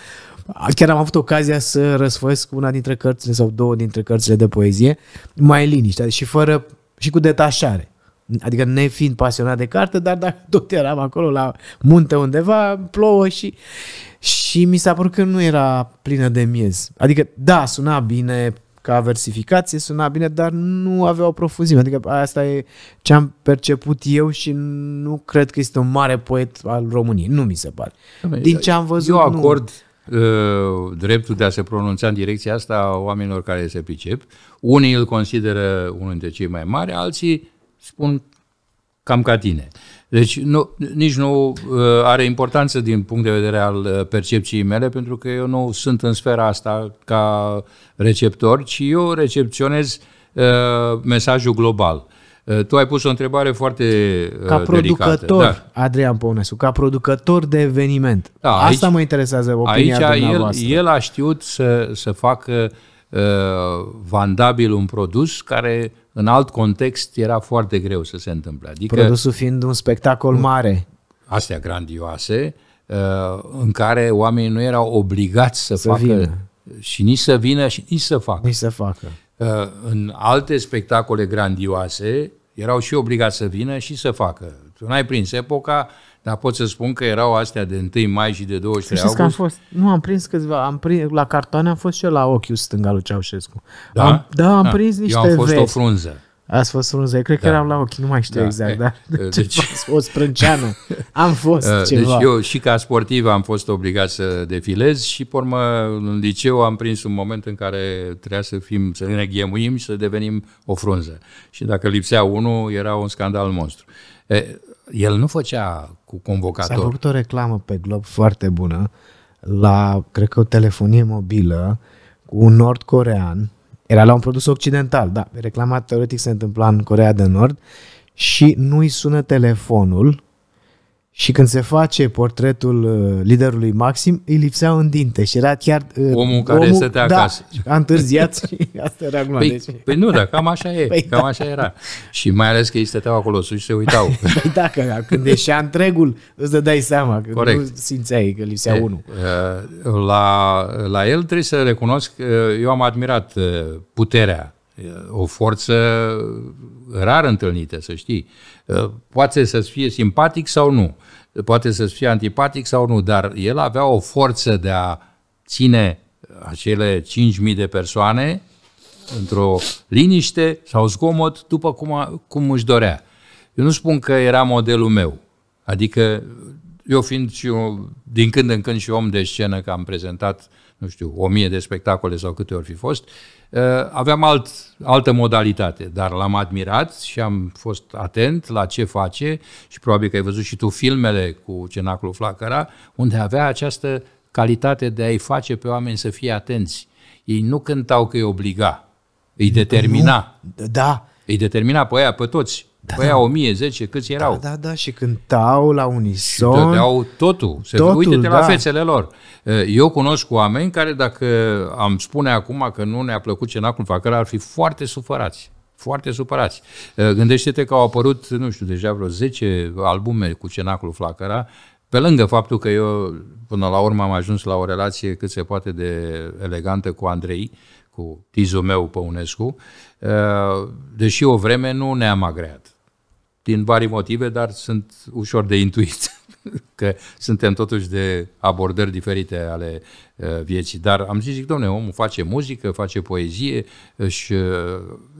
Chiar am avut ocazia să răsfăiesc una dintre cărțile sau două dintre cărțile de poezie mai liniște, adică și fără și cu detașare adică fiind pasionat de carte, dar dacă tot eram acolo la munte undeva, plouă și, și mi s-a părut că nu era plină de miez. Adică, da, suna bine, ca versificație suna bine, dar nu avea o profuzime. Adică asta e ce am perceput eu și nu cred că este un mare poet al României. Nu mi se pare. Din ce am văzut, Eu acord
nu. Uh, dreptul de a se pronunța în direcția asta oamenilor care se pricep. Unii îl consideră unul dintre cei mai mari, alții spun cam ca tine. Deci nu, nici nu uh, are importanță din punct de vedere al uh, percepției mele, pentru că eu nu sunt în sfera asta ca receptor, ci eu recepționez uh, mesajul global. Uh, tu ai pus o întrebare foarte uh, Ca producător,
Da. Adrian Păunescu, ca producător de eveniment. Da, aici, asta mă interesează opinia aici dumneavoastră.
El, el a știut să, să facă uh, vandabil un produs care în alt context era foarte greu să se întâmple. Adică, Produsul
fiind un spectacol mare.
Astea grandioase, uh, în care oamenii nu erau obligați să, să facă vină. și nici să vină și nici să facă. Nici să facă. Uh, în alte spectacole grandioase erau și obligați să vină și să facă. Tu n-ai prins epoca dar pot să spun că erau astea de 1 mai și de 23 Știți august. Că am
fost, nu, am prins câțiva, am prins, la cartoane am fost și la ochiul stânga lui Ceaușescu. Da? Am, da, am da. prins niște Eu am fost vezi. o frunză. Ați fost frunză, cred că da. eram la ochi, nu mai știu da. exact, eh, dar eh, [LAUGHS] deci... O sprânceană, am fost eh, deci ceva. Deci
eu și ca sportiv am fost obligat să defilez și, pe urmă, în liceu am prins un moment în care trebuia să fim, să ne ghemuim și să devenim o frunză. Și dacă lipsea unul, era un scandal monstru el nu făcea cu convocator. S-a făcut
o reclamă pe Glob foarte bună la, cred că o telefonie mobilă cu un nord-corean. Era la un produs occidental, da. Reclama teoretic se întâmpla în Corea de Nord și nu-i sună telefonul și când se face portretul uh, liderului Maxim, îi lipsea în dinte și era chiar... Uh, omul care omul, stătea da, acasă. a întârziat [LAUGHS] și asta era glumă, Păi, deci... păi nu, dar
cam așa e, [LAUGHS] păi cam da. așa era. Și mai ales că ei stăteau acolo sus și se uitau. [LAUGHS]
Păi da, că când ieșea întregul, îți dai seama, că Corect. nu
simțeai că lipsea e, unul. Uh, la, la el trebuie să recunosc că eu am admirat puterea, o forță rar întâlnită, să știi. Poate să-ți fie simpatic sau nu poate să-ți fie antipatic sau nu, dar el avea o forță de a ține acele 5.000 de persoane într-o liniște sau zgomot după cum, a, cum își dorea. Eu nu spun că era modelul meu, adică eu fiind și eu, din când în când și om de scenă, că am prezentat, nu știu, o mie de spectacole sau câte ori fi fost, Eh, aveam alt, altă modalitate, dar l-am admirat și am fost atent la ce face și probabil că ai văzut și tu filmele cu Cenaclu Flacăra, unde avea această calitate de a-i face pe oameni să fie atenți. Ei nu cântau că îi obliga, îi determina. Nu, da. Îi determina pe aia, pe toți. Da, Băia da. 1010, câți da, erau?
Da, da, da, și cântau la unison. Și dădeau
totul. Se totul uite-te da. la fețele lor. Eu cunosc oameni care, dacă am spune acum că nu ne-a plăcut cenacul facăra, ar fi foarte supărați. Foarte supărați. Gândește-te că au apărut, nu știu, deja vreo 10 albume cu Cenacul Flacăra, pe lângă faptul că eu, până la urmă, am ajuns la o relație cât se poate de elegantă cu Andrei, cu tizul meu Păunescu, deși o vreme nu ne-am agreat din vari motive, dar sunt ușor de intuit [LAUGHS] că suntem totuși de abordări diferite ale uh, vieții. Dar am zis, zic, domne, omul face muzică, face poezie, își uh,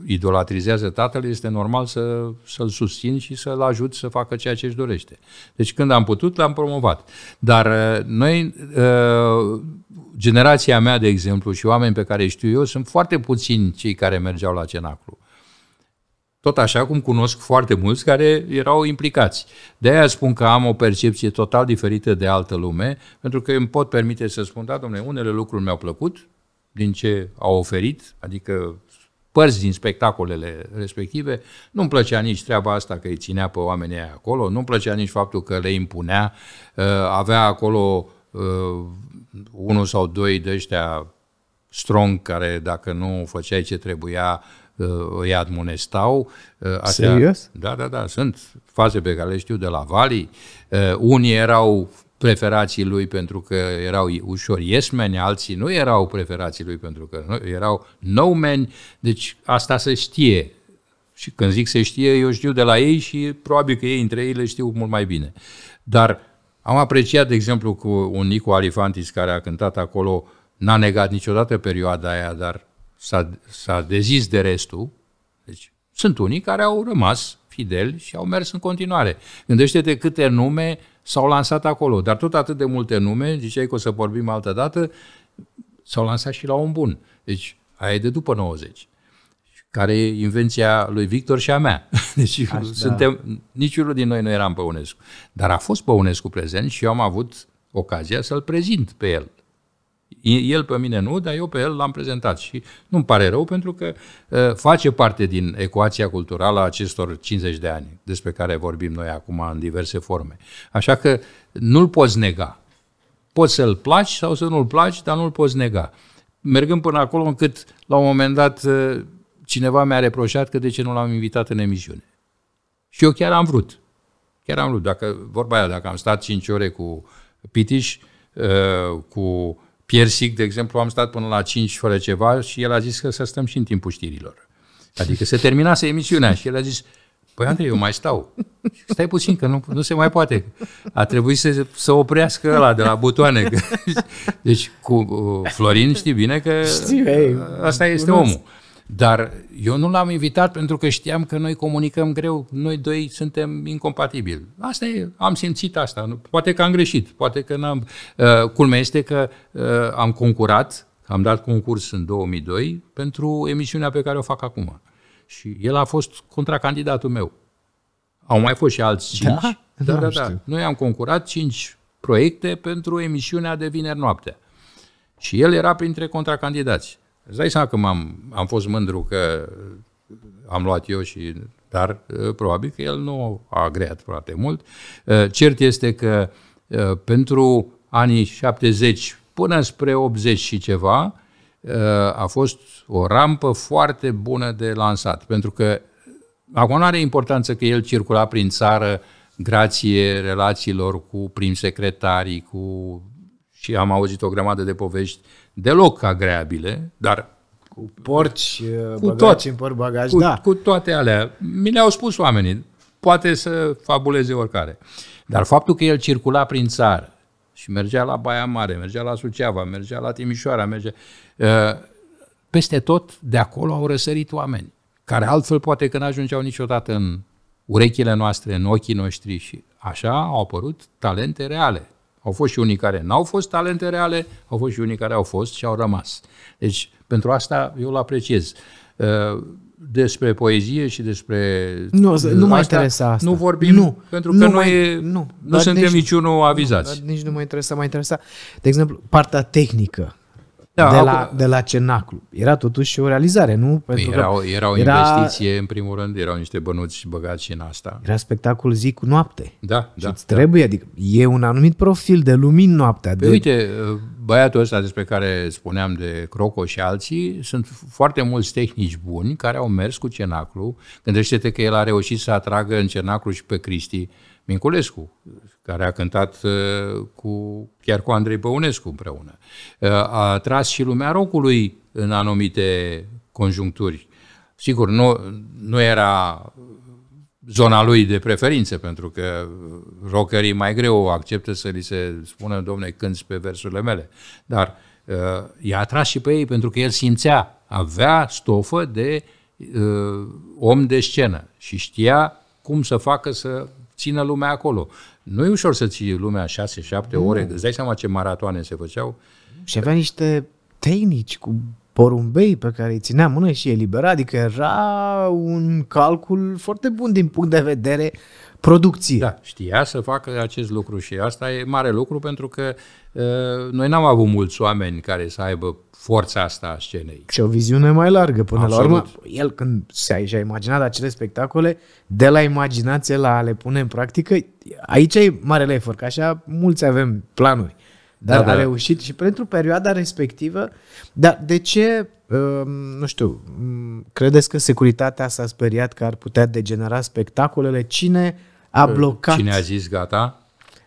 idolatrizează tatăl, este normal să, să-l susțin și să-l ajut să facă ceea ce își dorește. Deci când am putut, l-am promovat. Dar uh, noi, generația mea, de exemplu, și oameni pe care știu eu, sunt foarte puțini cei care mergeau la cenaclu. Tot așa cum cunosc foarte mulți care erau implicați. De aia spun că am o percepție total diferită de altă lume, pentru că îmi pot permite să spun, da, domnule, unele lucruri mi-au plăcut din ce au oferit, adică părți din spectacolele respective. Nu-mi plăcea nici treaba asta că îi ținea pe oamenii aia acolo, nu-mi plăcea nici faptul că le impunea, uh, avea acolo uh, unul sau doi de ăștia strong care dacă nu făceai ce trebuia, îi admonestau. Ă, Astea, Serios? Da, da, da, sunt faze pe care le știu de la Vali. Ă, unii erau preferații lui pentru că erau ușor men, alții nu erau preferații lui pentru că nu, erau no men. Deci asta se știe. Și când zic se știe, eu știu de la ei și probabil că ei între ei le știu mult mai bine. Dar am apreciat, de exemplu, cu un Nico Alifantis care a cântat acolo, n-a negat niciodată perioada aia, dar s-a, s-a dezis de restul. Deci sunt unii care au rămas fideli și au mers în continuare. Gândește-te câte nume s-au lansat acolo, dar tot atât de multe nume, ziceai că o să vorbim altă dată, s-au lansat și la un bun. Deci aia e de după 90 care e invenția lui Victor și a mea. [LAUGHS] Deci Aș, da. suntem, da. niciunul din noi nu eram Băunescu. Dar a fost Băunescu prezent și eu am avut ocazia să-l prezint pe el. El pe mine nu, dar eu pe el l-am prezentat și nu-mi pare rău pentru că uh, face parte din ecuația culturală a acestor 50 de ani despre care vorbim noi acum în diverse forme. Așa că nu-l poți nega. Poți să-l placi sau să nu-l placi, dar nu-l poți nega. Mergând până acolo încât la un moment dat uh, cineva mi-a reproșat că de ce nu l-am invitat în emisiune. Și eu chiar am vrut. Chiar am vrut. Dacă, vorba aia, dacă am stat 5 ore cu Pitiș, uh, cu Piersic, de exemplu, am stat până la 5 fără ceva și el a zis că să stăm și în timpul știrilor. Adică se terminase emisiunea și el a zis, păi Andrei, eu mai stau. Stai puțin, că nu, nu se mai poate. A trebuit să, să oprească ăla de la butoane. [LAUGHS] Deci cu uh, Florin știi bine că știi, asta este omul. Dar eu nu l-am invitat pentru că știam că noi comunicăm greu, noi doi suntem incompatibili. Asta e, am simțit asta. Poate că am greșit, poate că n-am... Uh, culmea este că uh, am concurat, am dat concurs în 2002 pentru emisiunea pe care o fac acum. Și el a fost contracandidatul meu. Au mai fost și alți da? cinci. Da? Da, da, da. da. Noi am concurat cinci proiecte pentru emisiunea de vineri noapte. Și el era printre contracandidați. Îți dai seama că m-am, am fost mândru că am luat eu și... Dar ă, probabil că el nu a agreat foarte mult. Ă, cert este că ă, pentru anii 70 până spre 80 și ceva a fost o rampă foarte bună de lansat, pentru că acum nu are importanță că el circula prin țară grație relațiilor cu prim secretarii, cu și am auzit o grămadă de povești deloc agreabile, dar
cu porci cu uh, tot în porc bagaj, cu, da.
Cu toate alea. Mi le-au spus oamenii. Poate să fabuleze oricare. Dar faptul că el circula prin țară și mergea la Baia Mare, mergea la Suceava, mergea la Timișoara, mergea... Uh, peste tot de acolo au răsărit oameni, care altfel poate că n-ajungeau niciodată în urechile noastre, în ochii noștri și așa au apărut talente reale, au fost și unii care n-au fost talente reale, au fost și unii care au fost și au rămas. Deci, pentru asta eu îl apreciez. Uh, despre poezie și despre... Nu, asta, nu mă interesa asta. Nu vorbim, nu, pentru că nu noi mai, nu, nu suntem nici, niciunul avizați. Nu, nici
nu mă interesa, mă interesa, de exemplu, partea tehnică da, de, acum... la, de la Cenaclu. Era totuși o realizare, nu? Pentru era, că era o era...
investiție, în primul rând, erau niște bănuți băgați în asta.
Era spectacol zi cu noapte. Da, și da. trebuie, da. trebuie, adică e un anumit profil de lumini noaptea. Păi de...
uite, băiatul ăsta despre care spuneam de Croco și alții, sunt foarte mulți tehnici buni care au mers cu Cenaclu. Gândește-te că el a reușit să atragă în Cenaclu și pe Cristi Minculescu care a cântat uh, cu, chiar cu Andrei Păunescu împreună. Uh, a tras și lumea rocului în anumite conjuncturi. Sigur, nu, nu era zona lui de preferință, pentru că rockerii mai greu acceptă să li se spună, domne, cânți pe versurile mele. Dar uh, i-a atras și pe ei pentru că el simțea, avea stofă de uh, om de scenă și știa cum să facă să țină lumea acolo. Nu e ușor să ții lumea 6-7 mm. ore, îți dai seama ce maratoane se făceau.
Și avea niște tehnici cu porumbei pe care îi ținea mână și elibera, adică era un calcul foarte bun din punct de vedere producție. Da,
știa să facă acest lucru și asta e mare lucru pentru că uh, noi n-am avut mulți oameni care să aibă forța asta a scenei.
Și o viziune mai largă până Absolut. la urmă. El când și-a imaginat acele spectacole, de la imaginație la a le pune în practică, aici e marele efort, că așa mulți avem planuri. Dar da, da. a reușit și pentru perioada respectivă. Dar de ce, um, nu știu, um, credeți că securitatea s-a speriat că ar putea degenera spectacolele? Cine a blocat. Cine
a zis gata?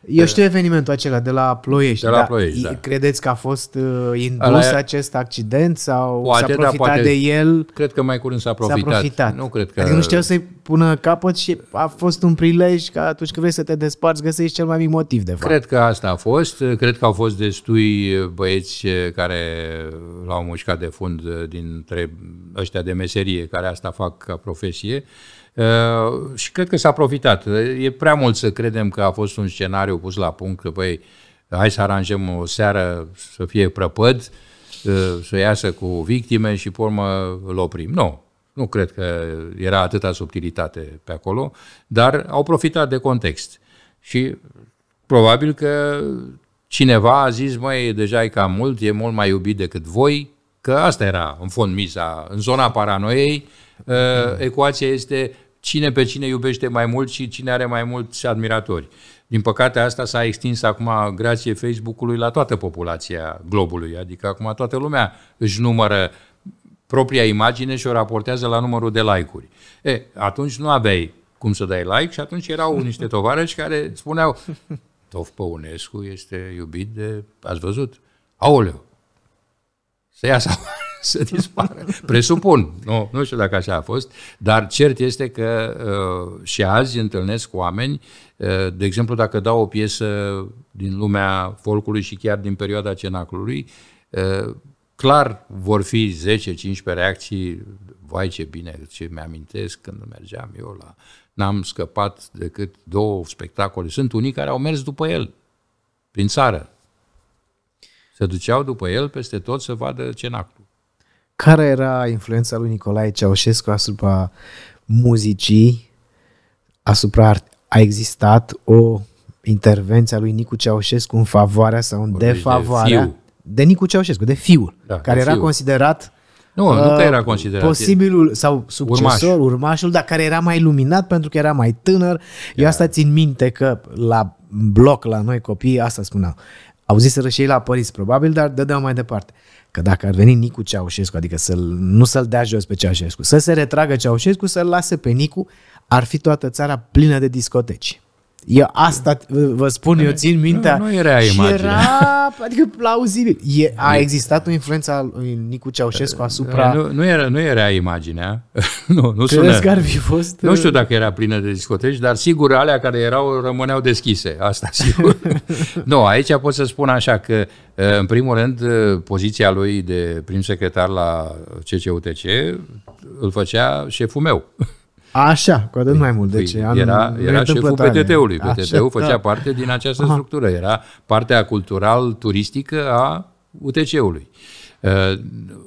Eu știu evenimentul acela de
la Ploiești. De la Ploiești, da.
Credeți că a fost uh, indus Alea... acest accident sau poate, s-a da, profitat da, poate, de
el? Cred că mai curând s-a profitat. S-a profitat. Nu cred că... Adică nu știau
să-i pună capăt și a fost un prilej că atunci când vrei să te desparți găsești cel mai mic motiv, de fapt.
Cred că asta a fost. Cred că au fost destui uh, băieți uh, care l-au mușcat de fund dintre ăștia de meserie, care asta fac ca profesie. Uh, Uh, și cred că s-a profitat. E prea mult să credem că a fost un scenariu pus la punct, că păi, hai să aranjăm o seară să fie prăpăd, uh, să iasă cu victime și pe urmă îl oprim. Nu, nu cred că era atâta subtilitate pe acolo, dar au profitat de context. Și probabil că cineva a zis, măi, deja e cam mult, e mult mai iubit decât voi, că asta era în fond miza, în zona paranoiei, Uh, ecuația este cine pe cine iubește mai mult și cine are mai mulți admiratori. Din păcate, asta s-a extins acum, grație Facebook-ului, la toată populația globului. Adică acum toată lumea își numără propria imagine și o raportează la numărul de like-uri. E, atunci nu aveai cum să dai like și atunci erau [LAUGHS] niște tovarăși care spuneau Tof Păunescu este iubit de... Ați văzut? Aoleu! Să iasă [LAUGHS] să dispară. Presupun, nu, nu știu dacă așa a fost, dar cert este că uh, și azi întâlnesc oameni, uh, de exemplu dacă dau o piesă din lumea folcului și chiar din perioada cenaclului, uh, clar vor fi 10-15 reacții, vai ce bine, ce mi-amintesc când mergeam eu la... N-am scăpat decât două spectacole. Sunt unii care au mers după el, prin țară. Se duceau după el peste tot să vadă cenaclul
care era influența lui Nicolae Ceaușescu asupra muzicii, asupra art- a existat o intervenție a lui Nicu Ceaușescu în favoarea sau în defavoarea de, de Nicu Ceaușescu, de fiul, da, care de era considerat nu, nu că uh, era considerat. Posibilul sau succesor, Urmaș. urmașul, dar care era mai luminat pentru că era mai tânăr. Era. Eu asta țin minte că la bloc, la noi copii, asta spuneau. Auziseră și ei la părinți, probabil, dar dădeau mai departe. Uh, Că dacă ar veni Nicu Ceaușescu, adică să nu să-l dea jos pe Ceaușescu, să se retragă Ceaușescu, să-l lase pe Nicu, ar fi toată țara plină de discoteci. Eu asta vă spun, eu țin mintea. Nu, nu era imagine. Era, [LAUGHS] adică, plauzibil. E, a existat o influență a lui Nicu Ceaușescu
asupra... Nu, nu, era, nu era imaginea. [LAUGHS] nu, nu Crezi sună. că ar fi fost... Nu știu uh, dacă era plină de discoteci, dar sigur alea care erau rămâneau deschise. Asta sigur. [LAUGHS] nu, aici pot să spun așa că, uh, în primul rând, uh, poziția lui de prim secretar la CCUTC îl făcea șeful meu.
Așa, cu atât păi, mai mult. Păi, deci, anul, era era șeful PTT-ului. PTT-ul da. făcea da.
parte din această Aha. structură. Era partea cultural-turistică a UTC-ului. Uh,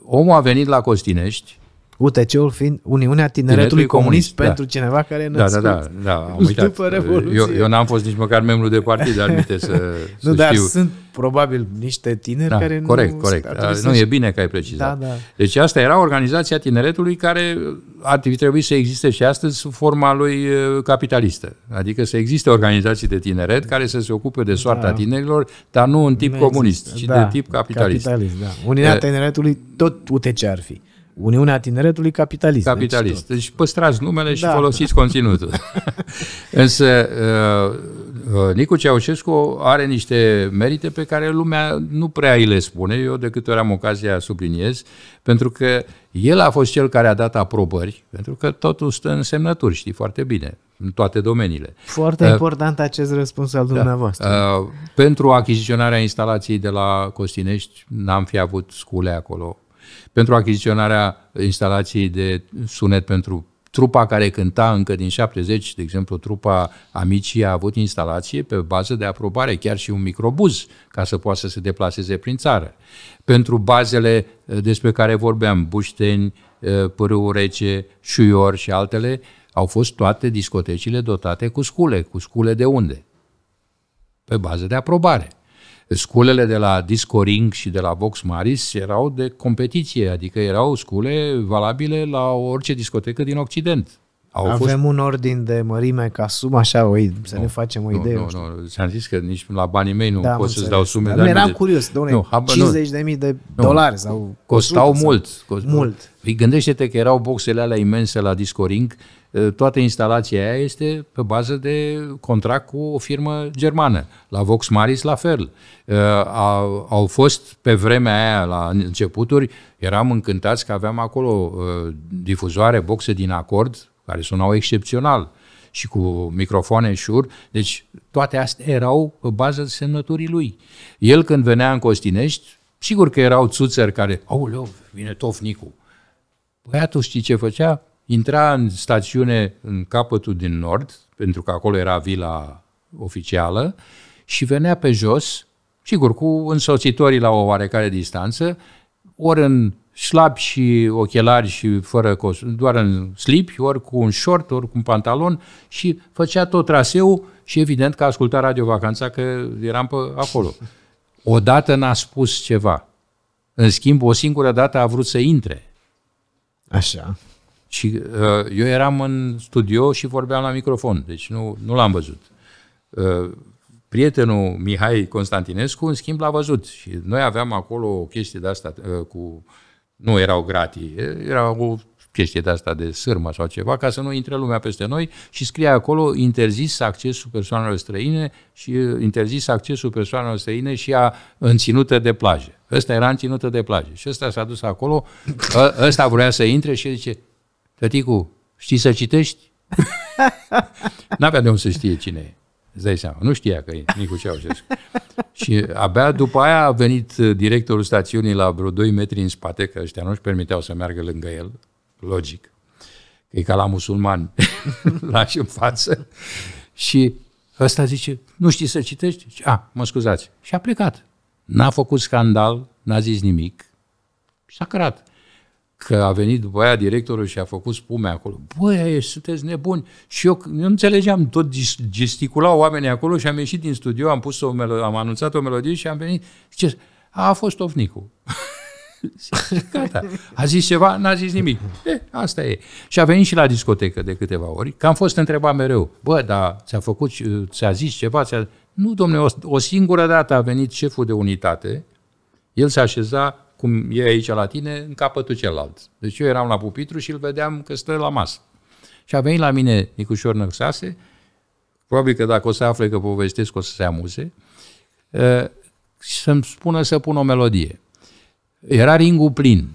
omul a venit la Costinești
UTC-ul fiind Uniunea Tineretului, Tineretului Comunist, Comunist da. pentru cineva care e născut da, da, da, da, am uitat. după Revoluție. Eu, eu n-am fost nici măcar
membru de partid, dar minte să, [LAUGHS] să Nu, dar știu. sunt
probabil niște tineri da, care corect, nu... Corect, corect. Nu, e bine că ai precizat. Da, da.
Deci asta era organizația tineretului care ar trebui să existe și astăzi sub forma lui uh, capitalistă. Adică să existe organizații de tineret care să se ocupe de soarta da. tinerilor, dar nu în tip nu comunist, există. ci da, de tip capitalist. capitalist da. Uniunea uh,
tineretului tot UTC ar fi. Uniunea Tineretului Capitalist. Deci, Capitalist.
Deci, deci păstrați numele și da. folosiți conținutul. [LAUGHS] Însă uh, uh, Nicu Ceaușescu are niște merite pe care lumea nu prea îi le spune, eu de câte ori am ocazia subliniez, pentru că el a fost cel care a dat aprobări, pentru că totul stă în semnături, știi foarte bine, în toate domeniile. Foarte uh,
important acest răspuns al da, dumneavoastră.
Da. Uh, pentru achiziționarea instalației de la Costinești, n-am fi avut scule acolo pentru achiziționarea instalației de sunet pentru trupa care cânta încă din 70, de exemplu, trupa Amicii a avut instalație pe bază de aprobare, chiar și un microbuz, ca să poată să se deplaseze prin țară. Pentru bazele uh, despre care vorbeam, Bușteni, uh, Pârâul Rece, Șuior și altele, au fost toate discotecile dotate cu scule, cu scule de unde? Pe bază de aprobare. Sculele de la Disco Ring și de la Vox Maris erau de competiție, adică erau scule valabile la orice discotecă din Occident. Au Avem
fost... un ordin de mărime ca sumă, așa, o, să nu, ne facem o nu, idee. Nu,
nu, nu, ți-am zis că nici la banii mei nu da, pot să-ți dau sume. Dar de eram de... curios, domnule, 50
nu. de mii de dolari nu. sau... Costau sau... mult. Cost... Mult.
Păi gândește-te că erau boxele alea imense la Discoring, eh, toată instalația aia este pe bază de contract cu o firmă germană. La Vox Maris la fel. Eh, au, au fost pe vremea aia, la începuturi, eram încântați că aveam acolo eh, difuzoare, boxe din acord, care sunau excepțional și cu microfoane șur, deci toate astea erau pe bază semnăturii lui. El când venea în Costinești, sigur că erau țuțări care, leu vine Tofnicu. Băiatul știi ce făcea? Intra în stațiune în capătul din nord, pentru că acolo era vila oficială, și venea pe jos, sigur, cu însoțitorii la o oarecare distanță, ori în slab și ochelari și fără costum, doar în slip, ori cu un short, ori cu un pantalon și făcea tot traseul și evident că asculta Radio Vacanța că eram pe acolo. Odată n-a spus ceva. În schimb, o singură dată a vrut să intre. Așa. Și uh, eu eram în studio și vorbeam la microfon, deci nu, nu l-am văzut. Uh, prietenul Mihai Constantinescu, în schimb, l-a văzut. Și noi aveam acolo o chestie de asta uh, cu uh, nu erau gratii, era o chestie de asta de sârmă sau ceva, ca să nu intre lumea peste noi și scrie acolo interzis accesul persoanelor străine și interzis accesul persoanelor străine și a înținută de plaje. Ăsta era înținută de plaje. Și ăsta s-a dus acolo, ă, ăsta vrea să intre și zice, tăticu, știi să citești? [LAUGHS] N-avea de unde să știe cine e. Îți dai seama, nu știa că e Nicu Ceaușescu. [LAUGHS] și abia după aia a venit uh, directorul stațiunii la vreo 2 metri în spate, că ăștia nu-și permiteau să meargă lângă el, logic, că e ca la musulman, [LAUGHS] lași în față. Și ăsta zice, nu știi să citești? A, mă scuzați. Și a plecat. N-a făcut scandal, n-a zis nimic. Și s-a cărat că a venit după aia directorul și a făcut spume acolo. Băi, sunteți nebuni! Și eu nu înțelegeam, tot gesticulau oamenii acolo și am ieșit din studio, am, pus o melo- am anunțat o melodie și am venit. Zice, a fost Ofnicu. [LAUGHS] Gata. A zis ceva, n-a zis nimic. E, eh, asta e. Și a venit și la discotecă de câteva ori, că am fost întrebat mereu, bă, dar ți-a făcut, ți-a zis ceva? Ți-a... Nu, domnule, o, o singură dată a venit șeful de unitate, el se așeza cum e aici la tine, în capătul celălalt. Deci eu eram la pupitru și îl vedeam că stă la masă. Și a venit la mine Nicușor Năxase, probabil că dacă o să afle că povestesc, o să se amuze, uh, să-mi spună să pun o melodie. Era ringul plin.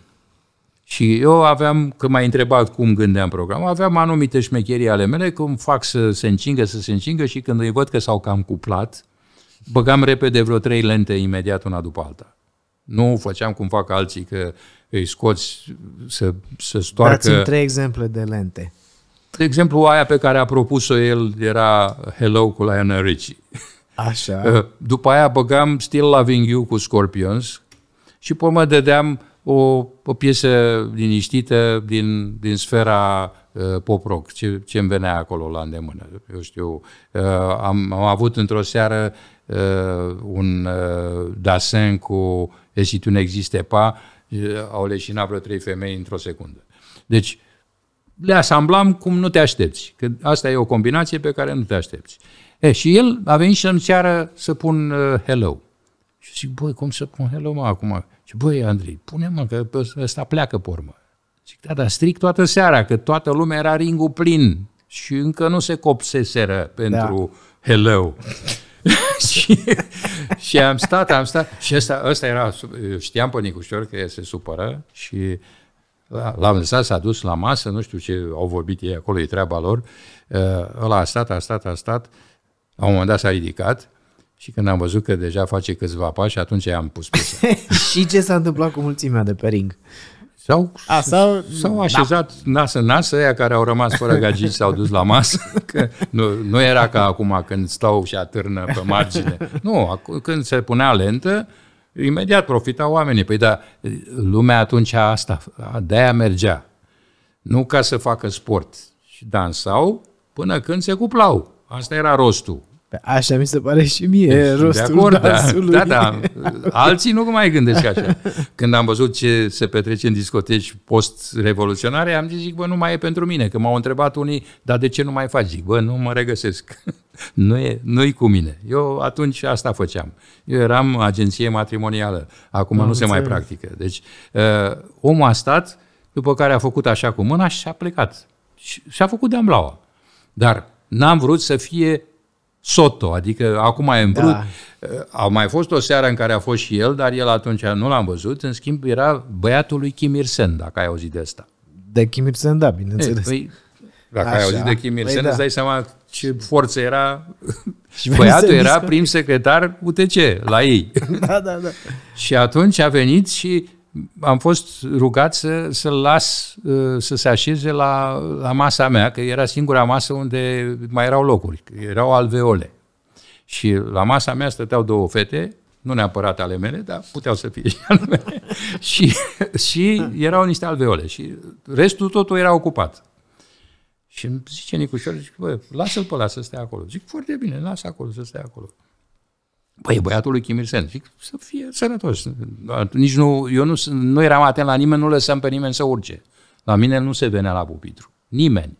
Și eu aveam, când m-ai întrebat cum gândeam programul, aveam anumite șmecherii ale mele, cum fac să se încingă, să se încingă și când îi văd că s-au cam cuplat, băgam repede vreo trei lente imediat una după alta. Nu făceam cum fac alții, că îi scoți să, să stoarcă... Dați-mi trei
exemple de lente.
De exemplu, aia pe care a propus-o el era Hello cu Lionel Richie.
Așa. [LAUGHS] Eh,
după aia băgam Still Loving You cu Scorpions și pe mă dădeam o, o piesă liniștită din, din sfera eh, pop-rock, ce, ce îmi venea acolo la îndemână. Eu știu, uh, am, am avut într-o seară uh, un uh, Dasen cu Et si tu existe pa. au leșinat vreo trei femei într-o secundă. Deci, le asamblam cum nu te aștepți. Că asta e o combinație pe care nu te aștepți. E, și el a venit să-mi ceară să pun uh, hello. Și zic, băi, cum să pun hello, mă, acum? Și băi, Andrei, pune-mă, că ăsta pleacă pe urmă. Zic, da, dar stric toată seara, că toată lumea era ringul plin și încă nu se copseseră da. pentru da. hello. [LAUGHS] și, și am stat, am stat. Și ăsta, ăsta era, știam pe Nicușor că se supără și l-am lăsat, s-a dus la masă, nu știu ce au vorbit ei acolo, e treaba lor. Uh, ăla a stat, a stat, a stat. La un moment dat s-a ridicat și când am văzut că deja face câțiva pași, atunci i-am pus pe [LAUGHS] Și ce s-a întâmplat cu mulțimea de pe ring? sau A, s-au, s-au da. așezat da. nas în nas aia care au rămas fără gagici s-au dus la masă, [LAUGHS] că nu, nu era ca acum când stau și atârnă pe margine. Nu, când se punea lentă, imediat profitau oamenii. Păi da, lumea atunci asta, de-aia mergea. Nu ca să facă sport. Și dansau până când se cuplau. Asta era rostul.
Pe așa mi se pare și mie rostul de acord, da. dansului. Da, da,
alții nu mai gândesc așa. Când am văzut ce se petrece în discoteci post-revoluționare, am zis, zic, bă, nu mai e pentru mine. Că m-au întrebat unii, dar de ce nu mai faci? Zic, bă, nu mă regăsesc. [LAUGHS] nu e, nu-i cu mine. Eu atunci asta făceam. Eu eram agenție matrimonială. Acum nu, nu se mai practică. Deci uh, omul a stat, după care a făcut așa cu mâna și a plecat. Și a făcut de am Dar n-am vrut să fie Soto, adică acum e în Da. Eh, au mai fost o seară în care a fost și el, dar el atunci nu l-am văzut. În schimb, era băiatul lui Kim Irsen, dacă ai auzit de asta.
De Kim Irsen, da, bineînțeles. E, eh, păi, dacă Așa. ai auzit de Kim Irsen, păi, da. îți
dai seama ce forță era. [LAUGHS] Și băiatul era prim secretar UTC la ei. [LAUGHS] da, da, da. și atunci a venit și am fost rugat să, să las uh, să se așeze la, la masa mea, că era singura masă unde mai erau locuri, erau alveole. Și la masa mea stăteau două fete, nu neapărat ale mele, dar puteau să fie și ale mele. [LAUGHS] și, și erau niște alveole și restul totul era ocupat. Și îmi zice Nicușor, zic, bă, lasă-l pe ăla să stea acolo. Zic, foarte bine, lasă acolo să stea acolo. Păi, băiatul lui Kim Il-sen, zic, să fie sănătos. Da, nici nu, eu nu, nu eram atent la nimeni, nu lăsam pe nimeni să urce. La mine nu se venea la pupitru. Nimeni.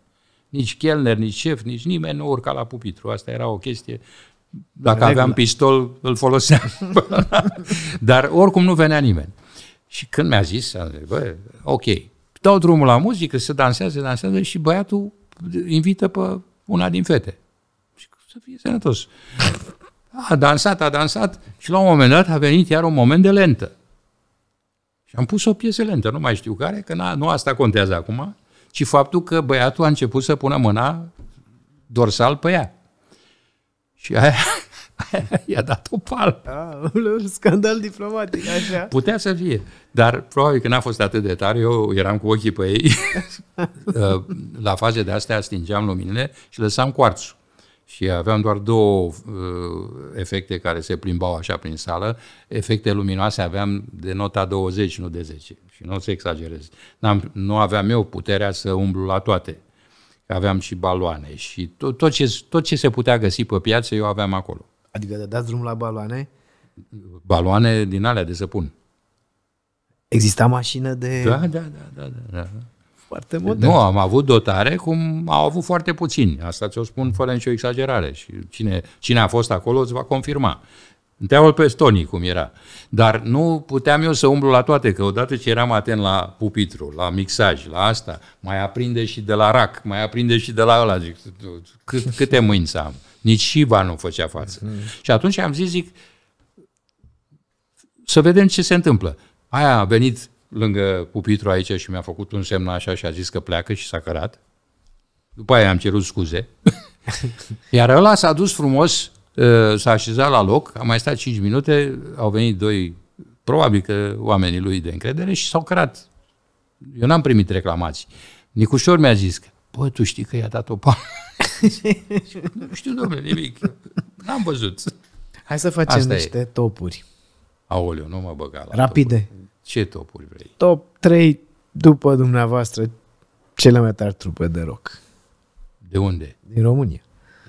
Nici chelner, nici șef, nici nimeni nu urca la pupitru. Asta era o chestie dacă Regulă. aveam pistol, îl foloseam. [LAUGHS] Dar oricum nu venea nimeni. Și când mi-a zis, am zis, bă, ok, dau drumul la muzică, se dansează, se dansează și băiatul invită pe una din fete. Și să fie sănătos. A dansat, a dansat și la un moment dat a venit iar un moment de lentă. Și am pus o piesă lentă, nu mai știu care, că nu asta contează acum, ci faptul că băiatul a început să pună mâna dorsal pe ea. Și aia, [LAUGHS] aia i-a dat o pală. A,
un scandal diplomatic, așa.
Putea să fie, dar probabil că n-a fost atât de tare, eu eram cu ochii pe ei. [LAUGHS] Uh, la faze de astea stingeam luminile și lăsam cuarțul și aveam doar două uh, efecte care se plimbau așa prin sală. Efecte luminoase aveam de nota 20, nu de 10. Și nu o să exagerez. N-am, nu aveam eu puterea să umblu la toate. Aveam și baloane și tot, tot, ce, tot ce se putea găsi pe piață, eu aveam acolo.
Adică dați drumul la baloane?
Baloane din alea de săpun.
Exista mașină de... Da, da, da,
da, da. da. Foarte modern. Nu, am avut dotare cum au avut foarte puțini. Asta ți-o spun fără nicio exagerare. Și cine, cine a fost acolo îți va confirma. Întreabă pe Stonii cum era. Dar nu puteam eu să umblu la toate, că odată ce eram atent la pupitru, la mixaj, la asta, mai aprinde și de la rac, mai aprinde și de la ăla. Zic, cât, câte mâini să am? Nici Shiva nu făcea față. Mm-hmm. Și atunci am zis, zic, să vedem ce se întâmplă. Aia a venit lângă pupitru aici și mi-a făcut un semn așa și a zis că pleacă și s-a cărat. După aia am cerut scuze. [LAUGHS] Iar ăla s-a dus frumos, uh, s-a așezat la loc, a mai stat 5 minute, au venit doi, probabil că oamenii lui de încredere și s-au cărat. Eu n-am primit reclamații. Nicușor mi-a zis că, bă, tu știi că i-a dat o pană. [LAUGHS] nu știu, domnule, nimic. N-am văzut. Hai să
facem Asta niște
e. topuri. Aoleu, nu mă băga la Rapide. Topuri. Ce topuri vrei?
Top 3 după dumneavoastră cele mai tari trupe de rock.
De unde? Din România.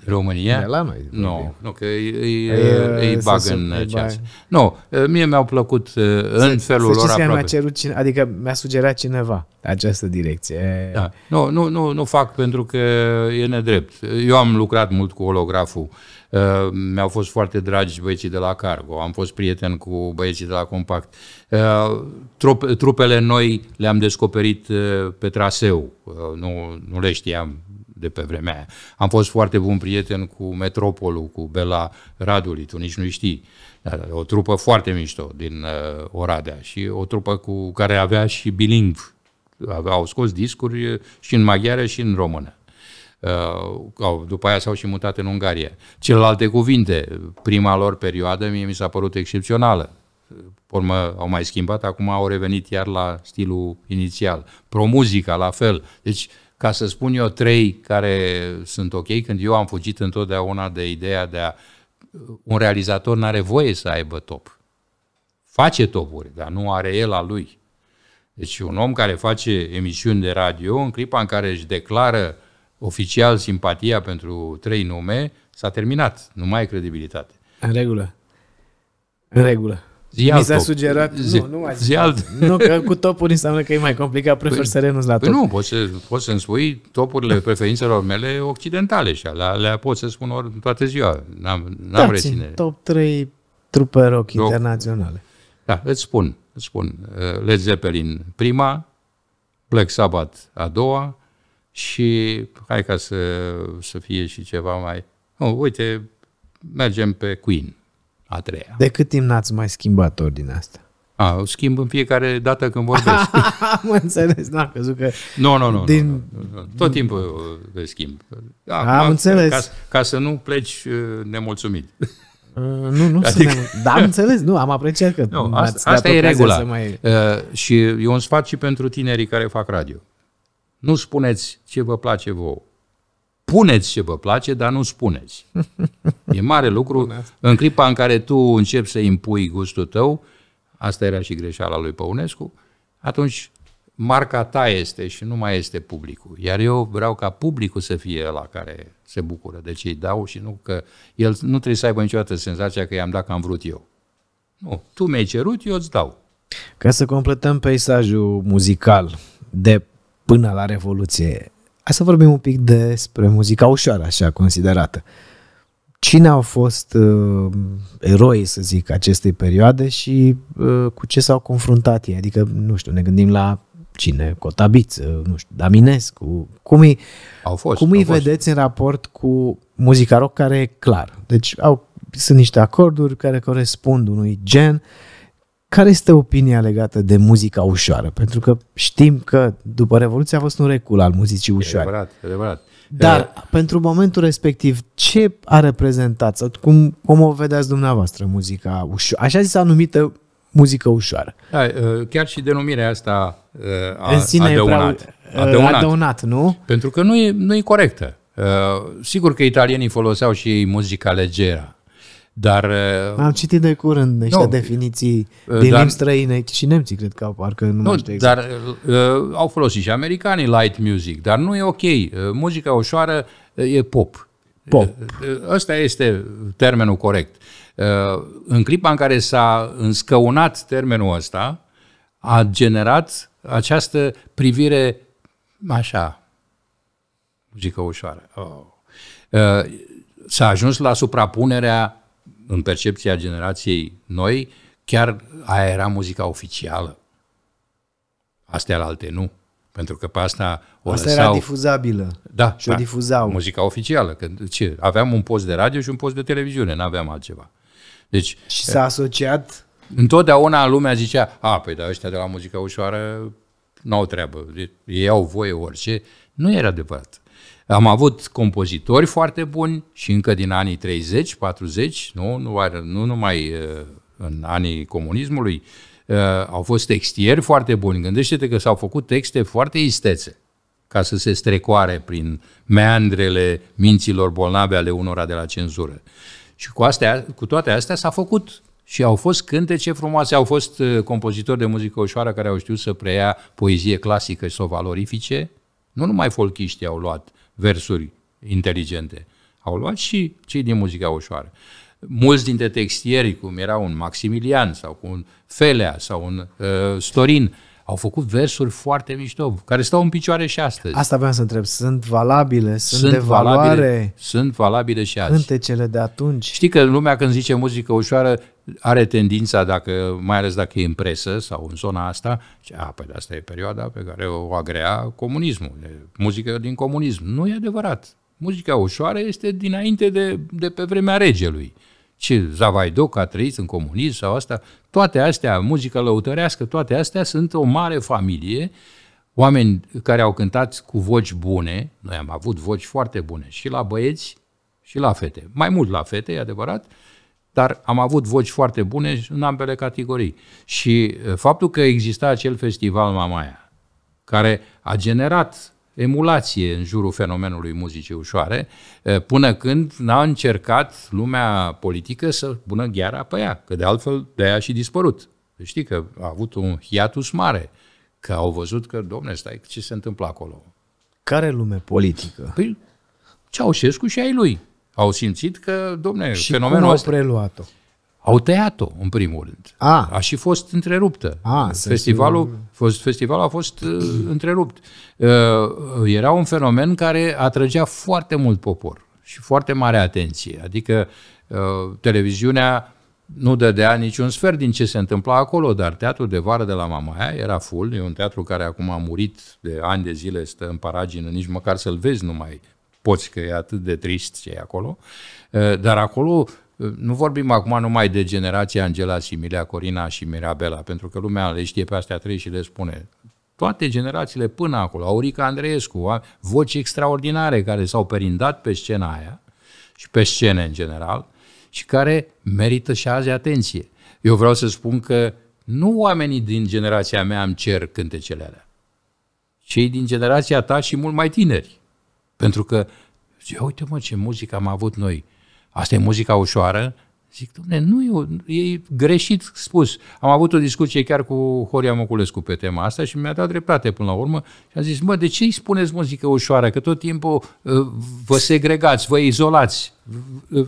România? De la noi. Nu, no, nu, că îi, îi bag în ceas. Nu, no, eh, mie mi-au plăcut eh, în felul lor aproape. Mi-a
cerut cine, adică mi-a sugerat cineva această direcție. Da.
Nu, nu, nu, nu fac pentru că e nedrept. Eu am lucrat mult cu holograful uh, Ehm, mi-au fost foarte dragi băieții de la Cargo, am fost prieten cu băieții de la Compact. Ehm, trupele noi le-am descoperit eh, pe traseu, ehm, nu, nu le știam de pe vremea aia. Am fost foarte bun prieten cu Metropolul, cu Bela Radului, tu nici nu știi. Da, da, o trupă foarte mișto din eh, Oradea și o trupă cu care avea și bilingv. Au scos discuri și în maghiară și în română. Uh, după aia s-au și mutat în Ungaria. Celelalte cuvinte, prima lor perioadă mie mi s-a părut excepțională. Urmă au mai schimbat, acum au revenit iar la stilul inițial. Promuzica, la fel. Deci, ca să spun eu trei care sunt ok, când eu am fugit întotdeauna de ideea de a... Un realizator nu are voie să aibă top. Face topuri, dar nu are el a lui. Deci un om care face emisiuni de radio, în clipa în care își declară oficial simpatia pentru trei nume, s-a terminat. Nu mai ai credibilitate.
În regulă. În regulă. Zi Mi s-a top. sugerat, zi, nu, nu mai zi alt. Nu, că cu topuri înseamnă că e mai complicat, prefer păi, să renunț la păi top. Păi nu,
poți, să, poți să-mi spui topurile preferințelor mele occidentale și alea, le pot să spun ori toată ziua, n-am, n-am da, top 3 trupe rock top. internaționale. Da, îți spun, îți spun, eh, Led Zeppelin prima, Black Sabbath a doua, și hai ca să, să fie și ceva mai... Oh, uite, mergem pe Queen, a treia.
De cât timp n-ați mai schimbat ordinea asta?
A, o schimb în fiecare dată când vorbesc. [LAUGHS] Am înțeles, n-am crezut că... Nu, nu, nu, din... nu, nu, tot timpul le schimb. Da, Am înțeles. Ca, ca să nu pleci uh, nemulțumit. Uh,
nu, nu adică... sunt Dar am înțeles, nu, am apreciat că nu, asta, asta e regula. Mai...
Uh, și e un sfat și pentru tinerii care fac radio. Nu spuneți ce vă place vouă. Puneți ce vă place, dar nu spuneți. [LAUGHS] E mare lucru. În clipa în care tu începi să impui gustul tău, asta era și greșeala lui Păunescu, atunci marca ta este și nu mai este publicul. Iar eu vreau ca publicul să fie la care se bucură de ce îi dau și nu că el nu trebuie să aibă niciodată senzația că i-am dat că am vrut eu. Nu, tu mi-ai cerut, eu îți dau.
Ca să completăm peisajul muzical de până la Revoluție. Hai să vorbim un pic despre muzica ușoară, așa considerată. Cine au fost uh, eroii, să zic, acestei perioade și uh, cu ce s-au confruntat ei? Adică, nu știu, ne gândim la cine, Cotabiță, nu știu, Daminescu, cum îi, au fost, cum îi fost. vedeți în raport cu muzica rock care e clar. Deci au, sunt niște acorduri care corespund unui gen, uh, care este opinia legată de muzica ușoară? Pentru că știm că după Revoluție a fost un recul al muzicii ușoare. adevărat, adevărat. Dar e... pentru momentul respectiv, ce a reprezentat sau cum, cum o vedeați dumneavoastră muzica ușoară? Așa zis anumită muzică ușoară.
Da, chiar și denumirea asta a, în sine adăunat, prea, adăunat. Adăunat, nu? Pentru că nu e, nu e corectă. Sigur că italienii foloseau și ei muzica legeră, dar... Uh, Am
citit de curând niște nu, definiții uh, din dar, limbi străine și nemții, cred că au, parcă nu, nu știu exact. Dar
uh, uh, au folosit și americanii light music, dar nu e ok. Muzica ușoară e pop. Pop. Ăsta este termenul corect. În clipa în care s-a înscăunat termenul ăsta, a generat această privire așa, muzică ușoară. Oh. S-a ajuns la suprapunerea în percepția generației noi, chiar aia era muzica oficială. Astea la alte nu. Pentru că pe asta o Asta lăsau... era
difuzabilă. Da. Și da, o difuzau.
Muzica oficială. Că, ce? Aveam un post de radio și un post de televiziune, nu aveam altceva. Deci, și s-a
asociat?
Întotdeauna lumea zicea, a, păi da, ăștia de la muzica ușoară n-au treabă, ei au voie orice. Nu era adevărat. Am avut compozitori foarte buni și încă din anii 30, 40, nu, nu, nu numai uh, în anii comunismului, uh, au fost textieri foarte buni. Gândește-te că s-au făcut texte foarte istețe ca să se strecoare prin meandrele minților bolnave ale unora de la cenzură. Și cu, astea, cu toate astea s-a făcut și au fost cântece frumoase, au fost uh, compozitori de muzică ușoară care au știut să preia poezie clasică și să o valorifice. Nu numai folchiștii au luat, versuri inteligente. Au luat și cei din muzica ușoară. Mulți dintre textieri, cum era un Maximilian sau un Felea sau un uh, Storin, uh, au făcut versuri foarte mișto, care stau în picioare și astăzi.
Asta vreau să întreb. Sunt valabile? Sunt, sunt de valoare? Valabile,
sunt valabile și azi.
Cântecele de atunci?
Știi că lumea când zice muzică ușoară are tendința, dacă, mai ales dacă e în presă sau în zona asta, zice, a, păi asta e perioada pe care o agrea comunismul, muzică din comunism. Nu e adevărat. Muzica ușoară este dinainte de, de pe vremea regelui ce Zavaidoc a trăit în comunism sau asta, toate astea, muzica lăutărească, toate astea sunt o mare familie, oameni care au cântat cu voci bune, noi am avut voci foarte bune și la băieți și la fete, mai mult la fete, e adevărat, dar am avut voci foarte bune în ambele categorii. Și faptul că exista acel festival Mamaia, care a generat emulație în jurul fenomenului muzicii ușoare, eh, până când n-a încercat lumea politică să pună gheara pe ea, că de altfel de aia și dispărut. Știi că a avut un hiatus mare, că au văzut că, domne, stai, ce se întâmplă acolo? Care lume politică? Păi Ceaușescu și ai lui. Au simțit că, domne, și fenomenul ăsta... preluat-o? Au tăiat-o, în primul rând. A, a și fost întreruptă. A, festivalul, fost, festivalul a fost uh, întrerupt. Uh, era un fenomen care atrăgea foarte mult popor și foarte mare atenție. Adică uh, televiziunea nu dădea niciun sfert din ce se întâmpla acolo, dar teatrul de vară de la Mamaia era full, e un teatru care acum a murit de ani de zile, stă în paragină, nici măcar să-l vezi nu mai poți, că e atât de trist ce e acolo, uh, dar acolo nu vorbim acum numai de generația Angela și Milea Corina și Mirabela, pentru că lumea le știe pe astea trei și le spune. Toate generațiile până acolo, Aurica Andreescu, voci extraordinare care s-au perindat pe scena aia și pe scene în general și care merită și azi atenție. Eu vreau să spun că nu oamenii din generația mea îmi cer cântecele alea. Cei din generația ta și mult mai tineri. Pentru că, uite mă ce muzică am avut noi, asta e muzica ușoară, Zic, domne, nu e, e greșit spus. Am avut o discuție chiar cu Horia Moculescu pe tema asta și mi-a dat dreptate până la urmă și am zis, mă, de ce îi spuneți muzică ușoară? Că tot timpul uh, vă segregați, vă izolați, uh,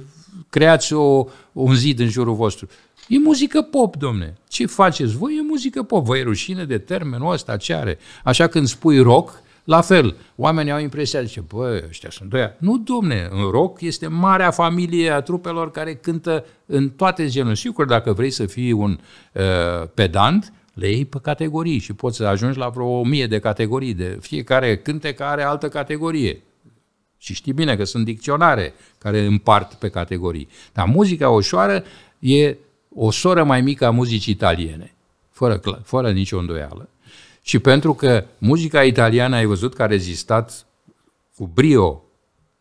creați o, un zid în jurul vostru. E muzică pop, domne. Ce faceți voi? E muzică pop. Vă e rușine de termenul ăsta, ce are? Așa când spui rock, la fel, oamenii au impresia, zice, bă, ăștia sunt doi. Nu, domne, în rock este marea familie a trupelor care cântă în toate genurile. Sigur, dacă vrei să fii un uh, pedant, le iei pe categorii și poți să ajungi la vreo o mie de categorii. De fiecare cântec are altă categorie. Și știi bine că sunt dicționare care împart pe categorii. Dar muzica ușoară e o soră mai mică a muzicii italiene, fără, fără nicio îndoială. Și pentru că muzica italiană, ai văzut, că a rezistat cu brio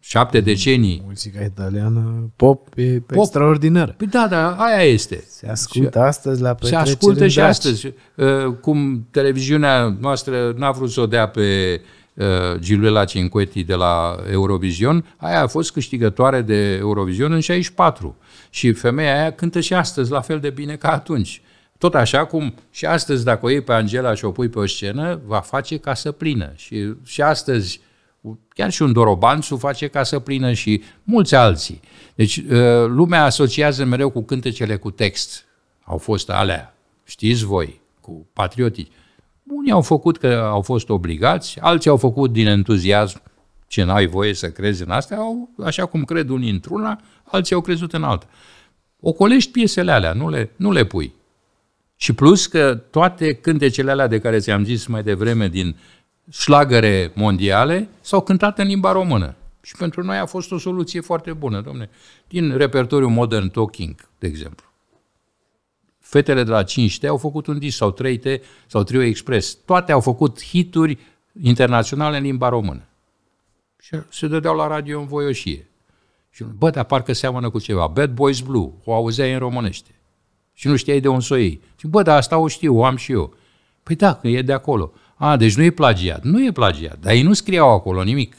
șapte mm, decenii. Muzica
italiană pop e pop. extraordinară. Păi da, da, aia este. Se ascultă și, astăzi
la Se ascultă și Daci. astăzi. Uh, cum televiziunea noastră n-a vrut să o dea pe uh, Giluela Cincueti de la Eurovision, aia a fost câștigătoare de Eurovision în 64. Și femeia aia cântă și astăzi la fel de bine ca atunci. Tot așa cum și astăzi dacă o iei pe Angela și o pui pe o scenă, va face ca să plină. Și, și astăzi chiar și un Dorobanțu face ca să plină și mulți alții. Deci uh, lumea asociază mereu cu cântecele cu text. Au fost alea, știți voi, cu patriotici. Unii au făcut că au fost obligați, alții au făcut din entuziasm ce n-ai voie să crezi în astea, au, așa cum cred unii într-una, alții au crezut în alta. Ocolești piesele alea, nu le, nu le pui. Și plus că toate cântecele alea de care ți-am zis mai devreme din șlagăre mondiale s-au cântat în limba română. Și pentru noi a fost o soluție foarte bună, domne. Din repertoriul Modern Talking, de exemplu. Fetele de la 5T au făcut un disc sau 3T sau Trio Express. Toate au făcut hituri internaționale în limba română. Și se dădeau la radio în voioșie. Și bă, dar parcă seamănă cu ceva. Bad Boys Blue, o auzeai în românește și nu știai de un soi. Și bă, dar asta o știu, o am și eu. Păi da, că e de acolo. A, deci nu e plagiat. Nu e plagiat, dar ei nu scriau acolo nimic.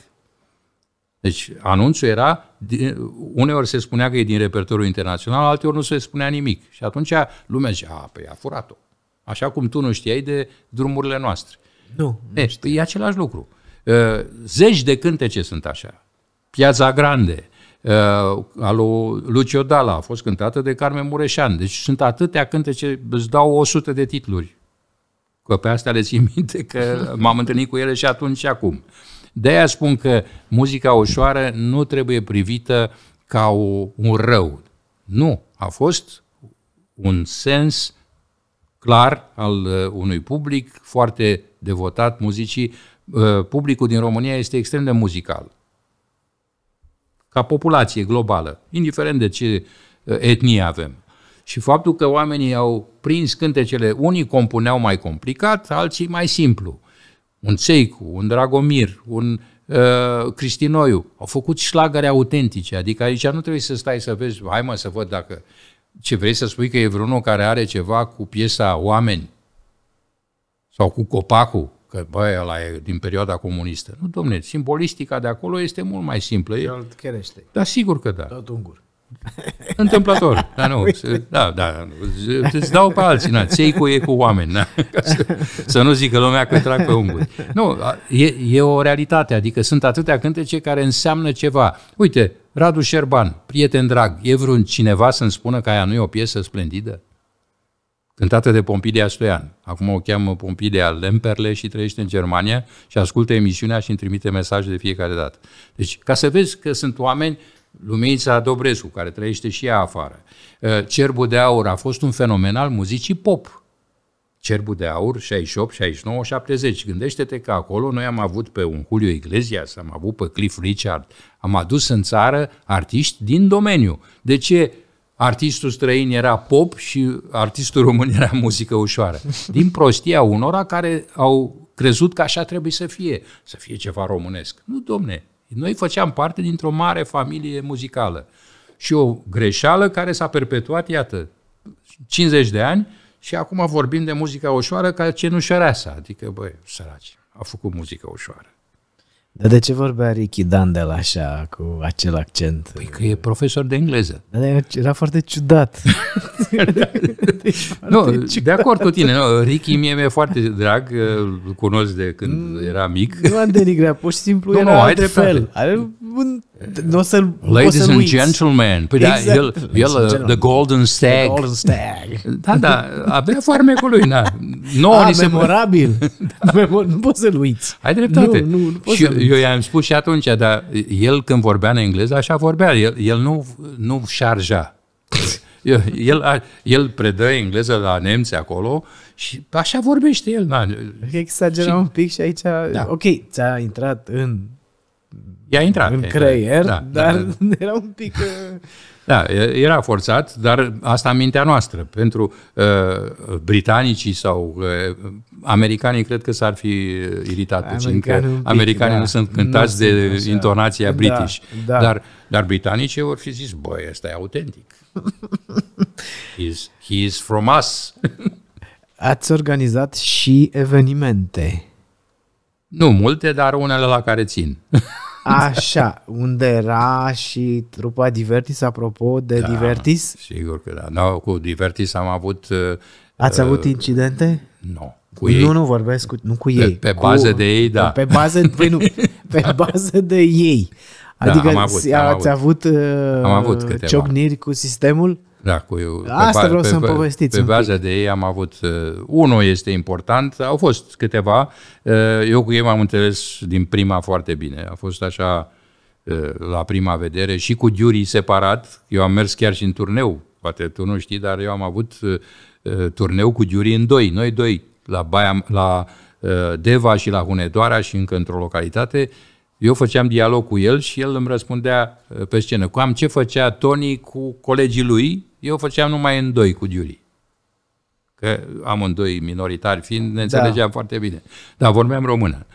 Deci anunțul era, uneori se spunea că e din repertoriul internațional, alteori nu se spunea nimic. Și atunci lumea zicea, a, păi a furat-o. Așa cum tu nu știai de drumurile noastre. Nu, nu e, e același lucru. Ă, zeci de cântece sunt așa. Piața Grande, Uh, al lui Lucio Dalla, a fost cântată de Carmen Mureșan. Deci sunt atâtea cântece, îți dau 100 de titluri. Că pe astea le țin [LAUGHS] minte că m-am întâlnit cu ele și atunci și acum. De-aia spun că muzica ușoară nu trebuie privită ca o, un rău. Nu, a fost un sens clar al uh, unui public foarte devotat muzicii. Uh, publicul din România este extrem de muzical ca populație globală, indiferent de ce uh, etnie avem. Și faptul că oamenii au prins cântecele, unii compuneau mai complicat, alții mai simplu. Un Țeicu, un Dragomir, un uh, Cristinoiu, au făcut șlagări autentice, adică aici nu trebuie să stai să vezi, hai mă să văd dacă ce vrei să spui că e vreunul care are ceva cu piesa Oameni sau cu Copacul că băi, ăla e din perioada comunistă. Nu, domne, simbolistica de acolo este mult mai simplă. alt cherește. Da, sigur că da. Tot ungur. Întâmplător, [LAUGHS] da, nu, da, da, îți dau pe alții, na, ței cu e cu oameni, na, [LAUGHS] să, să nu zică lumea că trag pe unguri. Nu, e, e o realitate, adică sunt atâtea cântece care înseamnă ceva. Uite, Radu Șerban, prieten drag, e vreun cineva să-mi spună că aia nu e o piesă splendidă? cântată de Pompidea Stoian. Acum o cheamă Pompidea Lemperle și trăiește în Germania și ascultă emisiunea și îmi trimite mesaje de fiecare dată. Deci, ca să vezi că sunt oameni, Luminița Dobrescu, care trăiește și ea afară, ă, Cerbul de Aur a fost un fenomen al muzicii pop. Cerbul de Aur, 68, 69, 70. Gândește-te că acolo noi am avut pe un Julio Iglesias, am avut pe Cliff Richard, am adus în țară artiști din domeniu. De ce artistul străin era pop și artistul român era muzică ușoară. Din prostia unora care au crezut că așa trebuie să fie, să fie ceva românesc. Nu, domne, noi făceam parte dintr-o mare familie muzicală. Și o greșeală care s-a perpetuat, iată, 50 de ani și acum vorbim de muzica ușoară ca cenușăreasa. Adică, băi, săraci, a făcut muzică ușoară.
Dar de ce vorbea Ricky Dandel așa, cu acel accent? Păi că e profesor de engleză. Da, dar era foarte ciudat. [LAUGHS] Deci, [LAUGHS] foarte nu, ciudat. de acord cu tine. Nu, Ricky
mie mi-e foarte drag, îl cunosc de când mm. era mic. Nu
am denigrat, pur și simplu nu, era nu, altfel. Are un nu o să Ladies and gentlemen, păi da, exact. da, el, el uh, the, the Golden Stag. The Golden Stag. [LAUGHS] Da, da,
avea farmecul lui, na. Nouă A, ah, memorabil. [LAUGHS] [LAUGHS] da. Memor, nu poți să-l uiți. Ai dreptate. Nu, nu, nu poți și eu i-am spus și atunci, dar el când vorbea în engleză, așa vorbea, el, el nu, nu șarja. El, el, predă engleză la nemți acolo și așa vorbește el. Na.
Exagera și, un pic și aici, da. ok, ți-a intrat în I-a intrat. În exact. creier, da, da, dar da, [LAUGHS] era un pic... Uh,
da, era forțat, dar asta în mintea noastră. Pentru uh, britanicii sau uh, americanii, cred că s-ar fi uh, iritat puțin, că americanii da. nu sunt cântați nu de așa. intonația da, british. Da. Dar, dar britanicii vor fi zis, băi, ăsta e autentic. [LAUGHS] he is from us.
[LAUGHS] Ați organizat și evenimente.
Nu multe, dar unele la care țin.
Așa, unde era și trupa Divertis, apropo de da, Divertis?
Sigur că da. No, cu Divertis am avut... Uh, ați uh, avut incidente? Nu. No cu ei. Nu, nu vorbesc cu, nu cu ei. Pe, pe bază cu, de ei, da. Pe bază,
pe, păi nu, pe [LAUGHS] bază de ei. Da, adică da, am avut, ați am avut, avut, uh, am avut câteva. ciocniri cu sistemul? Da, cu, Asta pe, vreau să-mi povestiți. Pe, baza de
ei am avut, uh, unul este important, au fost câteva, uh, eu cu ei m-am înțeles din prima foarte bine, a fost așa uh, la prima vedere și cu Diuri separat, eu am mers chiar și în turneu, poate tu nu știi, dar eu am avut uh, uh turneu cu Diuri în doi, noi doi, la, Baia, la uh, Deva și la Hunedoara și încă într-o localitate, uh, eu făceam dialog cu el și el îmi răspundea uh, pe scenă. Am ce făcea Tony cu colegii lui, eu făceam numai în doi cu Giulie. Că amândoi minoritari fiind, ne da. înțelegeam da. foarte bine. Dar vorbeam română.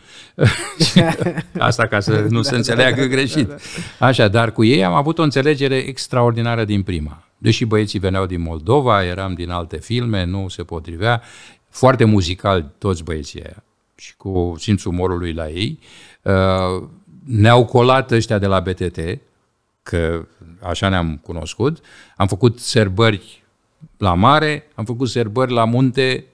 [LAUGHS] Asta ca să nu da, se da, înțeleagă da, da, greșit.
Da, da. Așa, dar cu ei am avut o înțelegere extraordinară din prima. Deși băieții veneau din Moldova, eram din alte filme, nu se potrivea, foarte muzical toți băieții aia și cu simțul umorului la ei. Uh, ne-au colat ăștia de la BTT, că așa ne-am cunoscut, am făcut serbări la mare, am făcut serbări la munte.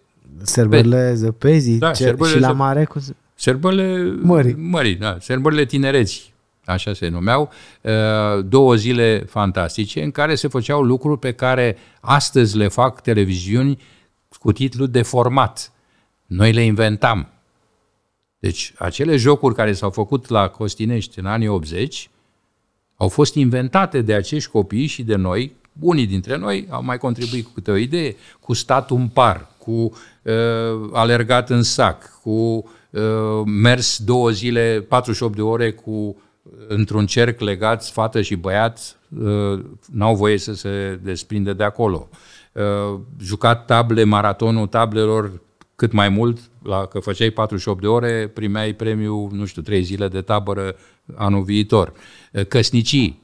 Serbările
pe... zăpezii da, cer, serbările și la mare cu...
Serbările mării. mării, da, serbările tinereții, așa se numeau, uh, două zile fantastice în care se făceau lucruri pe care astăzi le fac televiziuni cu titlul de format. Noi le inventam. Deci acele jocuri care s-au făcut la Costinești în anii 80 au fost inventate de acești copii și de noi. Unii dintre noi au mai contribuit cu câte o idee, cu statul în par, cu uh, alergat în sac, cu uh, mers două zile, 48 de ore cu uh, într-un cerc legat, fată și băiat, uh, n-au voie să se desprinde de acolo. Uh, jucat table, maratonul tablelor cât mai mult, la, că făceai 48 de ore, primeai premiu, nu știu, 3 zile de tabără anul viitor. Căsnicii,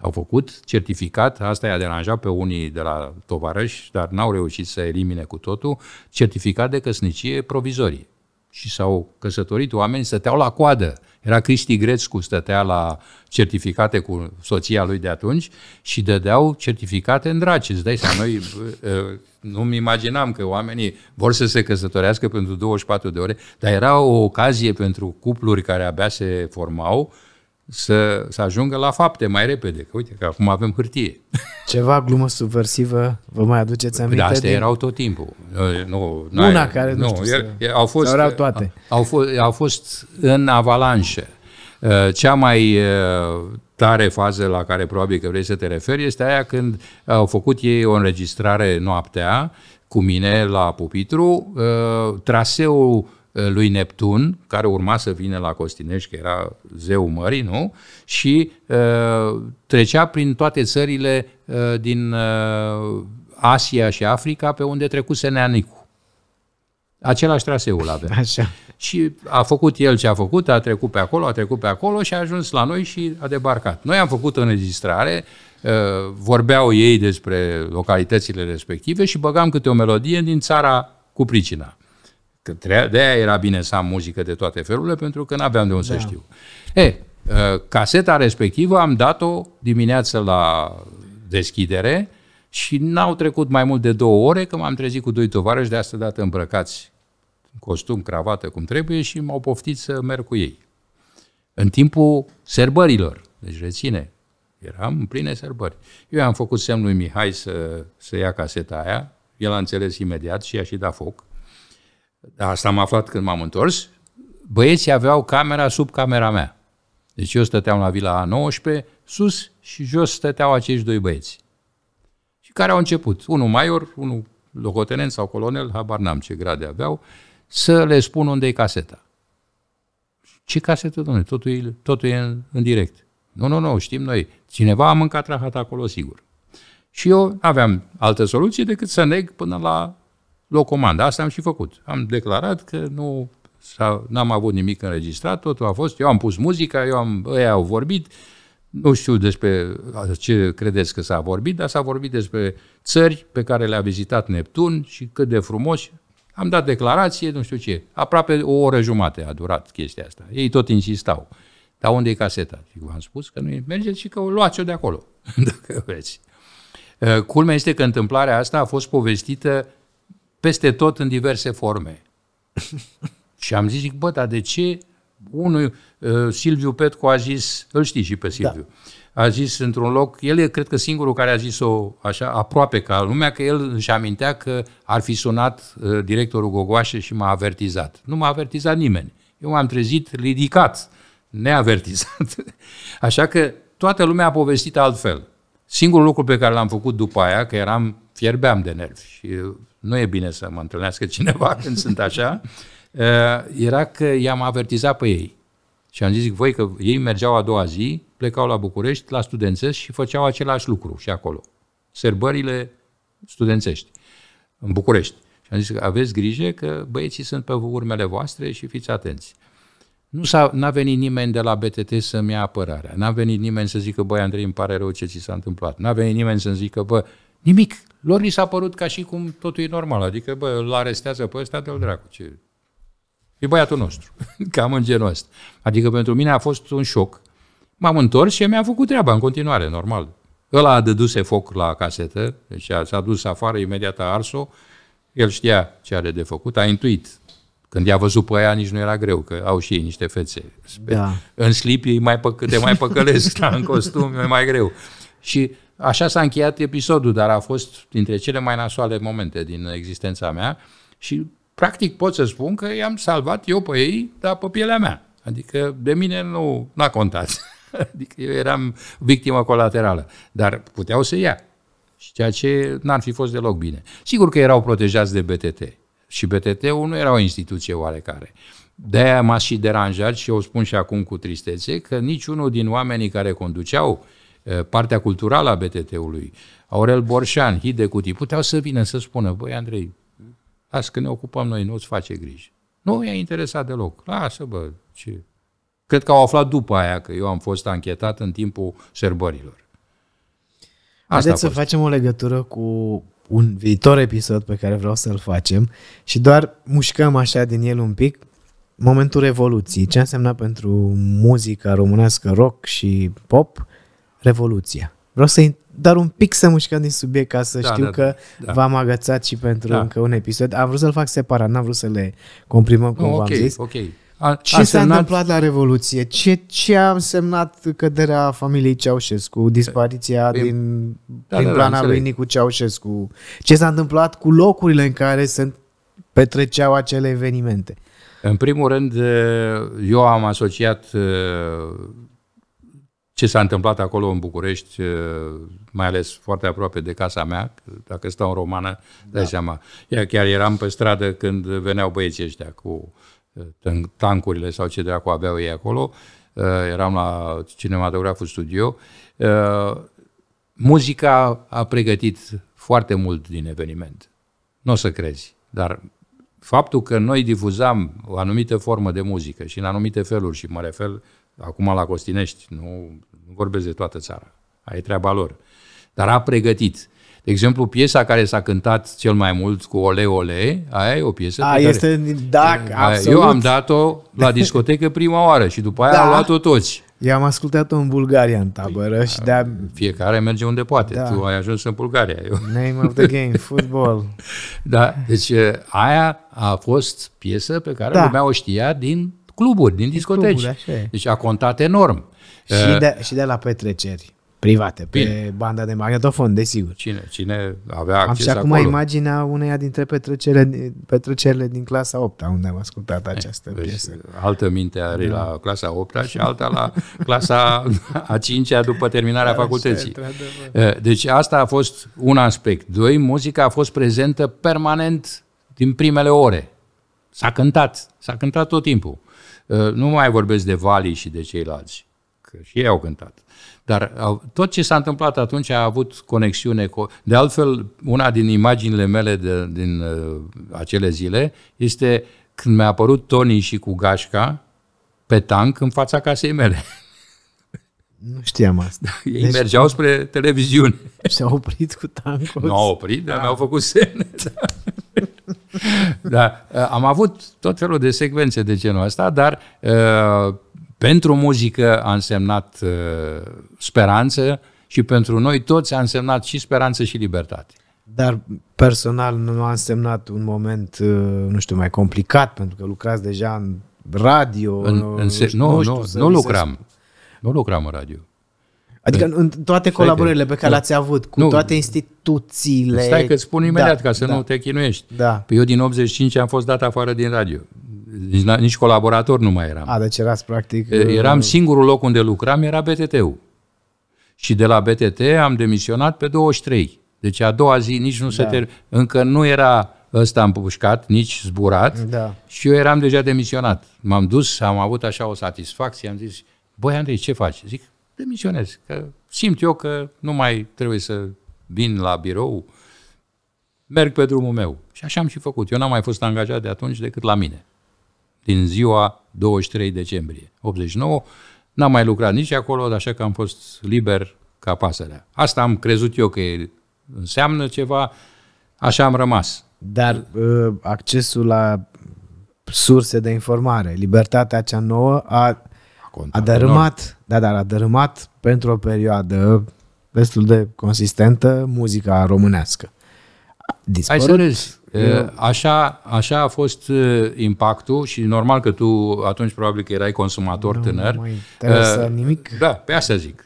S-au făcut certificat, asta i-a deranjat pe unii de la tovarăși, dar n-au reușit să elimine cu totul, certificat de căsnicie provizorie. Și s-au căsătorit oameni, stăteau la coadă era Cristi Grețcu, stătea la certificate cu soția lui de atunci și dădeau certificate în draci. Îți dai seama, noi ă, nu-mi imaginam că oamenii vor să se căsătorească pentru 24 de ore, dar era o ocazie pentru cupluri care abia se formau să, să ajungă la fapte mai repede. Că uite că acum avem hârtie.
Ceva glumă subversivă vă mai aduceți aminte? Da, astea din... erau
tot timpul. Nu, nu, Una care, nu, nu știu, er, să... au fost, erau toate. Au, fost, au fost în avalanșă. Uh, cea mai uh, tare fază la care probabil că vrei să te referi este aia când au făcut ei o înregistrare noaptea cu mine la pupitru, uh, traseul Eh, lui Neptun, care urma să vină la Costinești, că era zeu mării, nu? Și eh, trecea prin toate țările eh, din Asia și Africa, pe unde trecuse Neanicu. Același traseul avea. [LAUGHS] Așa. Și a făcut el ce a făcut, a trecut pe acolo, a trecut pe acolo și a ajuns la noi și a debarcat. Noi am făcut o înregistrare, vorbeau ei despre localitățile respective și băgam câte o melodie din țara cu pricina. Că de-aia era bine să am muzică de toate felurile, pentru că n-aveam de unde da. să știu. E, uh, caseta respectivă am dat-o dimineață la deschidere și n-au trecut mai mult de două ore că m-am trezit cu doi tovarăși de asta dată îmbrăcați costum, cravată, cum trebuie și m-au poftit să merg cu ei. În timpul serbărilor, deci reține, eram în pline serbări. Eu am făcut semnul lui Mihai să, să ia caseta aia, el a înțeles imediat și i-a și dat foc. Da, asta am aflat când m-am întors, băieții aveau camera sub camera mea. Deci eu stăteam la vila A19, sus și jos stăteau acești doi băieți. Și care au început, unul maior, unul locotenent sau colonel, habar n-am ce grade aveau, să le spun unde e caseta. Ce casetă, domnule? Totul e, totul e în, în direct. Nu, nu, nu, știm noi. Cineva a mâncat rahat acolo, sigur. Și eu aveam altă soluție decât să neg până la o comandă. Asta am și făcut. Am declarat că nu n-am avut nimic înregistrat, totul a fost, eu am pus muzica, eu am, ei au vorbit, nu știu despre ce credeți că s-a vorbit, dar s-a vorbit despre țări pe care le-a vizitat Neptun și cât de frumos. Am dat declarație, nu știu ce. Aproape o oră jumate a durat chestia asta. Ei tot insistau. Dar unde e caseta? Și v-am spus că nu e. Mergeți și că o luați-o de acolo, [LAUGHS] dacă vreți. Culmea este că întâmplarea asta a fost povestită peste tot în diverse forme. [LAUGHS] și am zis, zic, bă, dar de ce unul, uh, Silviu Petcu a zis, îl știi și pe Silviu, da. a zis într-un loc, el e cred că singurul care a zis-o așa, aproape ca lumea, că el își amintea că ar fi sunat uh, directorul Gogoașe și m-a avertizat. Nu m-a avertizat nimeni. Eu m-am trezit ridicat, neavertizat. [LAUGHS] Așa că toată lumea a povestit altfel. Singurul lucru pe care l-am făcut după aia, că eram, fierbeam de nervi și uh, nu e bine să mă întâlnească [LAUGHS] cineva când sunt așa, uh, era că i-am avertizat pe ei. Și am zis, voi că ei mergeau a doua zi, plecau la București, la studențești și făceau același lucru și acolo. Serbările studențești, în București. Și am zis că aveți grijă că băieții sunt pe urmele voastre și fiți atenți. Nu s-a, n-a venit nimeni de la BTT să-mi ia apărarea. N-a venit nimeni să zică, băi, Andrei, îmi pare rău ce ți s-a întâmplat. N-a venit nimeni să-mi zică, bă, nimic. Lor ni s-a părut ca și cum totul e normal, adică, bă, îl arestează pe ăsta, de-l dracu, ce... E băiatul nostru, [LAUGHS] cam în genul ăsta. Adică pentru mine a fost un șoc. M-am întors și mi-am făcut treaba în continuare, normal. Ăla a dăduse foc la casetă, deci a, s-a dus afară, imediat a ars-o, el știa ce are de făcut, a intuit. Când i-a văzut pe aia, nici nu era greu, că au și ei niște fețe. Da. În slip mai pă- te mai păcălesc, [LAUGHS] da, în costum e mai greu. Și Așa s-a încheiat episodul, dar a fost dintre cele mai nasoale momente din existența mea și practic pot să spun că i-am salvat eu pe ei, dar pe pielea mea. Adică de mine nu a contat. [LAUGHS] Adică eu eram victimă colaterală, dar puteau să ia. Și ceea ce n-ar fi fost deloc bine. Sigur că erau protejați de BTT. Și BTT-ul nu era o instituție oarecare. De-aia m-a și deranjat și eu spun și acum cu tristețe că niciunul din oamenii care conduceau uh, Eh, partea culturală a BTT-ului, Aurel Borșan, Hide Cuti, puteau să vină să spună, băi Andrei, lasă că ne ocupăm noi, nu-ți face griji. Nu i-a interesat deloc. Lasă, bă, ce... Cred că au aflat după aia că eu am fost anchetat în timpul sărbărilor. Asta Haideți să facem
o legătură cu un viitor episod pe care vreau să-l facem și doar mușcăm așa din el un pic momentul revoluției, ce a însemnat pentru muzica românească rock și pop Revoluția. Vreau să dar un pic să mușcăm din subiect ca să da, știu da, că da. da. v-am agățat și pentru da. încă un episod. Am vrut să-l fac separat, n-am vrut să le comprimăm cum no, okay, v-am zis. Okay. A, ce a s-a semnat... întâmplat la Revoluție? Ce, ce a însemnat căderea familiei Ceaușescu, dispariția e, păi, din, da, din da, da plana lui Nicu Ceaușescu? Ce s-a întâmplat cu locurile în care se petreceau acele evenimente?
În primul rând, eu am asociat ce s-a întâmplat acolo în București, eh, mai ales foarte aproape de casa mea, dacă stau în romană, dai da. seama. Ea chiar eram pe stradă când veneau băieții ăștia cu eh, tancurile sau ce dracu aveau ei acolo, eh, eram la cinematograful studio. Muzica a pregătit foarte mult din eveniment. Nu o să crezi, dar faptul că noi difuzam o anumită formă de muzică și în anumite feluri, și mă refer acum la Costinești, nu nu vorbesc de toată țara. Aia e treaba lor. Dar a pregătit. De exemplu, piesa care s-a cântat cel mai mult cu Ole Ole, aia e o piesă. A, este, da, absolut. Eu am dat-o la discotecă prima oară și după aia da. am luat-o
toți. Eu am ascultat-o în Bulgaria, în tabără. Și de
Fiecare merge unde poate. Da. Tu ai ajuns în Bulgaria. Eu. Name of the game, [LAUGHS] football. da, deci uh, aia a fost piesă pe care da. lumea o știa din cluburi, din discoteci. Cluburi, deci a contat enorm. Și de,
și de la petreceri private, pe Bine. banda de magnetofon, desigur. Cine, cine avea acces Am și acum acolo. imaginea uneia dintre petrecerile, petrecerile din clasa 8 unde am ascultat eh, această deci, piesă.
Altă minte are da. la clasa 8 și alta la clasa a 5 după terminarea da, [LAUGHS] facultății. Eh, deci asta a fost un aspect. Doi, muzica a fost prezentă permanent din primele ore. S-a cântat, s-a cântat tot timpul. Eh, nu mai vorbesc de Vali și de ceilalți și ei au cântat. Dar tot ce s-a întâmplat atunci a avut conexiune cu... De altfel, una din imaginile mele de, din uh, acele zile este când mi-a apărut Tony și cu gașca pe tank în fața casei mele. [LAUGHS] Nu știam asta. Da, ei deci, mergeau spre televiziune. S-au [LAUGHS] oprit cu tankul? Nu au oprit, dar da. mi-au făcut semne. [LAUGHS] Da. da. Uh, am avut tot felul de secvențe de genul ăsta, dar uh, pentru muzică a însemnat uh, speranță și pentru noi toți a însemnat și speranță și libertate.
Dar personal nu a însemnat un moment, uh, nu știu, mai complicat, pentru că lucrați deja în
radio. În, în, nu, nu, nu, știu, nu lucram. Se... Nu lucram în radio. Adică în,
în toate colaborările pe care le-ați avut, cu nu, toate instituțiile... Stai că spun imediat da, ca să da, nu
te chinuiești. Da. Păi eu din 85 am fost dat afară din radio. Nici, la, nici colaborator nu mai eram. A,
deci erați practic... Uh, eram
singurul loc unde lucram, era BTT-ul. Și de la BTT am demisionat pe 23. Deci a doua zi nici nu da. se ter... Încă nu era ăsta împușcat, nici zburat. Da. Și eu eram deja demisionat. M-am dus, am avut așa o satisfacție, am zis, băi Andrei, ce faci? Zic, demisionez, că simt eu că nu mai trebuie să vin la birou, merg pe drumul meu. Și așa am și făcut. Eu n-am mai fost angajat de atunci decât la mine din ziua 23 decembrie 89. N-am mai lucrat nici acolo, așa că am fost liber ca pasărea. Asta am crezut eu că înseamnă ceva, așa am rămas.
Dar ă, accesul la surse de informare, libertatea cea nouă a, a dărâmat, da, dar a dărâmat pentru o perioadă destul de consistentă muzica românească. Dispărut. Hai să
Așa, așa a fost impactul și normal că tu atunci probabil că erai consumator nu tânăr. Nu mai nimic. Da, pe asta zic.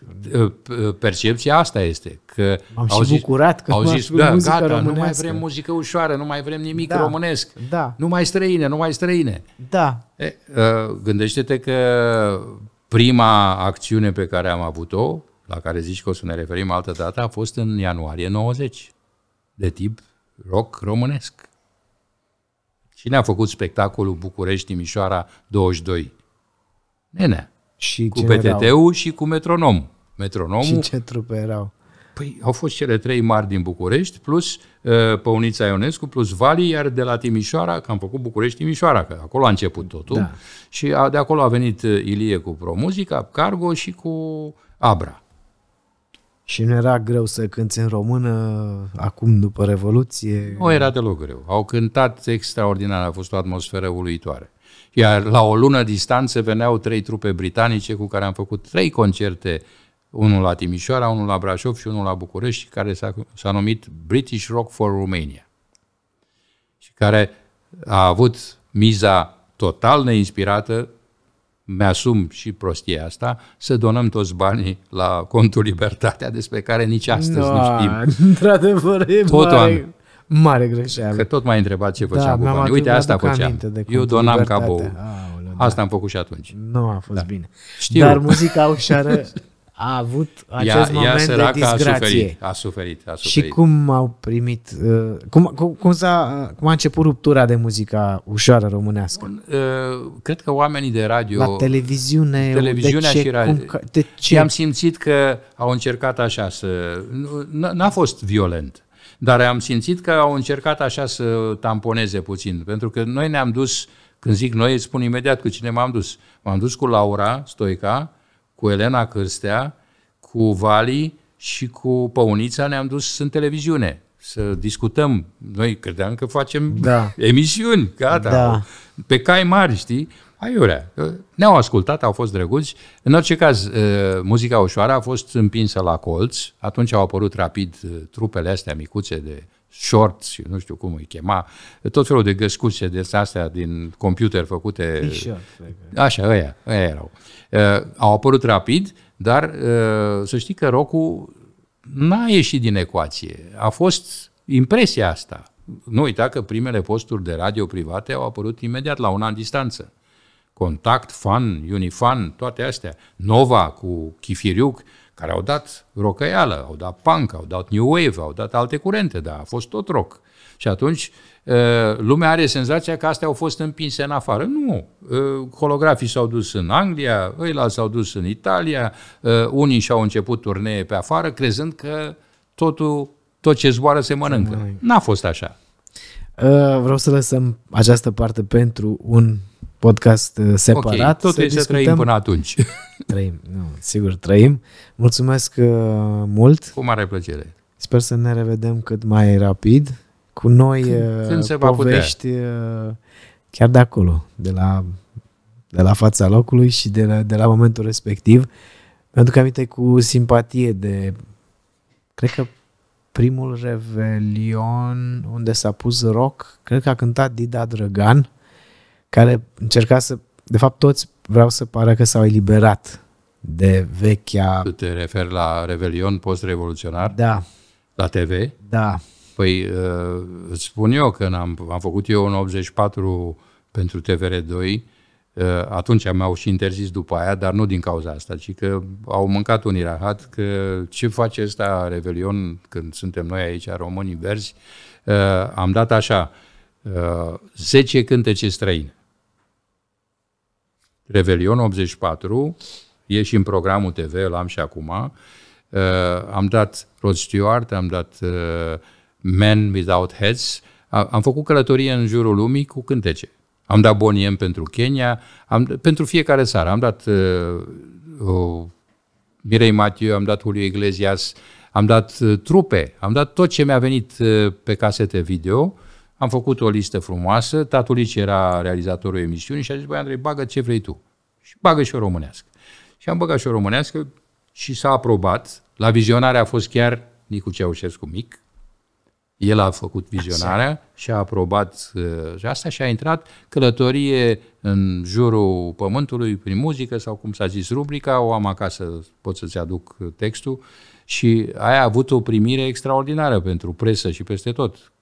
Percepția asta este. Că am au și zis, bucurat că au zis, da, gata, românească. nu mai vrem muzică ușoară, nu mai vrem nimic da, românesc, da. nu mai străine, nu mai străine. Da. E, gândește-te că prima acțiune pe care am avut-o, la care zici că o să ne referim altă dată, a fost în ianuarie 90, de tip rock românesc. Cine a făcut spectacolul București-Timișoara 22? Nene. Și
cu PTT-ul
și cu metronom. Metronomul... Și ce
trupe erau?
Păi au fost cele trei mari din București, plus uh, Păunița Ionescu, plus Vali, iar de la Timișoara, că am făcut București-Timișoara, că acolo a început totul, da. și a, de acolo a venit uh, Ilie cu ProMuzica, Cargo și cu Abra.
Și nu era greu să cânți în română acum după Revoluție? Nu
era deloc greu. Au cântat extraordinar, a fost o atmosferă uluitoare. Iar la o lună distanță veneau trei trupe britanice cu care am făcut trei concerte, unul la Timișoara, unul la Brașov și unul la București, care s-a, s-a numit British Rock for Romania. Și care a avut miza total neinspirată mi-asum și prostia asta, să donăm toți banii la contul Libertatea, despre care nici astăzi no, nu da, știm.
Într-adevăr, e Tot mare, an... mare greșeală.
Că tot mai întrebat ce da, făceam da, cu banii. Uite, asta făceam. Eu donam cabou. Asta da. am făcut și atunci. Nu a fost da. bine. Știu. Dar
muzica ușoară [LAUGHS] a avut acest ea, moment ea de disgrație. A suferit, a suferit, a suferit. Și cum au primit, uh, cum, cum, cum, s-a, cum a început ruptura de muzica ușoară românească? Bun,
uh, cred că oamenii de radio... La televiziune, televiziunea de ce, și radio, de ce? am simțit că au încercat așa să... N-a fost violent, dar am simțit că au încercat așa să tamponeze puțin, pentru că noi ne-am dus, când zic noi, spun imediat cu cine m-am dus. M-am dus cu Laura Stoica, cu Elena Cârstea, cu Vali și cu Păunița ne-am dus în televiziune să discutăm. Noi credeam că facem da. emisiuni, gata, da. pe cai mari, știi? Aiurea. Ne-au ascultat, au fost drăguți. În orice caz, uh, muzica ușoară a fost împinsă la colț. Atunci au apărut rapid uh, trupele astea micuțe de shorts, nu știu cum îi chema, tot felul de găscuțe de astea din computer făcute. Așa, ăia, ăia erau. Uh, au apărut rapid, dar uh, să știi că rocul n-a ieșit din ecuație. A fost impresia asta. Nu uita că primele posturi de radio private au apărut imediat la un an distanță. Contact, Fan, Unifan, toate astea. Nova cu Chifiriuc, uh, care au dat rocăială, au dat punk, au dat new wave, au dat alte curente, dar a fost tot rock. Și atunci lumea are senzația că astea au fost împinse în afară. Nu. Holografii s-au dus în Anglia, ăla s-au dus în Italia, unii și-au început turnee pe afară, crezând că totul, tot ce zboară se mănâncă. N-a fost așa.
Vreau să lăsăm această parte pentru un podcast uh, separat. Okay, totuși să, trăim până atunci. [LAUGHS] Trăim, nu, sigur, trăim. Mulțumesc uh,
mult. Cu mare plăcere.
Sper să ne revedem cât mai rapid cu noi când, când uh, se va putea. chiar de acolo, de la, de la fața locului și de la, de la momentul respectiv. Mi-aduc aminte cu simpatie de, cred că primul revelion unde s-a pus rock, cred că a cântat Dida Drăgan. Uh, care încerca să, de fapt toți vreau să pară că s-au eliberat de vechea... Tu
te referi la Revelion post-revoluționar? Da. La TV? Da. Păi uh, îți spun eu că am, am făcut eu în 84 pentru TVR2, uh, atunci mi-au și interzis după aia, dar nu din cauza asta, ci că au mâncat un irahat, că ce face ăsta Revelion când suntem noi aici, românii verzi, uh, am dat așa, 10 cântece străine. Revelion 84, e și în programul TV, l-am și acum. Uh, am dat Rod Stewart, am dat uh, Men Without Heads. am făcut călătorie în jurul lumii cu cântece. Am dat Boniem pentru Kenya, am, pentru fiecare țară. Am dat uh, uh, Mirei Matiu, am dat Julio Iglesias, am dat uh, trupe, am dat tot ce mi-a venit uh, pe casete video. Uh, am făcut o listă frumoasă, Tatulici era realizatorul emisiunii și a zis, băi Andrei, bagă ce vrei tu. Și bagă și o românească. Și am băgat și o românească și s-a aprobat. La vizionare a fost chiar Nicu Ceaușescu mic. El a făcut vizionarea și a aprobat uh, și asta și a intrat călătorie în jurul pământului prin muzică sau cum s-a zis rubrica, o am acasă, pot să-ți aduc textul și aia a avut o primire extraordinară pentru presă și peste tot.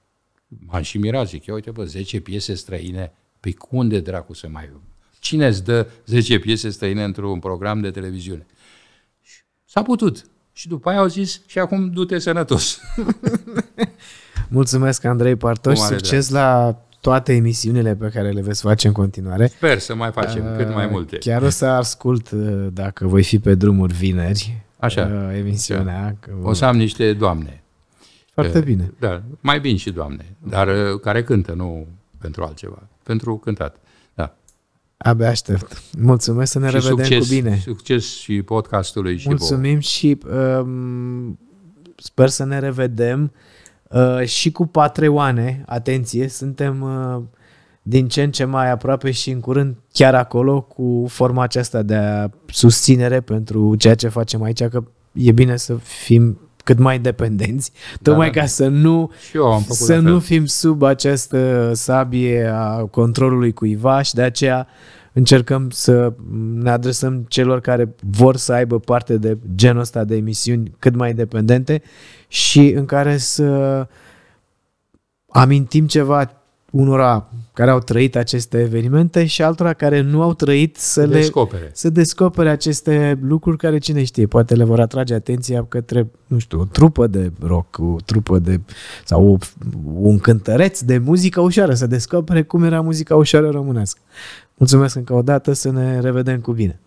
M-am și mirat, zic, ia uite bă, 10 piese străine, pe unde dracu să mai... Cine îți dă 10 piese străine într-un program de televiziune? S-a putut. Și după aia au zis, și acum du-te sănătos.
[LAUGHS] Mulțumesc, Andrei Partoș. Succes drag. la toate emisiunile pe care le veți face în continuare. Sper să mai facem uh, cât mai multe. Chiar o să ascult, uh, dacă voi fi pe drumuri vineri, Așa. Uh, emisiunea. Că... O să
am niște doamne foarte eh, bine. Da, mai bine și doamne, dar eh, care cântă, nu pentru altceva, pentru cântat. Da.
Abia aștept. Mulțumesc să ne și revedem succes, cu bine.
Succes și podcastului și Mulțumim
vouă. și um, sper să ne revedem uh, și cu patreoane. Atenție, suntem uh, din ce în ce mai aproape și în curând chiar acolo cu forma aceasta de susținere pentru ceea ce facem aici, că e bine să fim cât mai dependenți, da, tocmai da, ca să nu să nu fim sub această sabie a controlului cuiva și de aceea încercăm să ne adresăm celor care vor să aibă parte de genul ăsta de emisiuni cât mai dependente și în care să amintim ceva unora care au trăit aceste evenimente și altora care nu au trăit să descopere. le să descopere aceste lucruri care cine știe, poate le vor atrage atenția către, nu știu, o trupă de rock, o trupă de sau o, un cântăreț de muzică ușoară, să descopere cum era muzica ușoară românească. Mulțumesc încă o dată, să ne revedem cu bine.